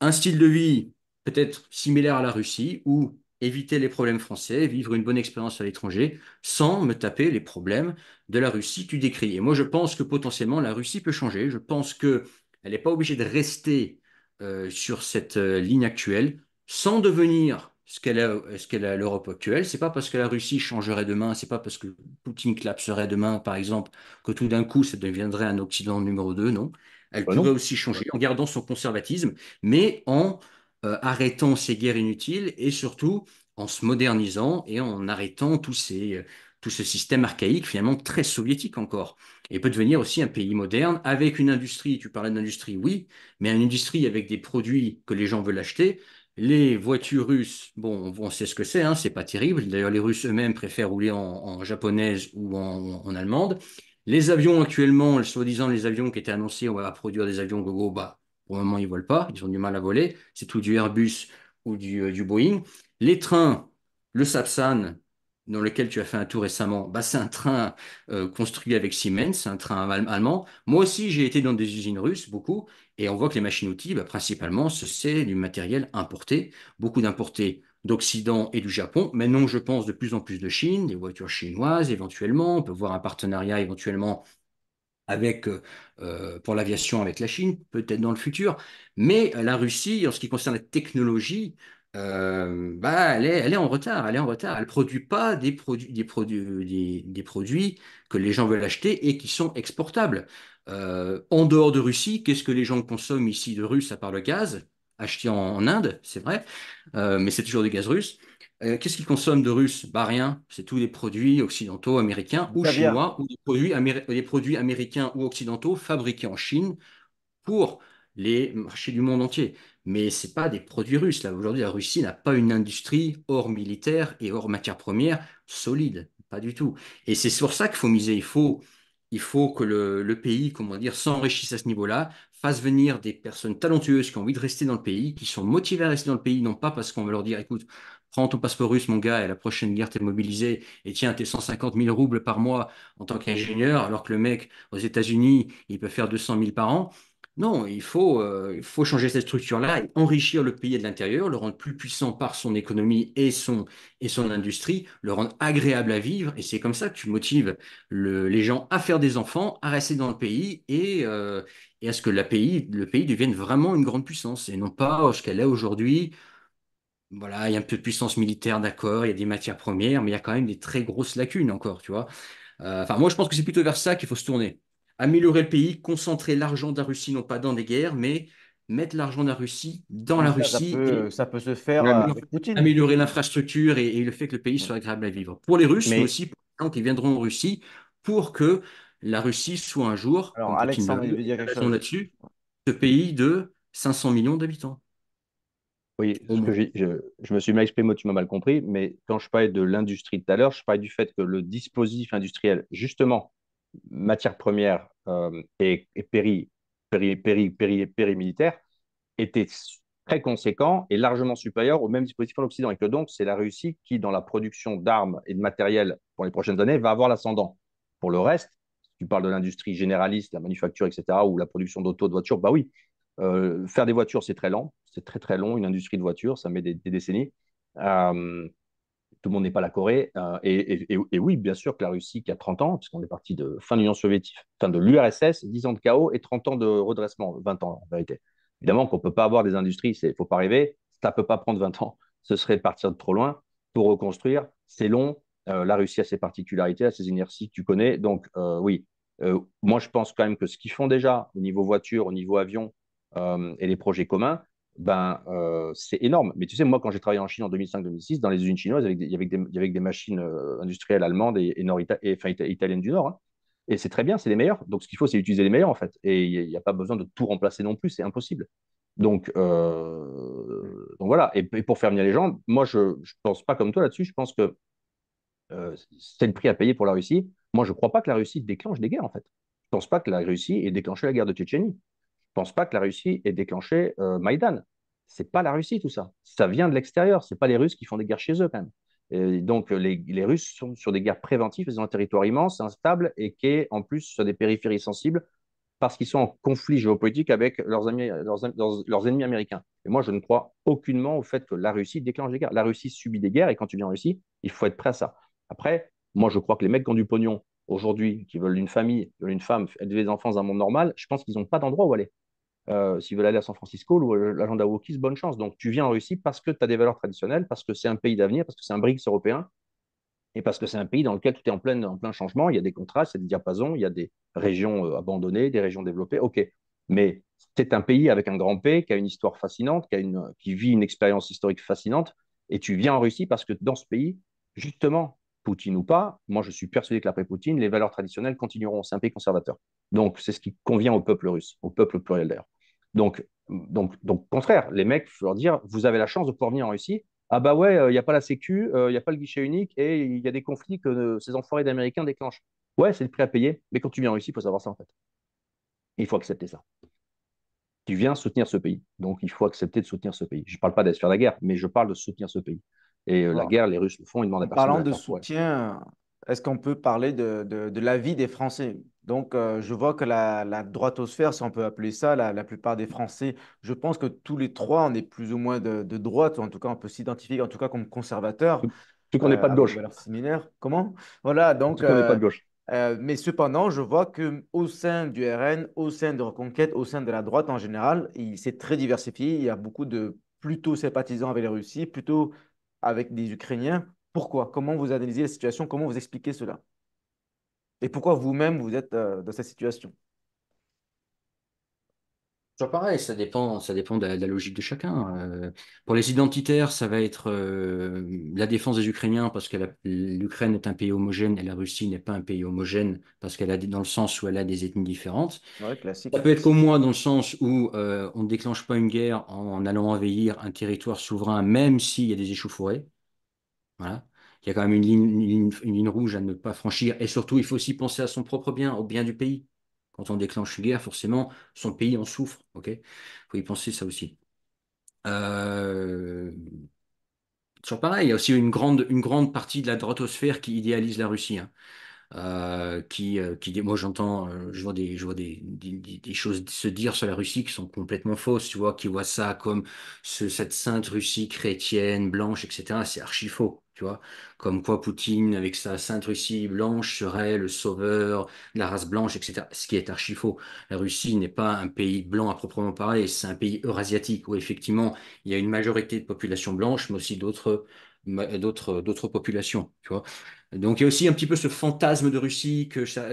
un style de vie peut-être similaire à la Russie, ou éviter les problèmes français, vivre une bonne expérience à l'étranger, sans me taper les problèmes de la Russie que tu décris. Et moi, je pense que potentiellement, la Russie peut changer. Je pense qu'elle n'est pas obligée de rester euh, sur cette euh, ligne actuelle, sans devenir ce qu'elle a, ce qu'elle l'Europe actuelle. C'est pas parce que la Russie changerait demain, c'est pas parce que Poutine clapserait demain, par exemple, que tout d'un coup, ça deviendrait un Occident numéro 2, non. Elle bah pourrait aussi changer bah en gardant son conservatisme, mais en euh, arrêtant ses guerres inutiles et surtout en se modernisant et en arrêtant tout ce système archaïque, finalement très soviétique encore. Et peut devenir aussi un pays moderne avec une industrie, tu parlais d'industrie, oui, mais une industrie avec des produits que les gens veulent acheter, les voitures russes, bon, on sait ce que c'est, hein, c'est pas terrible. D'ailleurs, les Russes eux-mêmes préfèrent rouler en, japonaise ou en, allemande. Les avions actuellement, soi-disant les avions qui étaient annoncés, on va produire des avions gogo, bah, pour le moment, ils ne volent pas, ils ont du mal à voler. C'est tout du Airbus ou euh, du, Boeing. Les trains, le Sapsan, dans lequel tu as fait un tour récemment, bah, c'est un train euh, construit avec Siemens, un train allemand. Moi aussi, j'ai été dans des usines russes, beaucoup, et on voit que les machines-outils, bah, principalement, c'est du matériel importé, beaucoup d'importés d'Occident et du Japon. mais non, je pense de plus en plus de Chine, des voitures chinoises éventuellement. On peut voir un partenariat éventuellement avec, euh, euh, pour l'aviation avec la Chine, peut-être dans le futur. Mais euh, la Russie, en ce qui concerne la technologie, bah, elle, est, en retard, elle est en retard. Elle produit pas des, des, des produits que les gens veulent acheter et qui sont exportables. Euh, en dehors de Russie, qu'est-ce que les gens consomment ici de russe à part le gaz, acheté en, Inde, c'est vrai, euh, mais c'est toujours du gaz russe. Euh, qu'est-ce qu'ils consomment de russe Bah rien, c'est tous les produits occidentaux, américains ou chinois, ou des produits, américains ou occidentaux fabriqués en Chine pour les marchés du monde entier. Mais ce n'est pas des produits russes. Là, aujourd'hui, la Russie n'a pas une industrie hors militaire et hors matières premières solide, pas du tout. Et c'est sur ça qu'il faut miser. Il faut il faut que le, pays, comment dire, s'enrichisse à ce niveau-là, fasse venir des personnes talentueuses qui ont envie de rester dans le pays, qui sont motivées à rester dans le pays, non pas parce qu'on va leur dire, écoute, prends ton passeport russe, mon gars, et la prochaine guerre, t'es mobilisé, et tiens, t'es 150 000 roubles par mois en tant qu'ingénieur, alors que le mec, aux États-Unis, il peut faire 200 000 par an. Non, euh, il faut, changer cette structure-là et enrichir le pays de l'intérieur, le rendre plus puissant par son économie et son, industrie, le rendre agréable à vivre. Et c'est comme ça que tu motives les gens à faire des enfants, à rester dans le pays et, euh, à ce que le pays devienne vraiment une grande puissance et non pas oh, ce qu'elle est aujourd'hui. Voilà, il y a un peu de puissance militaire, d'accord, il y a des matières premières, mais il y a quand même des très grosses lacunes encore, tu vois. Euh, moi, je pense que c'est plutôt vers ça qu'il faut se tourner améliorer le pays, concentrer l'argent de la Russie, non pas dans des guerres, mais mettre l'argent de la Russie dans la Russie. Ça peut, se faire euh, améliorer, l'infrastructure et, le fait que le pays soit agréable à vivre. Pour les Russes, mais, aussi pour les gens qui viendront en Russie, pour que la Russie soit un jour, là-dessus, ce pays de 500 millions d'habitants. Oui, je, me suis mal exprimé, moi tu m'as mal compris, mais quand je parlais de l'industrie tout à l'heure, je parlais du fait que le dispositif industriel, justement, matières premières euh, et, péri, péri, périmilitaires était très conséquent et largement supérieur au même dispositif en Occident. Et que donc, c'est la Russie qui, dans la production d'armes et de matériel pour les prochaines années, va avoir l'ascendant. Pour le reste, si tu parles de l'industrie généraliste, la manufacture, etc., ou la production d'autos, de voitures, bah oui, euh, faire des voitures, c'est très lent, c'est très très long, une industrie de voitures, ça met des, décennies. Euh, tout le monde n'est pas la Corée. Euh, et, oui, bien sûr que la Russie, qui a 30 ans, puisqu'on est parti de fin de l'Union soviétique, fin de l'URSS, 10 ans de chaos et 30 ans de redressement, 20 ans en vérité. Évidemment qu'on ne peut pas avoir des industries, il ne faut pas rêver, ça ne peut pas prendre 20 ans. Ce serait partir de trop loin pour reconstruire. C'est long. Euh, la Russie a ses particularités, a ses inerties, tu connais. Donc, euh, oui, moi, je pense quand même que ce qu'ils font déjà au niveau voiture, au niveau avion et les projets communs, ben, euh, c'est énorme. Mais tu sais, moi, quand j'ai travaillé en Chine en 2005-2006, dans les usines chinoises, avec il, y avait des, des machines euh, industrielles allemandes et, et, et enfin, italiennes du Nord. Hein. Et c'est très bien, c'est les meilleurs. Donc, ce qu'il faut, c'est utiliser les meilleurs, en fait. Et il n'y a, pas besoin de tout remplacer non plus, c'est impossible. Donc, euh, donc voilà. Et, pour faire venir les gens, moi, je ne pense pas comme toi là-dessus. Je pense que c'est le prix à payer pour la Russie. Moi, je ne crois pas que la Russie déclenche des guerres, en fait. Je ne pense pas que la Russie ait déclenché la guerre de Tchétchénie pense pas que la Russie ait déclenché euh, Maïdan. Ce C'est pas la Russie tout ça. Ça vient de l'extérieur. C'est pas les Russes qui font des guerres chez eux quand même. Et donc euh, les, Russes sont sur des guerres préventives. Ils ont un territoire immense, instable et qui est en plus sur des périphéries sensibles parce qu'ils sont en conflit géopolitique avec leurs, amis, leurs, ennemis américains. Et moi, je ne crois aucunement au fait que la Russie déclenche des guerres. La Russie subit des guerres et quand tu viens en Russie, il faut être prêt à ça. Après, moi, je crois que les mecs qui ont du pognon aujourd'hui, qui veulent une famille, veulent une femme, élever des enfants dans un monde normal, je pense qu'ils n'ont pas d'endroit où aller. Si euh, S'ils veulent aller à San Francisco, ou l'agenda Wokies, bonne chance. Donc tu viens en Russie parce que tu as des valeurs traditionnelles, parce que c'est un pays d'avenir, parce que c'est un BRICS européen, et parce que c'est un pays dans lequel tout est en plein, plein changement. Il y a des contrastes, il y a des diapasons, il y a des régions euh, abandonnées, des régions développées. OK. Mais c'est un pays avec un grand P, qui a une histoire fascinante, qui, a une, qui vit une expérience historique fascinante. Et tu viens en Russie parce que dans ce pays, justement, Poutine ou pas, moi je suis persuadé que l'après-Poutine, les valeurs traditionnelles continueront. C'est un pays conservateur. Donc c'est ce qui convient au peuple russe, au peuple pluriel d'ailleurs. Donc, donc, donc, contraire, les mecs, il leur dire, vous avez la chance de pouvoir venir en Russie. Ah bah ouais, il euh, y n'y a pas la Sécu, il euh, y n'y a pas le guichet unique et il y a des conflits que euh, ces enfoirés d'Américains déclenchent. Ouais, c'est le prix à payer, mais quand tu viens en Russie, il faut savoir ça en fait. Il faut accepter ça. Tu viens soutenir ce pays, donc il faut accepter de soutenir ce pays. Je ne parle pas d'aller de la guerre, mais je parle de soutenir ce pays. Et la guerre, les Russes le font, ils demandent à Parlant de, de soutien, est-ce qu'on peut parler de, de, de l'avis des Français donc, euh, je vois que la, la, droitosphère, si on peut appeler ça, la, plupart des Français, je pense que tous les trois, on est plus ou moins de, droite, ou en tout cas, on peut s'identifier, en tout cas, comme conservateur. Tu euh, qu'on n'est pas de euh, gauche. similaire. Comment Voilà, donc. tu euh, pas de gauche. mais cependant, je vois que au sein du RN, au sein de Reconquête, au sein de la droite en général, il s'est très diversifié. Il y a beaucoup de plutôt sympathisants avec les Russie, plutôt avec des Ukrainiens, pourquoi Comment vous analysez la situation Comment vous expliquez cela Et pourquoi vous-même vous êtes euh, dans cette situation pareil, ça dépend, ça dépend de la, logique de chacun. Euh. pour les identitaires, ça va être euh, la défense des Ukrainiens parce que l'Ukraine est un pays homogène et la Russie n'est pas un pays homogène parce qu'elle a dans le sens où elle a des ethnies différentes. ça peut être au moins dans le sens où on ne déclenche pas une guerre en, allant envahir un territoire souverain, même s'il y a des échauffourées. Voilà. Il y a quand même une ligne, une, rouge à ne pas franchir. Et surtout, il faut aussi penser à son propre bien, au bien du pays. Quand on déclenche une guerre, forcément, son pays en souffre. ok il faut y penser ça aussi. Euh... pareil, il y a aussi une grande, une grande partie de la droitosphère qui idéalise la Russie. Hein. Euh, qui, euh, qui, moi j'entends, euh, je vois, des, des, choses se dire sur la Russie qui sont complètement fausses, tu vois, qui voient ça comme cette sainte Russie chrétienne, blanche, etc. C'est archi faux vois, comme quoi Poutine, avec sa sainte Russie blanche, serait le sauveur de la race blanche, etc. Ce qui est archi faux. La Russie n'est pas un pays blanc à proprement parler, c'est un pays eurasiatique où effectivement il y a une majorité de population blanche, mais aussi d'autres populations tu vois donc il y a aussi un petit peu ce fantasme de Russie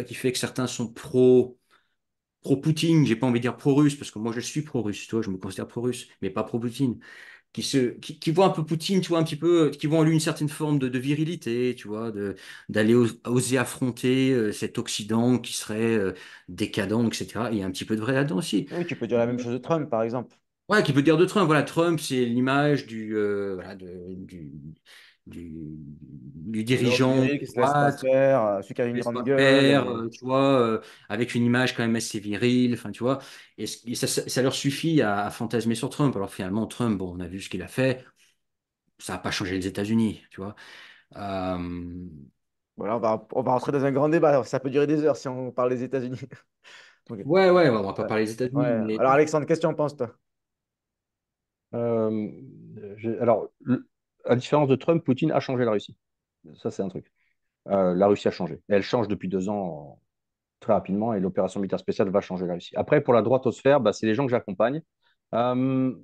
qui fait que certains sont pro pro Poutine j'ai pas envie de dire pro russe parce que moi je suis pro russe je me considère pro russe mais pas pro Poutine qui se qui, voient un peu Poutine, tu un petit peu, euh, qui voient en lui une certaine forme de, virilité, tu vois, de d'aller oser affronter euh, cet Occident qui serait euh, décadent, etc. Il y a un petit peu de vrai là-dedans aussi. Oui, tu peux dire la même chose de Trump, par exemple. Ouais, qui peut dire de Trump. Voilà, Trump, c'est l'image du du, dirigeant euh, celui qui une grande gueule, euh, euh, tu vois, avec une image quand même assez virile, enfin tu vois, et, ça, leur suffit à, fantasmer sur Trump. Alors finalement Trump, bon, on a vu ce qu'il a fait, ça n'a pas changé les États-Unis, tu vois. Voilà, on va, on va rentrer dans un grand débat, ça peut durer des heures si on parle des États-Unis. Ouais, ouais, on va pas parler des États-Unis. Alors Alexandre, qu'est-ce que tu en penses toi alors, à différence de Trump, Poutine a changé la Russie. Ça, c'est un truc. Euh, la Russie a changé. Elle change depuis deux ans euh, très rapidement et l'opération militaire spéciale va changer la Russie. Après, pour la droite sphère, bah, c'est les gens que j'accompagne. Euh,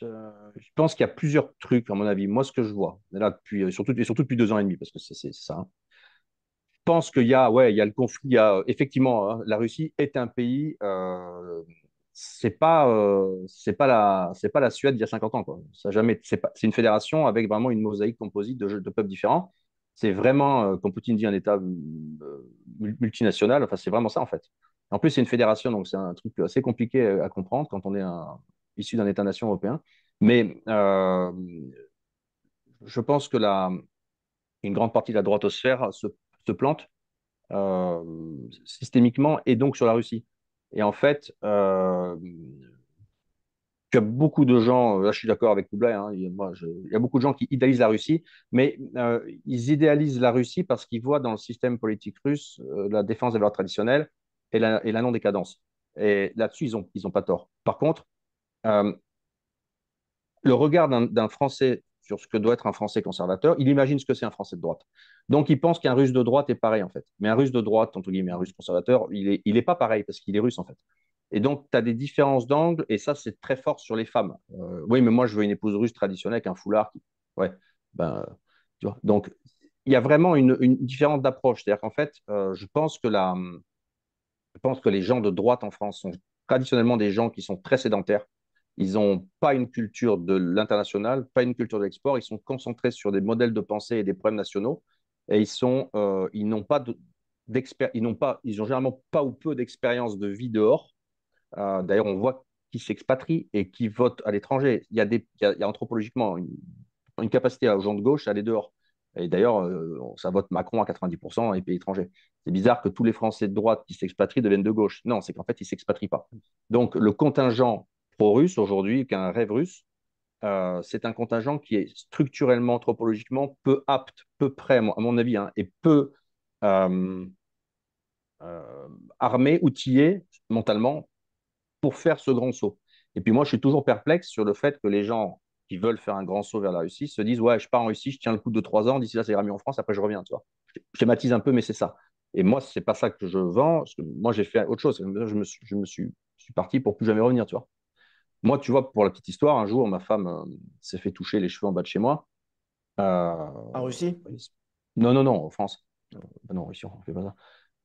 je pense qu'il y a plusieurs trucs, à mon avis. Moi, ce que je vois, là, depuis, surtout, et surtout depuis deux ans et demi, parce que c'est ça. Hein. Je pense qu'il y, a, ouais, y le conflit. a, effectivement, hein, la Russie est un pays c'est pas euh, c'est pas la c'est pas la Suède il y a 50 ans Ça jamais c'est pas une fédération avec vraiment une mosaïque composite de, peuples différents. C'est vraiment comme euh, Poutine dit un État euh, multinational. Enfin c'est vraiment ça en fait. En plus c'est une fédération donc c'est un truc assez compliqué à, comprendre quand on est issu d'un État-nation européen. Mais je pense que la une grande partie de la droite se, se plante systémiquement et donc sur la Russie. Et en fait, il y a beaucoup de gens, euh, là je suis d'accord avec Kublai, hein, il, y a beaucoup de gens qui idéalisent la Russie, mais euh, ils idéalisent la Russie parce qu'ils voient dans le système politique russe euh, la défense des valeurs traditionnelles et la, et non-décadence. Et là-dessus, ils n'ont ils ont pas tort. Par contre, le regard d'un Français sur ce que doit être un Français conservateur, il imagine ce que c'est un Français de droite. Donc il pense qu'un Russe de droite est pareil en fait. Mais un Russe de droite, entre guillemets, un Russe conservateur, il n'est il est pas pareil parce qu'il est russe en fait. Et donc, tu as des différences d'angle, et ça, c'est très fort sur les femmes. Euh, oui, mais moi, je veux une épouse russe traditionnelle avec un foulard. Ouais, ben, Donc, il y a vraiment une, une différence d'approche. C'est-à-dire qu'en fait, euh, je, pense que la, je pense que les gens de droite en France sont traditionnellement des gens qui sont très sédentaires, ils n'ont pas une culture de l'international, pas une culture de l'export. Ils sont concentrés sur des modèles de pensée et des problèmes nationaux. Et ils sont, euh, ils n'ont pas ils n'ont pas, ils ont généralement pas ou peu d'expérience de vie dehors. Euh, d'ailleurs, on voit qui s'expatrie et qui vote à l'étranger. Il y a des, il anthropologiquement une, capacité aux gens de gauche à aller dehors. Et d'ailleurs, euh, ça vote Macron à 90% et pays étrangers. C'est bizarre que tous les Français de droite qui s'expatrient deviennent de gauche. Non, c'est qu'en fait, ils ne s'expatrient pas. Donc, le contingent pro-russe aujourd'hui qu'un rêve russe, euh, c'est un contingent qui est structurellement, anthropologiquement peu apte, peu prêt, à mon avis, hein, et peu euh, euh, armé, outillé mentalement pour faire ce grand saut. Et puis moi, je suis toujours perplexe sur le fait que les gens qui veulent faire un grand saut vers la Russie se disent Ouais, je pars en Russie, je tiens le coup de trois ans, d'ici là, c'est ira en France, après je reviens. Tu vois. Je schématise un peu, mais c'est ça. Et moi, c'est pas ça que je vends. Parce que moi, j'ai fait autre chose. Je me, suis, suis parti pour plus jamais revenir. Tu vois. Moi, tu vois, pour la petite histoire, un jour, ma femme euh, s'est fait toucher les cheveux en bas de chez moi. Euh, en Russie Non, non, non, en France. Euh, non, en Russie, on ne fait pas ça.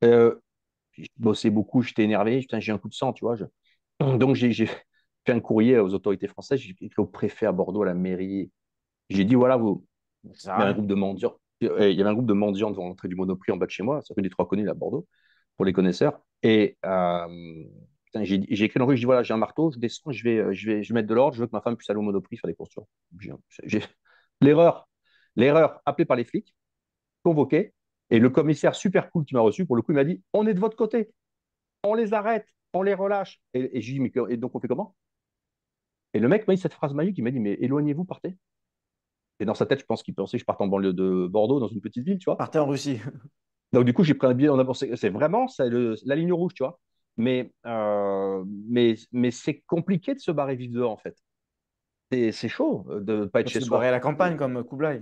je bossais beaucoup, j'étais énervé, j'ai un coup de sang, tu vois. Donc, j'ai fait un courrier aux autorités françaises, j'ai écrit au préfet à Bordeaux, à la mairie. J'ai dit, voilà, vous, il y avait un groupe de mendiants. Il y avait un groupe de mendiants devant l'entrée du Monoprix en bas de chez moi, ça fait des trois connus à Bordeaux, pour les connaisseurs. Et j'ai écrit dans rue, je dis voilà, j'ai un marteau, je descends, je vais, euh, je vais, je mettre de l'ordre, je veux que ma femme puisse aller au monoprix faire des courses. L'erreur, l'erreur, appelée par les flics, convoqué, et le commissaire super cool qui m'a reçu, pour le coup, il m'a dit on est de votre côté, on les arrête, on les relâche. Et, lui j'ai dit mais et donc on fait comment Et le mec m'a dit cette phrase magique, il m'a dit mais éloignez-vous, partez. Et dans sa tête, je pense qu'il pensait que je partais en banlieue de Bordeaux, dans une petite ville, tu vois. Partez en Russie. Donc, du coup, j'ai pris un billet en avance. C'est vraiment la ligne rouge, tu vois. Mais, euh, mais, mais c'est compliqué de se barrer vite dehors, en fait. C'est chaud euh, de ne pas être chez soi. Se barrer à la campagne comme euh, Kublai.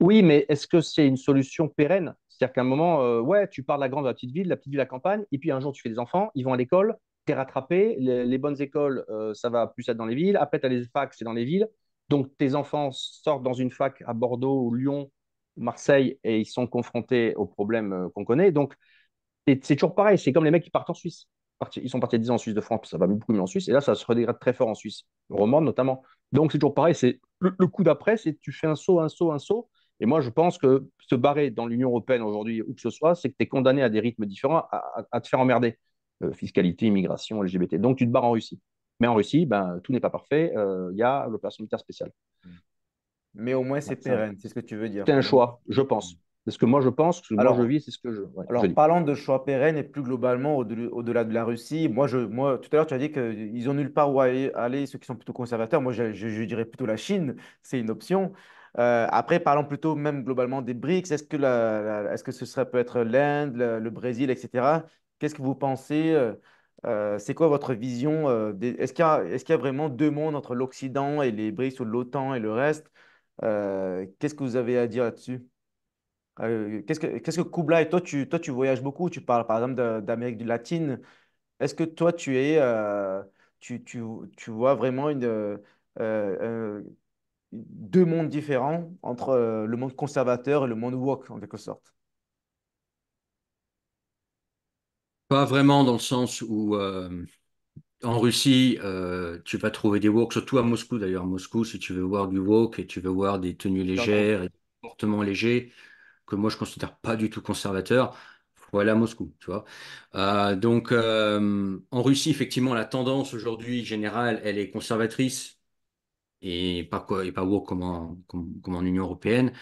Oui, mais est-ce que c'est une solution pérenne C'est-à-dire qu'à un moment, ouais, tu pars de la grande à la petite ville, la petite ville à la campagne, et puis un jour tu fais des enfants, ils vont à l'école, es rattrapé, les, bonnes écoles, ça va plus être dans les villes, après as les facs, c'est dans les villes, donc tes enfants sortent dans une fac à Bordeaux, Lyon, Marseille, et ils sont confrontés aux problèmes qu'on connaît. Donc c'est toujours pareil. C'est comme les mecs qui partent en Suisse. Ils sont partis 10 ans en Suisse de France, ça va beaucoup mieux en Suisse. Et là, ça se redégrade très fort en Suisse, romande notamment. Donc, c'est toujours pareil. le, coup d'après, c'est tu fais un saut, un saut, un saut. Et moi, je pense que se barrer dans l'Union européenne aujourd'hui, ou que ce soit, c'est que tu es condamné à des rythmes différents, à, te faire emmerder. Euh, fiscalité, immigration, LGBT. Donc, tu te barres en Russie. Mais en Russie, ben, tout n'est pas parfait. Il euh, y a l'opération militaire spéciale. Mais au moins, c'est pérenne, c'est ce que tu veux dire. C'est un choix, je pense. Mm. C'est ce que moi je pense, ce que moi je vis, c'est ce que je. alors, parlant de choix pérennes et plus globalement au-delà de la Russie, moi, je, moi, tout à l'heure, tu as dit qu'ils ont nulle part où aller, ceux qui sont plutôt conservateurs. Moi, je, dirais plutôt la Chine, c'est une option. Euh, après, parlons plutôt même globalement des BRICS. Est-ce que, est-ce que ce serait peut-être l'Inde, le, Brésil, etc. Qu'est-ce que vous pensez euh, euh, C'est quoi votre vision est-ce, qu'il est-ce qu'il y, a vraiment deux mondes entre l'Occident et les BRICS ou l'OTAN et le reste Qu'est-ce que vous avez à dire là-dessus euh, qu'est-ce que, qu'est-ce que Kublai, toi tu, toi, tu voyages beaucoup, tu parles par exemple d'Amérique du Latine. Est-ce que toi, tu es, euh, tu, tu, tu, vois vraiment euh, deux mondes différents entre le monde conservateur et le monde woke, en quelque sorte? Pas vraiment dans le sens où en Russie, tu vas trouver des woke, surtout à Moscou d'ailleurs. À Moscou, si tu veux voir du woke et tu veux voir des tenues légères et des comportements légers, que moi je considère pas du tout conservateur, voilà Moscou, tu vois. Euh, donc euh, en Russie, effectivement, la tendance aujourd'hui générale, elle est conservatrice et pas quoi et pas comme en, comme, Union européenne.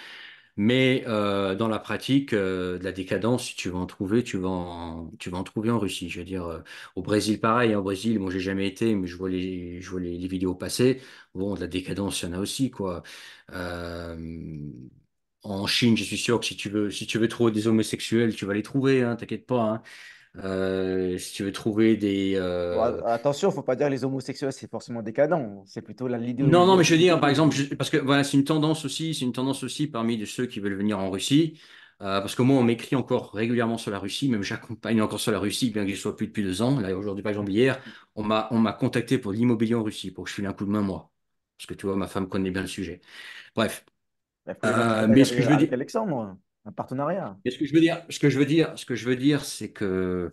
Mais euh, dans la pratique, de la décadence, si tu vas en trouver, tu vas en, tu vas en trouver en Russie. Je veux dire, au Brésil, pareil. au Brésil, bon, j'ai jamais été, mais je vois les, je vois les, vidéos passer. Bon, de la décadence, il y en a aussi, quoi en Chine, je suis sûr que si tu veux, si tu veux trouver des homosexuels, tu vas les trouver, hein, t'inquiète pas. Hein. Euh, si tu veux trouver des. Euh attention, il ne faut pas dire les homosexuels, c'est forcément décadent. C'est plutôt l'idée. Non, non, mais je veux dire, par exemple, parce que voilà, c'est une tendance aussi, c'est une tendance aussi parmi ceux qui veulent venir en Russie. Euh, parce que moi, on m'écrit encore régulièrement sur la Russie, même j'accompagne encore sur la Russie, bien que je sois plus depuis deux ans. Là, aujourd'hui, par exemple, hier, on m'a, on m'a contacté pour l'immobilier en Russie, pour que je file un coup de main, moi. Parce que tu vois, ma femme connaît bien le sujet. Bref. Euh, mais ce que je veux dire, Alexandre, un partenariat. ce que je veux dire, ce que je veux dire, ce que je veux dire, c'est que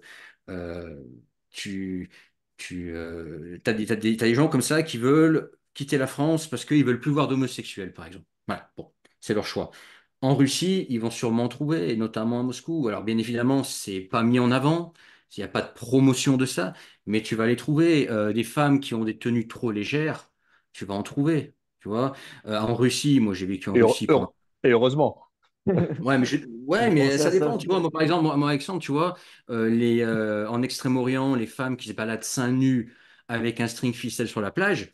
euh, tu, tu euh, as, des, gens comme ça qui veulent quitter la France parce qu'ils veulent plus voir d'homosexuels, par exemple. Voilà, bon, c'est leur choix. En Russie, ils vont sûrement trouver, notamment à Moscou. Alors bien évidemment, c'est pas mis en avant, il n'y a pas de promotion de ça, mais tu vas les trouver. des femmes qui ont des tenues trop légères, tu vas en trouver. Tu vois, euh, en Russie, moi j'ai vécu en Russie. et heureusement. ouais, mais, ça dépend. par exemple, moi, Alexandre, tu vois, euh, les, euh, en Extrême-Orient, les femmes qui se baladent seins nus avec un string ficelle sur la plage,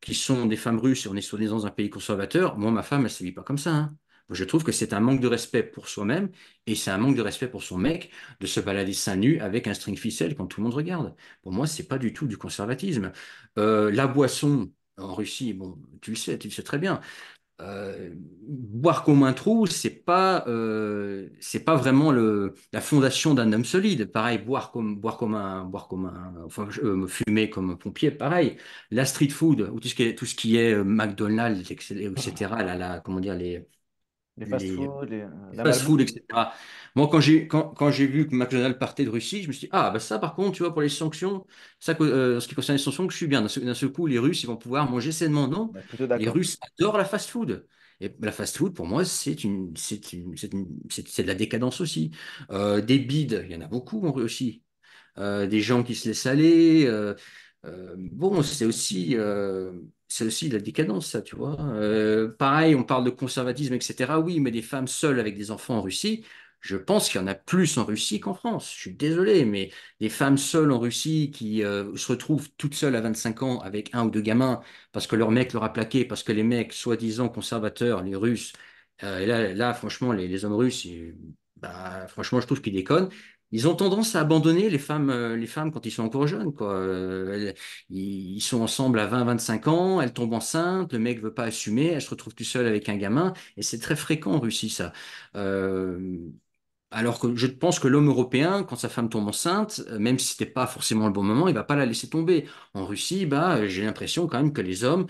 qui sont des femmes russes, et on est soi dans un pays conservateur, moi, ma femme, elle ne se vit pas comme ça. Hein. Je trouve que c'est un manque de respect pour soi-même et c'est un manque de respect pour son mec de se balader seins nus avec un string ficelle quand tout le monde regarde. Pour moi, c'est pas du tout du conservatisme. la boisson, en Russie, tu le sais, tu le sais très bien. Euh, boire comme un trou, c'est pas, euh, c'est pas vraiment le, la fondation d'un homme solide. Pareil, boire comme, boire comme un, boire comme un, enfin, euh, fumer comme un pompier, pareil. La street food, ou tout ce qui est, tout ce qui est McDonald's, etc., Là, là, comment dire, les, les euh, fast-food, etc. Moi, quand j'ai quand, quand j'ai vu que McDonald's partait de Russie, je me suis dit ah bah ça par contre, tu vois pour les sanctions, ça euh, ce qui concerne les sanctions, je suis bien. D'un seul, coup, les Russes ils vont pouvoir manger sainement, non bah, Les Russes adorent la fast-food. Et la fast-food, pour moi, c'est une, c'est une, c'est de la décadence aussi. Euh, des bides, il y en a beaucoup en Russie. des gens qui se laissent aller. bon, c'est aussi c'est aussi de la décadence, ça, tu vois. Euh, pareil, on parle de conservatisme, etc. Oui, mais des femmes seules avec des enfants en Russie, je pense qu'il y en a plus en Russie qu'en France. Je suis désolé, mais des femmes seules en Russie qui euh, se retrouvent toutes seules à 25 ans avec un ou deux gamins parce que leur mec leur a plaqué, parce que les mecs, soi-disant conservateurs, les Russes, euh, et là, là, franchement, les, hommes russes, bah, franchement, je trouve qu'ils déconnent ils ont tendance à abandonner les femmes, euh, les femmes quand ils sont encore jeunes. Quoi. Euh, ils sont ensemble à 20-25 ans, elle tombe enceinte, le mec ne veut pas assumer, elle se retrouve tout seule avec un gamin, et c'est très fréquent en Russie ça. Euh, alors que je pense que l'homme européen, quand sa femme tombe enceinte, même si c'était pas forcément le bon moment, il ne va pas la laisser tomber. En Russie, bah, j'ai l'impression quand même que les hommes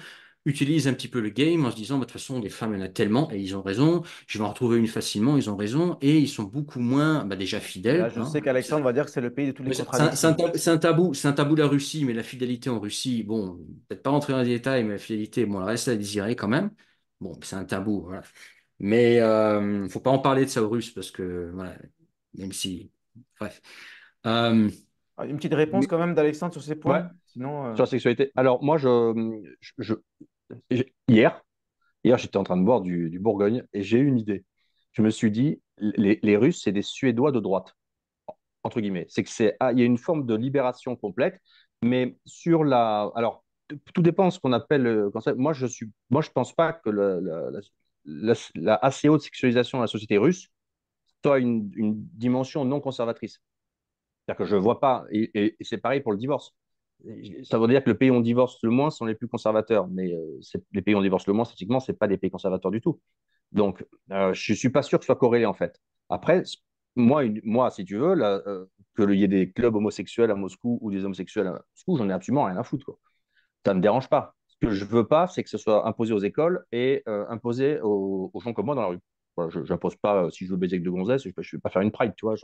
utilise un petit peu le game en se disant, bah, de toute façon, les femmes, il y en a tellement, et ils ont raison, je vais en retrouver une facilement, ils ont raison, et ils sont beaucoup moins bah, déjà fidèles. je hein. sais qu'Alexandre va dire que c'est le pays de tous les contradictions. C'est un, tabou, c'est un tabou de la Russie, mais la fidélité en Russie, bon, peut-être pas rentrer dans les détails, mais la fidélité, bon, elle reste à désirer quand même. Bon, c'est un tabou, voilà. Mais euh, faut pas en parler de ça aux Russes, parce que, voilà, même si... Bref. Euh, une petite réponse quand même d'Alexandre sur ces points. Ouais. Sinon, euh, Sur la sexualité. Alors moi, je, je, hier, hier j'étais en train de boire du, Bourgogne et j'ai eu une idée. Je me suis dit, les, Russes, c'est des Suédois de droite, entre guillemets. C'est que c'est, ah, il y a une forme de libération complète, mais sur la, alors tout dépend de ce qu'on appelle. Euh, moi, je suis, moi, je pense pas que le, la, assez haute sexualisation de la société russe soit une, dimension non conservatrice. C'est-à-dire que je vois pas, et c'est pareil pour le divorce ça veut dire que le pays où on divorce le moins sont les plus conservateurs, mais euh, les pays où on divorce le moins, statistiquement, ce pas des pays conservateurs du tout. Donc, euh, je ne suis pas sûr que ce soit corrélé, en fait. Après, moi, moi si tu veux, là, euh, y ait des clubs homosexuels à Moscou ou des homosexuels à Moscou, j'en ai absolument rien à foutre. Quoi. Ça ne me dérange pas. Ce que je ne veux pas, c'est que ce soit imposé aux écoles et euh, imposé aux, gens comme moi dans la rue. je n'impose pas, si je veux baiser avec de gonzesses, je ne vais pas faire une pride, tu vois.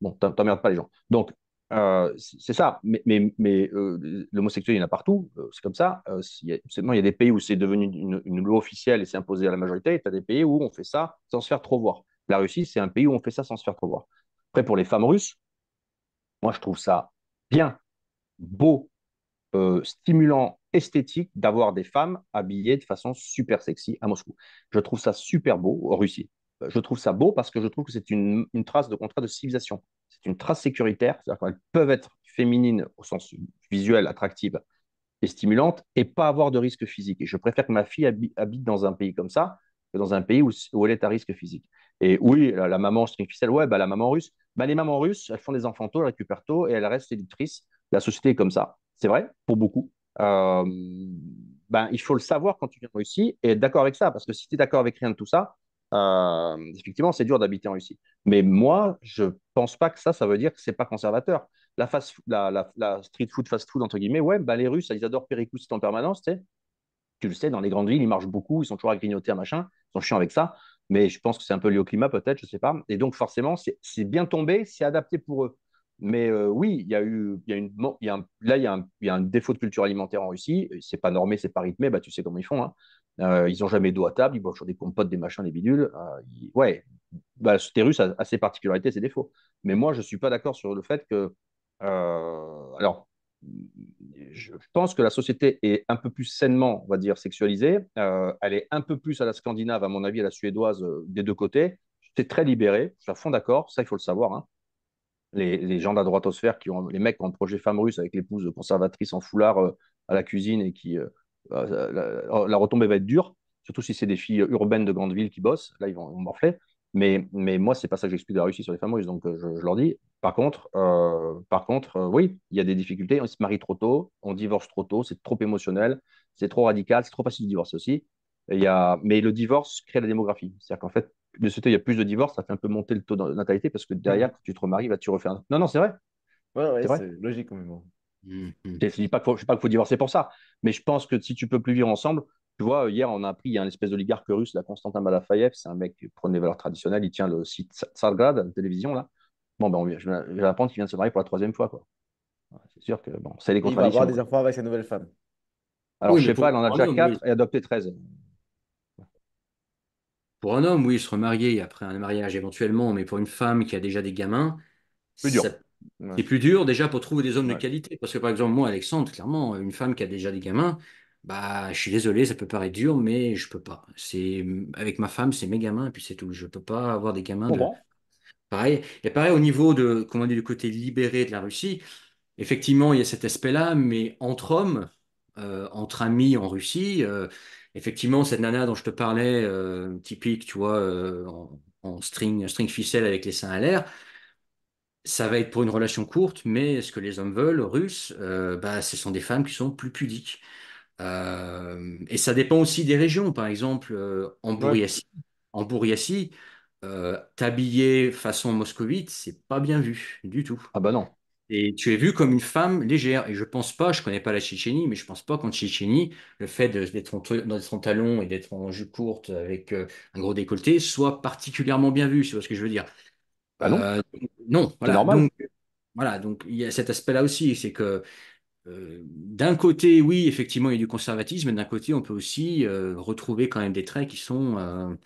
Bon, pas les gens. Donc, euh, c'est ça, mais, mais, euh, l'homosexuel, il y en a partout, euh, c'est comme ça. Il y, a, il y a des pays où c'est devenu une, loi officielle et c'est imposé à la majorité, et tu as des pays où on fait ça sans se faire trop voir. La Russie, c'est un pays où on fait ça sans se faire trop voir. Après, pour les femmes russes, moi, je trouve ça bien, beau, stimulant, esthétique d'avoir des femmes habillées de façon super sexy à Moscou. Je trouve ça super beau en Russie. Je trouve ça beau parce que je trouve que c'est une, une trace de contrat de civilisation c'est une trace sécuritaire, c'est-à-dire qu'elles peuvent être féminines au sens visuel, attractives et stimulantes, et pas avoir de risque physique. Et je préfère que ma fille habite dans un pays comme ça que dans un pays où, elle est à risque physique. Et oui, la, maman string ficelle, ouais, bah, la maman russe, bah, les mamans russes, elles font des enfants tôt, elles récupèrent tôt et elles restent éditrices. La société est comme ça. C'est vrai, pour beaucoup. Euh, ben, il faut le savoir quand tu viens de et être d'accord avec ça. Parce que si tu es d'accord avec rien de tout ça, euh, effectivement, c'est dur d'habiter en Russie. Mais moi, je pense pas que ça, ça veut dire que c'est pas conservateur. La, street food, fast food, entre guillemets, ouais, bah, les Russes, ils adorent c'est en permanence, tu le sais, dans les grandes villes, ils marchent beaucoup, ils sont toujours à grignoter, machin, ils sont chiants avec ça. Mais je pense que c'est un peu lié au climat, peut-être, je sais pas. Et donc, forcément, c'est bien tombé, c'est adapté pour eux. Mais euh, oui, il y a eu, y a là, il y, a un défaut de culture alimentaire en Russie. C'est pas normé, c'est pas rythmé. Bah, tu sais comment ils font. Hein. Euh, ils n'ont jamais d'eau à table, ils boivent sur des compotes, des machins, des bidules. Euh, ouais, bah, russe a, a, ses particularités, ses défauts. Mais moi, je ne suis pas d'accord sur le fait que. Euh, alors, je pense que la société est un peu plus sainement, on va dire, sexualisée. elle est un peu plus à la scandinave, à mon avis, à la suédoise, des deux côtés. C'est très libéré, je suis à fond d'accord, ça, il faut le savoir. Hein. Les, gens de la droiteosphère, qui ont, les mecs qui ont projet femme russe avec l'épouse conservatrice en foulard à la cuisine et qui euh, la, retombée va être dure, surtout si c'est des filles urbaines de grandes villes qui bossent. Là, ils vont, morfler. Mais, mais moi, c'est pas ça que j'explique de la réussite sur les femmes donc euh, je, leur dis. Par contre, euh, par contre oui, il y a des difficultés. On se marie trop tôt, on divorce trop tôt, c'est trop émotionnel, c'est trop radical, c'est trop facile de divorcer aussi. Il y Mais le divorce crée la démographie. C'est-à-dire qu'en fait, de ce il y a plus de divorces, ça fait un peu monter le taux de natalité parce que derrière, quand tu te remaries, bah, tu refais Un... Non, non, c'est vrai. c'est logique, quand même. Mmh, mmh. Je ne dis pas qu'il faut, divorcer pour ça, mais je pense que si tu peux plus vivre ensemble, tu vois, hier on a appris, il y a un espèce d'oligarque russe, la Constantin Malafayev, c'est un mec qui prend les valeurs traditionnelles, il tient le site à la télévision là. Bon, ben, on, je vais apprendre qu'il vient de se marier pour la troisième fois. quoi. C'est sûr que bon, c'est les contradictions. Il va avoir des enfants avec sa nouvelle femme. Alors, oui, je sais pas, elle en a déjà 4 et adopté 13. Pour un homme, oui, se remarier après un mariage éventuellement, mais pour une femme qui a déjà des gamins, plus dur. C'est plus dur déjà pour trouver des hommes de qualité. Parce que par exemple, moi, Alexandre, clairement, une femme qui a déjà des gamins, bah, je suis désolé, ça peut paraître dur, mais je peux pas. C'est avec ma femme, c'est mes gamins, et puis c'est tout. Je peux pas avoir des gamins Pareil. Et pareil au niveau de, comment dire, du côté libéré de la Russie. Effectivement, il y a cet aspect-là, mais entre hommes, euh, entre amis en Russie, euh, effectivement, cette nana dont je te parlais, euh, typique, tu vois, en, en, string, string ficelle avec les seins à l'air ça va être pour une relation courte, mais ce que les hommes veulent, russes, euh, bah, ce sont des femmes qui sont plus pudiques. Euh, et ça dépend aussi des régions. Par exemple, euh, en bourg en t'habiller façon moscovite, c'est pas bien vu du tout. Ah bah non. Et tu es vu comme une femme légère. Et je pense pas, je connais pas la Tchétchénie, mais je pense pas qu'en Tchétchénie, le fait d'être en, des talon et d'être en jupe courte avec un gros décolleté soit particulièrement bien vu. C'est ce que je veux dire. Ah non. Euh, voilà. Donc, voilà, donc il y a cet aspect-là aussi, c'est que euh, d'un côté, oui, effectivement, il y a du conservatisme, mais d'un côté, on peut aussi euh, retrouver quand même des traits qui sont,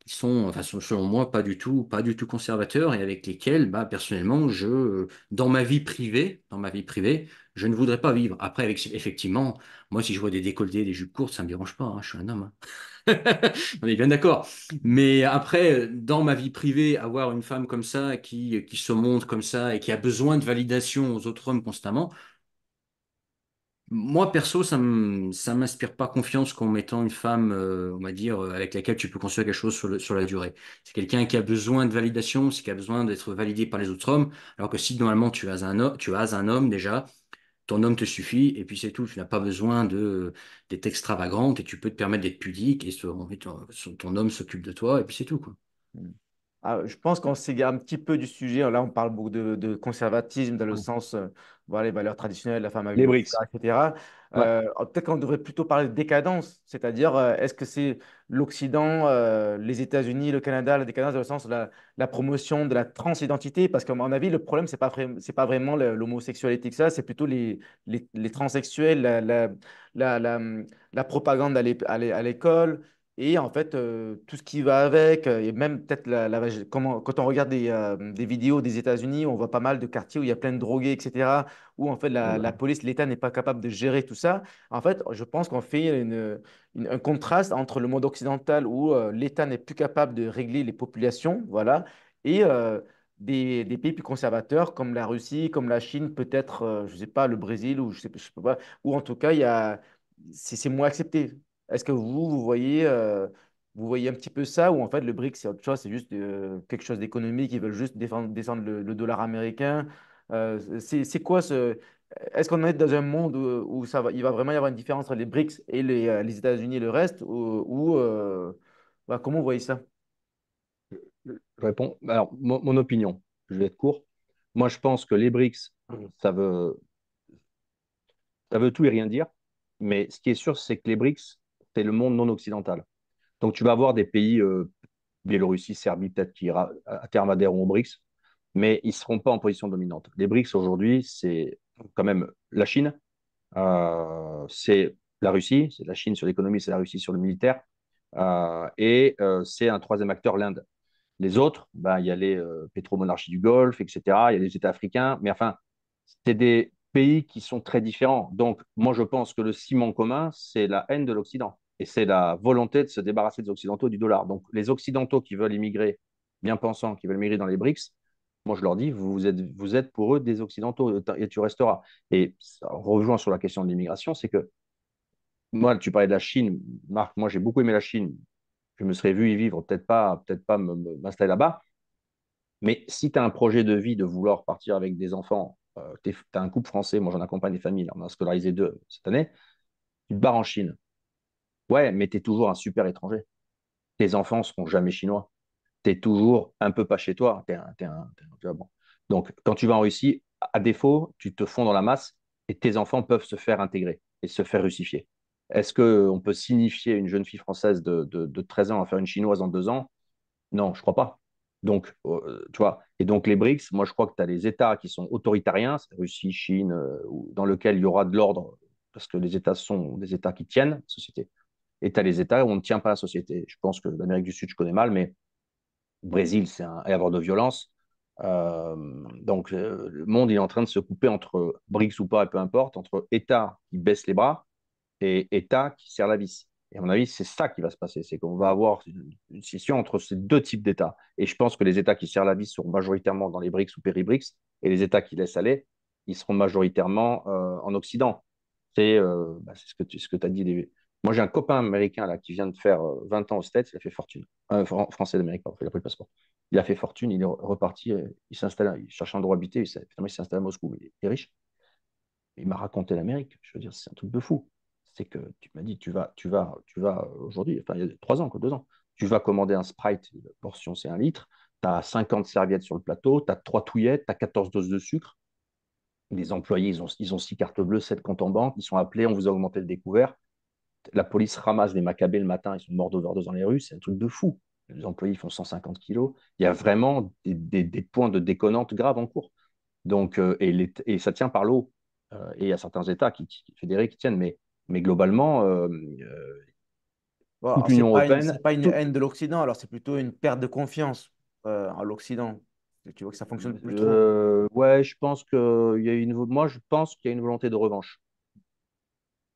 qui sont, enfin, sont, selon moi, pas du tout, pas du tout conservateurs et avec lesquels, bah, personnellement, je, dans ma vie privée, dans ma vie privée, je ne voudrais pas vivre. Après, avec, effectivement, moi, si je vois des décolletés, des jupes courtes, ça ne me dérange pas. Hein, je suis un homme. Hein. On est bien d'accord. Mais après, dans ma vie privée, avoir une femme comme ça, qui, qui se montre comme ça et qui a besoin de validation aux autres hommes constamment, moi, perso, ça ne m'inspire pas confiance qu'en mettant une femme, euh, on va dire, euh, avec laquelle tu peux construire quelque chose sur, la durée. C'est quelqu'un qui a besoin de validation, c'est qui a besoin d'être validé par les autres hommes, alors que si normalement tu as un, tu as un homme déjà, ton homme te suffit, et puis c'est tout. Tu n'as pas besoin d'être extravagante, et tu peux te permettre d'être pudique, et ton, homme s'occupe de toi, et puis c'est tout. Quoi. Hmm. Ah, je pense qu'on s'égare un petit peu du sujet. Là, on parle beaucoup de, conservatisme dans le mmh. sens, euh, voilà, les valeurs traditionnelles, la femme à les etc. Euh, peut-être qu'on devrait plutôt parler de décadence, c'est-à-dire euh, est-ce que c'est l'Occident, euh, les États-Unis, le Canada, la décadence dans le sens de la, promotion de la transidentité Parce qu'à mon avis, le problème, ce n'est pas, pas vraiment l'homosexualité ça, c'est plutôt les, les, transsexuels, la, la propagande à l'école, et en fait, euh, tout ce qui va avec, euh, et même peut-être la, quand on regarde euh, des, vidéos des États-Unis, on voit pas mal de quartiers où il y a plein de drogués, etc., où en fait la, police, l'État n'est pas capable de gérer tout ça. En fait, je pense qu'on fait un contraste entre le monde occidental où l'État n'est plus capable de régler les populations, voilà, et des, pays plus conservateurs comme la Russie, comme la Chine, peut-être, je ne sais pas, le Brésil, ou je sais, pas, ou en tout cas, il y a, c'est moins accepté. Est-ce que vous, vous voyez, euh, vous voyez un petit peu ça ou en fait le BRICS, c'est autre chose, c'est juste euh, quelque chose d'économique, ils veulent juste descendre le, dollar américain. Euh, c'est quoi ce Est-ce qu'on est dans un monde où, ça va, il va vraiment y avoir une différence entre les BRICS et les, États-Unis et le reste ou, bah, comment vous voyez ça Je réponds. Alors mon, mon opinion, je vais être court. Moi je pense que les BRICS ça veut ça veut tout et rien dire. Mais ce qui est sûr, c'est que les BRICS, c'est le monde non occidental. Donc tu vas avoir des pays, euh, Biélorussie, Serbie, peut-être qui ira, à terme adhéreront aux BRICS, mais ils ne seront pas en position dominante. Les BRICS aujourd'hui, c'est quand même la Chine, euh, c'est la Russie, c'est la Chine sur l'économie, c'est la Russie sur le militaire, euh, et c'est un troisième acteur, l'Inde. Les autres, bah, il y a les pétromonarchies du Golfe, etc., il y a les États africains, mais enfin, c'est des pays qui sont très différents. Donc, moi, je pense que le ciment commun, c'est la haine de l'Occident et c'est la volonté de se débarrasser des Occidentaux du dollar. Donc les Occidentaux qui veulent immigrer, bien pensant qui veulent migrer dans les BRICS, moi je leur dis, vous êtes, pour eux des Occidentaux et tu resteras. Et ça, rejoint sur la question de l'immigration, c'est que moi, tu parlais de la Chine, Marc, moi j'ai beaucoup aimé la Chine, je me serais vu y vivre, peut-être pas, peut-être pas m'installer là-bas. Mais si tu as un projet de vie de vouloir partir avec des enfants, euh, tu as un couple français, moi j'en accompagne des familles, on a scolarisé deux cette année, tu te barres en Chine Ouais, mais tu es toujours un super étranger. Tes enfants ne seront jamais chinois. Tu es toujours un peu pas chez toi. Donc, quand tu vas en Russie, à défaut, tu te fonds dans la masse et tes enfants peuvent se faire intégrer et se faire russifier. Est-ce qu'on peut signifier une jeune fille française de, 13 ans à faire une chinoise en deux ans Non, je crois pas. Donc, euh, tu vois, et donc les BRICS, moi je crois que tu as les États qui sont autoritariens, Russie, Chine, euh, dans lequel il y aura de l'ordre, parce que les États sont des États qui tiennent, société. Et les États où on ne tient pas la société. Je pense que l'Amérique du Sud, je connais mal, mais le Brésil, c'est un havre de violence. Euh, donc euh, le monde il est en train de se couper entre BRICS ou pas, et peu importe, entre États qui baissent les bras et États qui serrent la vis. Et à mon avis, c'est ça qui va se passer, c'est qu'on va avoir une, scission entre ces deux types d'États. Et je pense que les États qui serrent la vis seront majoritairement dans les BRICS ou péri-BRICS, et les États qui laissent aller, ils seront majoritairement euh, en Occident. Bah, c'est ce que tu ce que as dit, les, moi, j'ai un copain américain là, qui vient de faire 20 euh, ans aux States, il a fait fortune. Un euh, français d'Amérique, il a pris le passeport. Il a fait fortune, il est reparti, euh, il s'installe, il cherche un endroit à habiter, il s'installe à Moscou, il est riche. Il m'a raconté l'Amérique, je veux dire, c'est un truc de fou. C'est que tu m'as dit, tu vas, tu vas, tu vas aujourd'hui, enfin, il y a trois ans, quoi, ans, tu vas commander un Sprite, la portion c'est un litre, tu as 50 serviettes sur le plateau, tu as trois touillettes, tu as 14 doses de sucre. Les employés, ils ont, ils ont six cartes bleues, 7 comptes en banque, ils sont appelés, on vous a augmenté le découvert la police ramasse des macabées le matin, ils sont morts d'overdose dans les rues, c'est un truc de fou. Les employés font 150 kilos. Il y a vraiment des, points de déconnante graves en cours. Donc, euh, et, ça tient par l'eau. Euh, et il y a certains États qui, fédérés qui tiennent, mais, globalement, euh, l'Union européenne. pas une haine de l'Occident, alors c'est plutôt une perte de confiance en l'Occident. Tu vois que ça fonctionne plus trop. Ouais, je pense qu'il y a une. Moi, je pense qu'il y a une volonté de revanche.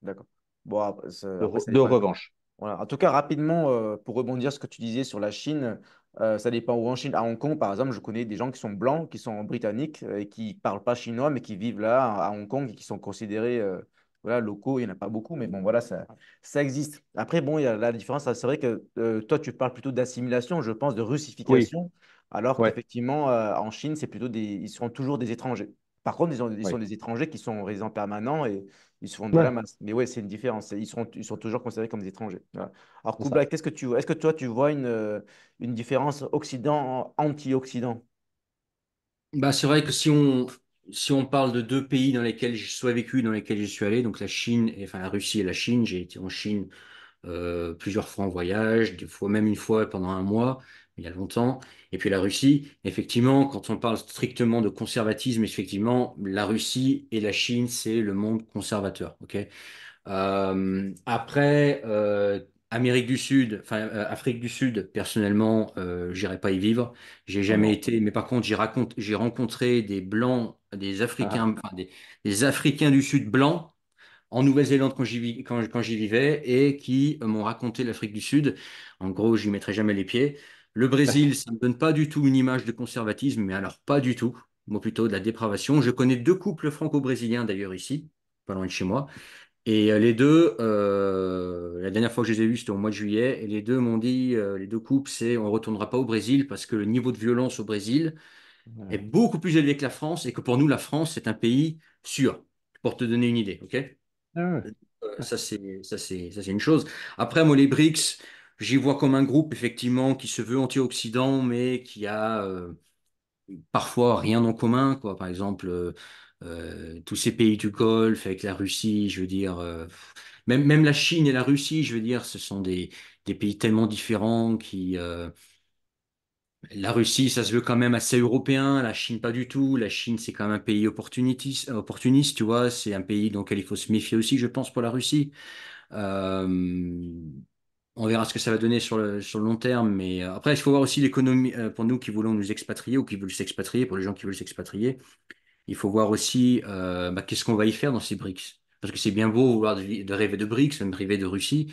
D'accord. Bon, de, revanche. Voilà. En tout cas, rapidement, euh, pour rebondir sur ce que tu disais sur la Chine, euh, ça dépend où en Chine. À Hong Kong, par exemple, je connais des gens qui sont blancs, qui sont britanniques euh, et qui ne parlent pas chinois, mais qui vivent là à Hong Kong et qui sont considérés voilà, locaux. Il n'y en a pas beaucoup, mais bon, voilà, ça, ça existe. Après, bon, il y a la différence. C'est vrai que toi, tu parles plutôt d'assimilation, je pense, de russification, alors qu'effectivement, en Chine, c'est plutôt des... ils sont toujours des étrangers. Par contre, ils, ont, sont des étrangers qui sont résidents permanents et ils se font la masse. Mais ouais, c'est une différence. Ils sont, ils sont toujours considérés comme des étrangers. Alors, Kublai, qu'est-ce que tu Est-ce que toi, tu vois une, euh, une différence Occident-anti-Occident bah, C'est vrai que si on, si on parle de deux pays dans lesquels je suis vécu, dans lesquels je suis allé, donc la Chine, et, enfin la Russie et la Chine, j'ai été en Chine euh, plusieurs fois en voyage, des fois même une fois pendant un mois il y a longtemps. Et puis la Russie, effectivement, quand on parle strictement de conservatisme, effectivement, la Russie et la Chine, c'est le monde conservateur. ok euh, après, euh, Amérique du Sud, enfin euh, Afrique du Sud, personnellement, euh, j'irai pas y vivre. J'ai ah jamais été, mais par contre, j'ai raconte, j'ai rencontré des blancs, des ah. Africains, des, Africains du Sud blancs en Nouvelle-Zélande quand j'y quand, quand vivais et qui m'ont raconté l'Afrique du Sud. En gros, j'y mettrai jamais les pieds. Le Brésil, ça ne donne pas du tout une image de conservatisme, mais alors pas du tout, moi plutôt de la dépravation. Je connais deux couples franco-brésiliens d'ailleurs ici, pas loin de chez moi. Et euh, les deux, euh, la dernière fois que je les ai vus, c'était au mois de juillet, et les deux m'ont dit, euh, les deux couples, c'est on ne retournera pas au Brésil parce que le niveau de violence au Brésil est beaucoup plus élevé que la France et que pour nous, la France, c'est un pays sûr, pour te donner une idée, ok ah Ça, c'est une chose. Après, moi, les BRICS, J'y vois comme un groupe, effectivement, qui se veut anti-Occident, mais qui a euh, parfois rien en commun. Quoi. Par exemple, euh, euh, tous ces pays du Golfe, avec la Russie, je veux dire, même, même la Chine et la Russie, je veux dire, ce sont des, des pays tellement différents qui... La Russie, ça se veut quand même assez européen, la Chine pas du tout. La Chine, c'est quand même un pays opportuniste, tu vois. C'est un pays dans lequel il faut se méfier aussi, je pense, pour la Russie. Euh, on verra ce que ça va donner sur le, long terme. Mais euh, après, il faut voir aussi l'économie euh, pour nous qui voulons nous expatrier ou qui veulent s'expatrier, pour les gens qui veulent s'expatrier. Il faut voir aussi euh, bah, qu'est-ce qu'on va y faire dans ces BRICS. Parce que c'est bien beau de, rêver de BRICS, même rêver de Russie.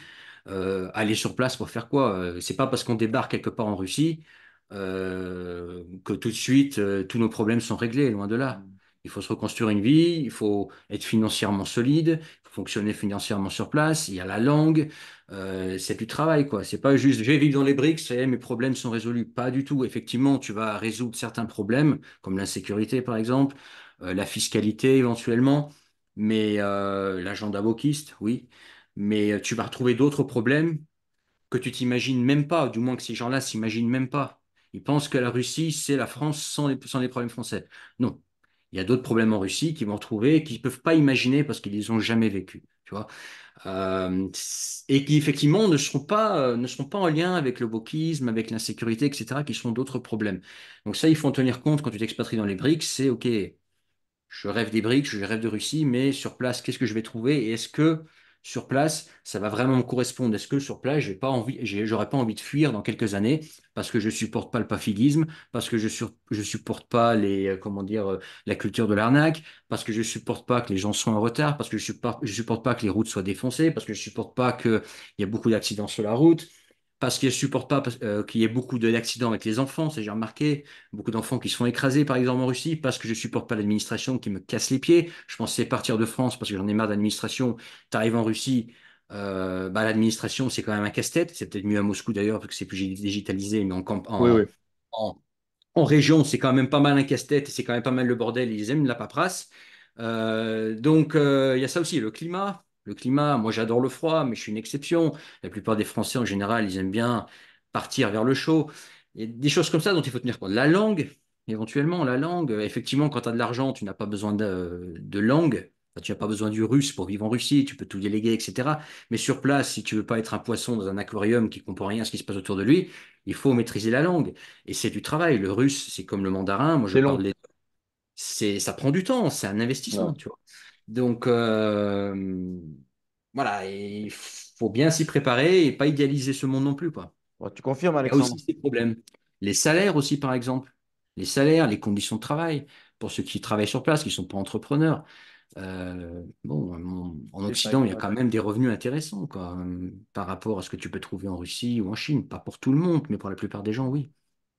aller sur place pour faire quoi C'est pas parce qu'on débarque quelque part en Russie que tout de suite tous nos problèmes sont réglés, loin de là. Mmh. Il faut se reconstruire une vie, il faut être financièrement solide, fonctionner financièrement sur place, il y a la langue, euh, c'est du travail, quoi. C'est pas juste, je vais vivre dans les briques, mes problèmes sont résolus. Pas du tout. Effectivement, tu vas résoudre certains problèmes, comme l'insécurité, par exemple, euh, la fiscalité, éventuellement, mais euh, l'agenda wokiste, oui. Mais tu vas retrouver d'autres problèmes que tu t'imagines même pas, du moins que ces gens-là s'imaginent même pas. Ils pensent que la Russie, c'est la France sans les problèmes français. Non, il y a d'autres problèmes en Russie qui vont retrouver qu'ils ne peuvent pas imaginer parce qu'ils les ont jamais vécu. tu vois. Euh, et qui effectivement ne sont pas euh, ne pas en lien avec le wokisme, avec l'insécurité, etc., qui sont d'autres problèmes. Donc ça, il faut en tenir compte quand tu t'expatries dans les briques, C'est ok, je rêve des briques, je rêve de Russie, mais sur place, qu'est-ce que je vais trouver et est-ce que sur place, ça va vraiment me correspondre. Est-ce que sur place, j'ai pas envie, j'aurais pas envie de fuir dans quelques années parce que je supporte pas le pafiguisme, parce que je, ne je supporte pas les, euh, comment dire, euh, la culture de l'arnaque, parce que je supporte pas que les gens soient en retard, parce que je supporte, je supporte pas que les routes soient défoncées, parce que je supporte pas qu'il y a beaucoup d'accidents sur la route parce qu'ils ne supportent pas euh, qu'il y ait beaucoup d'accidents avec les enfants, c'est j'ai remarqué, beaucoup d'enfants qui se font écraser par exemple en Russie, parce que je ne supporte pas l'administration qui me casse les pieds, je pensais partir de France parce que j'en ai marre d'administration, tu arrives en Russie, euh, bah, l'administration c'est quand même un casse-tête, c'est peut-être mieux à Moscou d'ailleurs parce que c'est plus digitalisé, mais en, région c'est quand même pas mal un casse-tête, c'est quand même pas mal le bordel, ils aiment la paperasse. Euh, donc il y a ça aussi, le climat, le climat. Moi, j'adore le froid, mais je suis une exception. La plupart des Français, en général, ils aiment bien partir vers le chaud. des choses comme ça dont il faut tenir compte. La langue, éventuellement, la langue. Effectivement, quand tu as de l'argent, tu n'as pas besoin de, langue. tu n'as pas besoin du russe pour vivre en Russie, tu peux tout déléguer, etc. Mais sur place, si tu veux pas être un poisson dans un aquarium qui comprend rien à ce qui se passe autour de lui, il faut maîtriser la langue. Et c'est du travail. Le russe, c'est comme le mandarin. Moi, je parle les... Ça prend du temps, c'est un investissement, tu vois. Donc euh, voilà, il faut bien s'y préparer et pas idéaliser ce monde non plus. Quoi. tu confirmes, Alexandre Il y a aussi problèmes. Les salaires aussi, par exemple. Les salaires, les conditions de travail pour ceux qui travaillent sur place, qui ne sont pas entrepreneurs. Euh, bon, en, Occident, il y a quand même des revenus intéressants quoi, euh, par rapport à ce que tu peux trouver en Russie ou en Chine. Pas pour tout le monde, mais pour la plupart des gens, oui.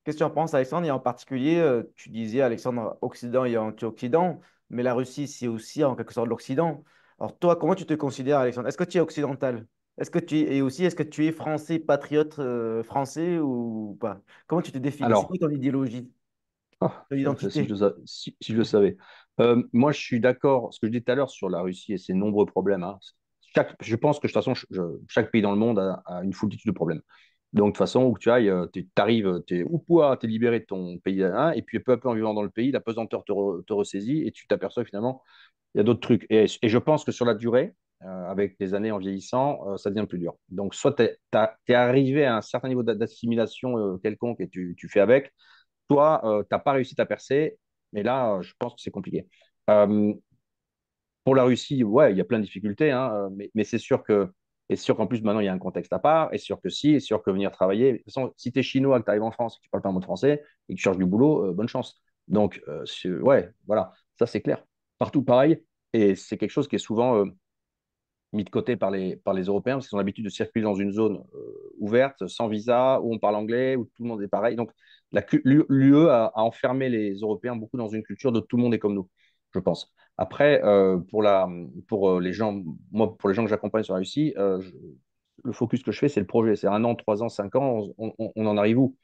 Qu'est-ce que tu en penses, Alexandre Et en particulier, tu disais, Alexandre, Occident et Anti-Occident mais la Russie, c'est aussi en quelque sorte l'Occident. Alors toi, comment tu te considères, Alexandre Est-ce que tu es occidental est-ce que tu es, et aussi est-ce que tu es français, patriote euh, français ou pas Comment tu te définis Alors, C'est quoi ton idéologie ah, si je, le savais. Euh, moi, je suis d'accord. Ce que je disais tout à l'heure sur la Russie et ses nombreux problèmes. Hein. chaque, je pense que de toute façon, chaque pays dans le monde a, a une foultitude de problèmes. Donc, de toute façon, où que tu ailles, euh, tu arrives, tu es, es libéré de ton pays, et puis peu à peu, en vivant dans le pays, la pesanteur te, ressaisit et tu t'aperçois finalement, il y a d'autres trucs. Et, je pense que sur la durée, euh, avec les années en vieillissant, euh, ça devient plus dur. Donc, soit tu es, arrivé à un certain niveau d'assimilation quelconque et tu, fais avec, toi, tu n'as pas réussi à percer, mais là, je pense que c'est compliqué. pour la Russie, ouais, il y a plein de difficultés, hein, mais c'est sûr que et sûr qu'en plus, maintenant, il y a un contexte à part, et sûr que si, et sûr que venir travailler. De toute façon, si tu es chinois, que tu arrives en France, que tu parles pas un mot de français, et que tu cherches du boulot, euh, bonne chance. Donc, euh, ouais, voilà, ça c'est clair. Partout pareil, et c'est quelque chose qui est souvent euh, mis de côté par les, par les Européens, parce qu'ils ont l'habitude de circuler dans une zone euh, ouverte, sans visa, où on parle anglais, où tout le monde est pareil. Donc, l'UE a enfermé les Européens beaucoup dans une culture de tout le monde est comme nous, je pense. Après, euh, pour, la, pour euh, les gens, moi, pour les gens que j'accompagne sur la Russie, euh, le focus que je fais, c'est le projet. C'est un an, trois ans, cinq ans, on, en arrive où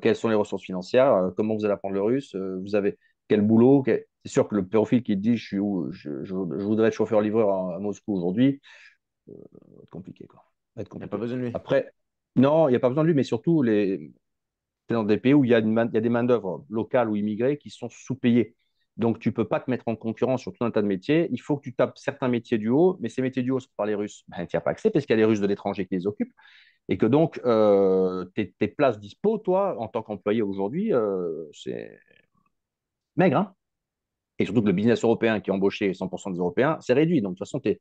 Quelles sont les ressources financières Comment vous allez apprendre le russe Vous avez quel boulot C'est sûr que le profil qui dit je, suis où, je, je, voudrais être chauffeur-livreur à, Moscou aujourd'hui, compliqué. Quoi. Être compliqué. Il n'y a pas besoin de lui. Après, non, il n'y a pas besoin de lui, mais surtout, les... c'est dans des pays où il y a, il y a des main-d'œuvre locales ou immigrées qui sont sous-payées. Donc, tu ne peux pas te mettre en concurrence sur tout un tas de métiers. Il faut que tu tapes certains métiers du haut, mais ces métiers du haut sont par les Russes. Ben, tu n'y pas accès parce qu'il y a les Russes de l'étranger qui les occupent. Et que donc, euh, tes, places dispo, toi, en tant qu'employé aujourd'hui, euh, c'est maigre. Hein. et surtout que le business européen qui a embauché 100% des Européens, c'est réduit. Donc, de toute façon, tu es,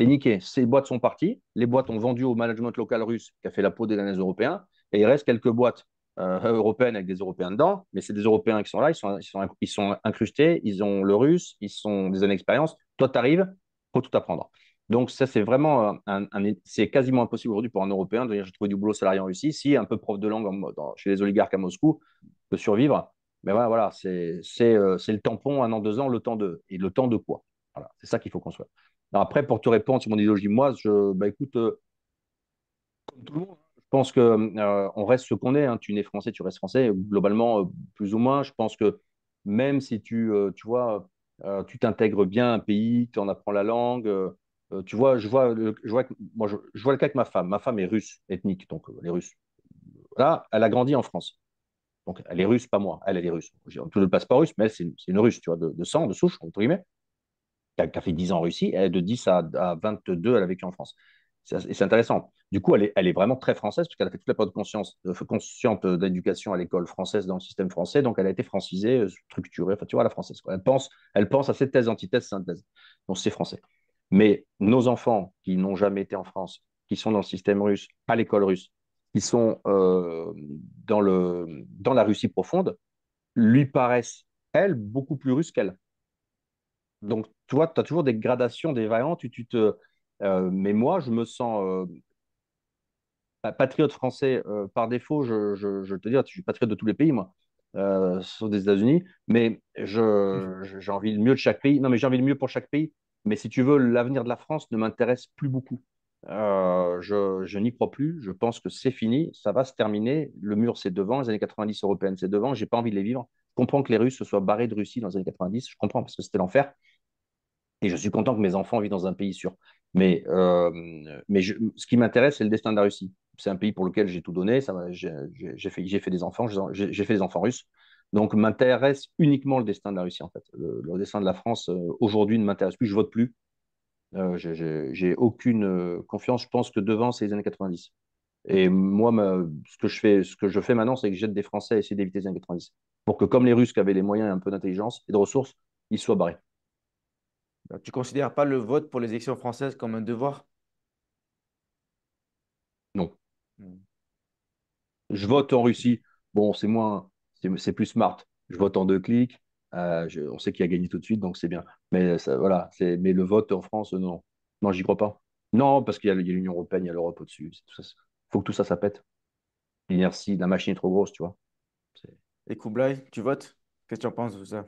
es, niqué. Ces boîtes sont parties. Les boîtes ont vendu au management local russe qui a fait la peau des derniers Européens. Et il reste quelques boîtes euh, européenne avec des Européens dedans, mais c'est des Européens qui sont là, ils sont, ils sont, incrustés, ils ont le russe, ils sont des années d'expérience. Toi, tu arrives, faut tout apprendre. Donc ça, c'est vraiment, euh, un, c'est quasiment impossible aujourd'hui pour un Européen de dire j'ai trouvé du boulot salarié en Russie. Si un peu prof de langue en, chez les oligarques à Moscou peut survivre, mais voilà, voilà c'est, c'est, euh, c'est le tampon, un an, deux ans, le temps de, et le temps de quoi c'est ça qu'il faut construire. Alors après, pour te répondre sur mon idéologie, moi, je, bah, écoute, comme tout le monde, pense que euh, on reste ce qu'on est. Hein. Tu n'es français, tu restes français, globalement, euh, plus ou moins. Je pense que même si tu, euh, tu vois, tu t'intègres bien un pays, tu en apprends la langue, tu vois, je vois, le, je, vois moi, je, vois le cas avec ma femme. Ma femme est russe, ethnique, donc les Russes. Là, elle a grandi en France. Donc, elle est russe, pas moi. Elle, est russe. Tout ne passe pas russe, mais c'est une, russe, tu vois, de, sang, de souche, entre guillemets. Qui a, fait 10 ans en Russie. Elle de 10 à, à 22, elle a vécu en France c'est intéressant. Du coup, elle est, vraiment très française, puisqu'elle a fait toute la de conscience, euh, consciente d'éducation à l'école française, dans le système français. Donc, elle a été francisée, euh, structurée, enfin, tu vois, la française. Elle, pense, elle pense à cette thèse, antithèse, synthèse. Donc, c'est français. Mais nos enfants qui n'ont jamais été en France, qui sont dans le système russe, à l'école russe, qui sont euh, dans, le, dans la Russie profonde, lui paraissent, elles, beaucoup plus russes qu'elle. Donc, tu vois, tu as toujours des gradations, des variantes, tu te euh, mais moi, je me sens euh, patriote français euh, par défaut. Je, te dis, je suis patriote de tous les pays, moi. sauf des États-Unis, mais mmh. j'ai envie le mieux de chaque pays. Non, mais j'ai envie le mieux pour chaque pays. Mais si tu veux, l'avenir de la France ne m'intéresse plus beaucoup. je, n'y crois plus. Je pense que c'est fini. Ça va se terminer. Le mur, c'est devant. Les années 90 européennes, c'est devant. J'ai pas envie de les vivre. Je comprends que les Russes se soient barrés de Russie dans les années 90. Je comprends parce que c'était l'enfer. Et je suis content que mes enfants vivent dans un pays sûr. Mais, euh, mais ce qui m'intéresse, c'est le destin de la Russie. C'est un pays pour lequel j'ai tout donné. J'ai fait, fait, des enfants, j'ai fait des enfants russes. Donc, m'intéresse uniquement le destin de la Russie, en fait. Le, destin de la France, euh, aujourd'hui, ne m'intéresse plus. Je vote plus. Euh, j'ai aucune euh, confiance. Je pense que devant, c'est les années 90. Et moi, ce, que je fais, ce que je fais maintenant, c'est que j'aide des Français à essayer d'éviter les années 90. Pour que, comme les Russes qui avaient les moyens et un peu d'intelligence et de ressources, ils soient barrés. Euh, tu considères pas le vote pour les élections françaises comme un devoir Non. Hmm. Je vote en Russie. Bon, c'est moins, c'est plus smart. Je vote en deux clics. Euh, on sait qui a gagné tout de suite, donc c'est bien. Mais voilà, mais le vote en France, non, non, j'y crois pas. Non, parce qu'il y a l'Union européenne, il y a l'Europe au-dessus. Il faut que tout ça, ça pète. L'inertie, la machine est trop grosse, tu vois. Et Koublai, tu votes Qu'est-ce que tu en penses de ça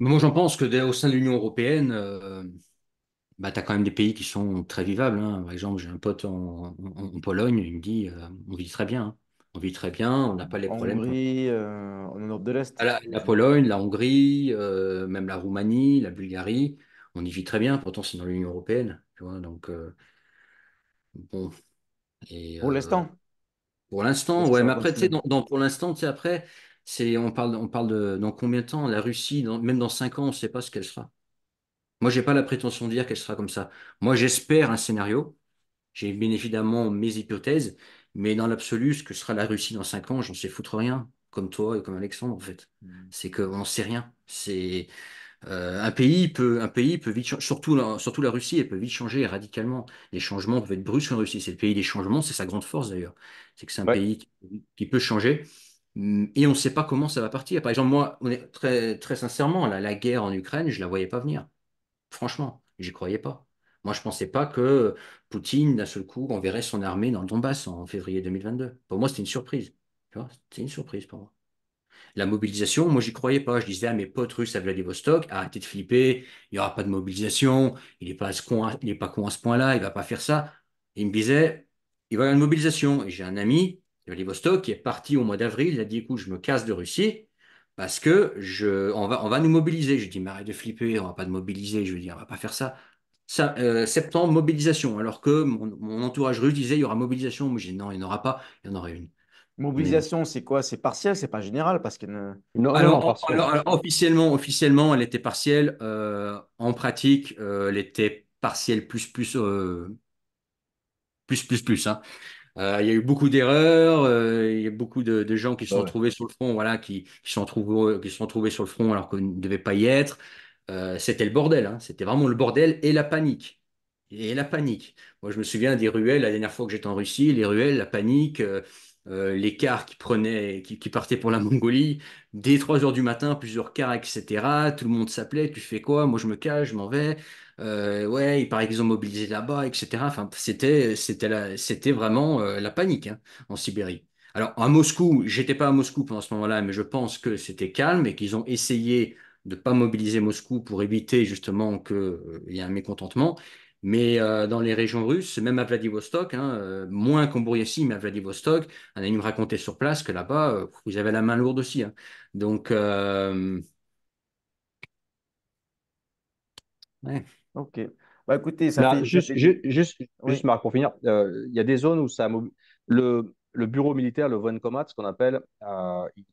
moi, j'en pense que au sein de l'Union européenne, euh, bah, tu as quand même des pays qui sont très vivables. Hein. Par exemple, j'ai un pote en, Pologne, il me dit euh, on vit très bien. Hein. On vit très bien, on n'a pas les problèmes Hongrie, euh, en de l'Est. La, Pologne, la Hongrie, même la Roumanie, la Bulgarie, on y vit très bien, pourtant c'est dans l'Union européenne, tu vois, donc bon, Pour l'instant, pour l'instant, oui. ouais, mais après, tu sais, pour l'instant, tu sais, après, on parle, on parle de dans combien de temps la Russie, même dans cinq ans, on ne sait pas ce qu'elle sera. Moi, je n'ai pas la prétention de dire qu'elle sera comme ça. Moi, j'espère un scénario. J'ai bien évidemment mes hypothèses, mais dans l'absolu, ce que sera la Russie dans cinq ans, j'en sais foutre rien, comme toi et comme Alexandre, en fait. Mm. C'est qu'on n'en sait rien. C'est euh, un pays peut, un pays peut vite, surtout, surtout la Russie, elle peut vite changer radicalement. Les changements peuvent être brusques en Russie. C'est le pays des changements, c'est sa grande force d'ailleurs. C'est que c'est un pays qui peut changer et on ne sait pas comment ça va partir. Par exemple, moi, on est très, très sincèrement, la, guerre en Ukraine, je ne la voyais pas venir. Franchement, j'y croyais pas. Moi, je ne pensais pas que Poutine, d'un seul coup, enverrait son armée dans le Donbass en février 2022. Pour moi, c'était une surprise. C'était une surprise pour moi. La mobilisation, moi, j'y croyais pas. Je disais à mes potes russes à Vladivostok, arrêtez de flipper, il n'y aura pas de mobilisation, il n'est pas, con, il n'est pas à ce point-là, il ne va pas faire ça. il me disait, il va y avoir une mobilisation. Et j'ai un ami le qui est parti au mois d'avril, il a dit écoute, je me casse de Russie parce que je, on va, on va nous mobiliser. Je lui ai dit, mais arrête de flipper, on va pas nous mobiliser. Je lui dit, on ne va pas faire ça. Euh, septembre, mobilisation. Alors que mon, entourage russe disait il y aura mobilisation. Moi j'ai non, il n'y en aura pas, il y en aurait une. Mobilisation, c'est quoi C'est partiel, c'est pas général parce que. alors, officiellement, officiellement, elle était partielle. Euh, en pratique, euh, elle était partielle plus plus plus plus plus. Hein. Euh, il y a eu beaucoup d'erreurs, euh, il y a beaucoup de, gens qui se ah sont trouvés sur le front, voilà, qui, qui, sont trouvés qui sont sur le front alors qu'on ne devait pas y être. Euh, c'était le bordel, hein. c'était vraiment le bordel et la panique. Et la panique. Moi, je me souviens des ruelles, la dernière fois que j'étais en Russie, les ruelles, la panique, euh, les cars qui, prenaient, qui, partaient pour la Mongolie, dès 3 heures du matin, plusieurs cars, etc. Tout le monde s'appelait, tu fais quoi Moi je me cache, je m'en vais. Euh, ouais, il paraît qu'ils ont mobilisé là-bas, etc. Enfin, c'était, c'était, c'était vraiment euh, la panique hein, en Sibérie. Alors à Moscou, j'étais pas à Moscou pendant ce moment-là, mais je pense que c'était calme et qu'ils ont essayé de ne pas mobiliser Moscou pour éviter justement qu'il y ait un mécontentement. Mais euh, dans les régions russes, même à Vladivostok, hein, euh, moins qu'en bourg mais à Vladivostok, on dû me raconter sur place que là-bas, vous euh, avez la main lourde aussi. Donc, Ok. écoutez, juste, Marc, pour finir, il y a des zones où ça. Le, le bureau militaire, le Voenkomat, ce qu'on appelle,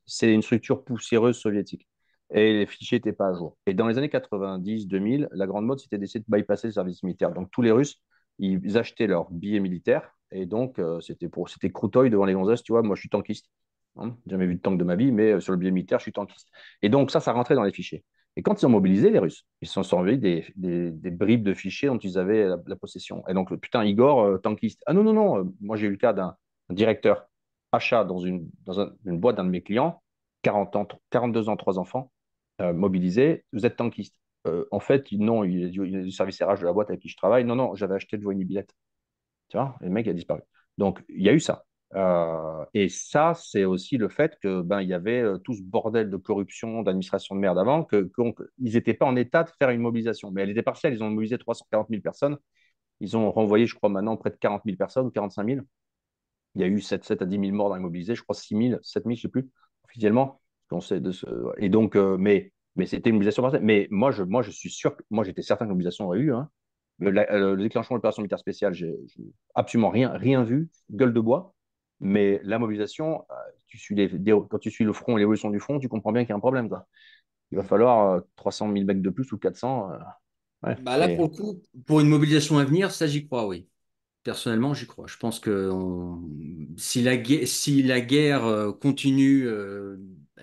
c'est une structure poussiéreuse soviétique et les fichiers n'étaient pas à jour. Et dans les années 90-2000, la grande mode, c'était d'essayer de bypasser le service militaire. Donc tous les Russes, ils achetaient leurs billets militaires, et donc euh, c'était pour c'était devant les gonzesses, tu vois, moi je suis tankiste. Hein J'ai jamais vu de tank de ma vie, mais euh, sur le billet militaire, je suis tankiste. Et donc ça, ça rentrait dans les fichiers. Et quand ils ont mobilisé les Russes, ils se sont envoyés des, des, bribes de fichiers dont ils avaient la, possession. Et donc, putain, Igor, euh, tankiste. Ah non, non, non, moi j'ai eu le cas d'un directeur achat dans une, dans une boîte d'un de mes clients, 40 ans, 42 ans, trois enfants, euh, mobilisé, vous êtes tankiste. Euh, en fait, non, il y, a du, service RH de la boîte avec qui je travaille. Non, non, j'avais acheté de voie une billette. Tu vois, le mec a disparu. Donc, il y a eu ça. Euh, et ça, c'est aussi le fait que ben il y avait tout ce bordel de corruption, d'administration de merde avant, que qu'ils n'étaient pas en état de faire une mobilisation. Mais elle était partielle. Ils ont mobilisé 340 000 personnes. Ils ont renvoyé, je crois, maintenant près de 40 000 personnes, 45 000. Il y a eu 7, 7 à 10 000 morts dans les mobilisés, je crois 6 000, 7 000, je ne sais plus, officiellement de ce... Et donc, euh, mais, mais c'était une mobilisation partielle. Mais moi, je, moi, je suis sûr, que, moi, j'étais certain que la mobilisation aurait eu. Hein. Euh, le, déclenchement de l'opération militaire spéciale, j'ai absolument rien, rien vu, gueule de bois. Mais la mobilisation, euh, tu suis quand tu suis le front et l'évolution du front, tu comprends bien qu'il y a un problème. Il va falloir 300 000 mecs de plus ou 400. Bah là, pour pour une mobilisation à venir, ça, j'y crois, oui. Personnellement, j'y crois. Je pense que si, la guerre, si la guerre continue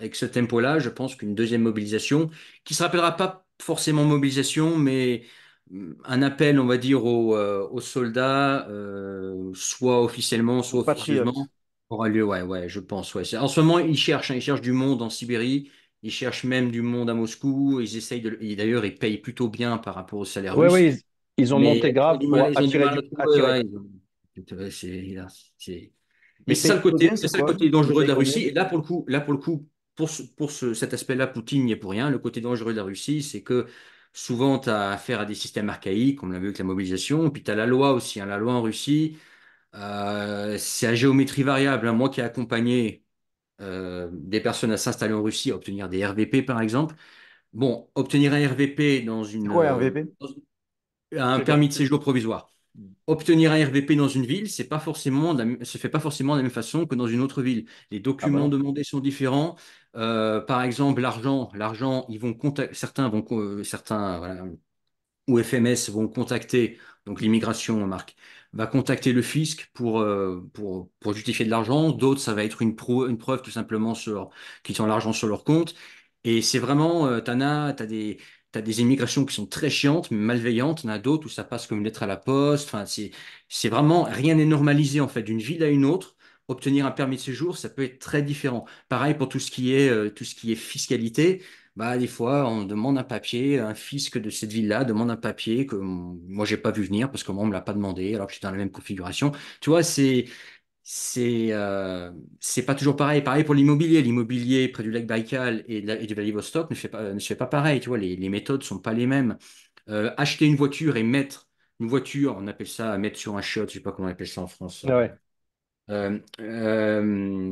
avec ce tempo-là, je pense qu'une deuxième mobilisation, qui se rappellera pas forcément mobilisation, mais mm, un appel, on va dire, euh, aux, soldats, euh, soit officiellement, soit officiellement, aura lieu. Ouais, ouais, je pense. Ouais. En ce moment, ils cherchent, hein, ils cherchent du monde en Sibérie. Ils cherchent même du monde à Moscou. Ils essayent de. D'ailleurs, ils payent plutôt bien par rapport au salaire ouais, Oui, ils, ont monté grave Mais du. C'est ça le côté, c'est ça le côté dangereux de la Russie. Et là, pour le coup, là pour le coup, pour, cet aspect-là, Poutine n'y est pour rien. Le côté dangereux de la Russie, c'est que souvent, tu as affaire à des systèmes archaïques, comme l'a vu avec la mobilisation, puis tu as la loi aussi. Hein. La loi en Russie, euh, c'est à géométrie variable. Hein. Moi qui ai accompagné euh, des personnes à s'installer en Russie, à obtenir des RVP, par exemple, bon, obtenir un RVP dans une... RVP Un euh, permis de séjour provisoire obtenir un RVP dans une ville, c'est pas forcément se fait pas forcément de la même façon que dans une autre ville. Les documents ah bah. demandés sont différents. Euh, par exemple, l'argent, l'argent, ils vont certains vont, euh, certains, ou FMS vont contacter, donc l'immigration, Marc, va contacter le fisc pour, euh, pour, pour justifier de l'argent. D'autres, ça va être une, une preuve tout simplement sur qu'ils ont l'argent sur leur compte. Et c'est vraiment, tu as, des, tu as des immigrations qui sont très chiantes, mais malveillantes. Il y en a d'autres où ça passe comme une lettre à la poste. Enfin, c'est vraiment rien n'est normalisé en fait. D'une ville à une autre, obtenir un permis de séjour, ça peut être très différent. Pareil pour tout ce qui est, euh, tout ce qui est fiscalité. Bah, des fois, on demande un papier, un fisc de cette ville-là demande un papier que moi, j'ai pas vu venir parce que moi, on me l'a pas demandé alors que j'étais dans la même configuration. Tu vois, c'est, euh, c'est pas toujours pareil. Pareil pour l'immobilier. L'immobilier près du lac Baïkal et, de du Vladivostok ne fait pas, ne se fait pas pareil. Tu vois, les, les méthodes sont pas les mêmes. Euh, acheter une voiture et mettre une voiture, on appelle ça mettre sur un shot, je sais pas comment on appelle ça en France. Ah euh,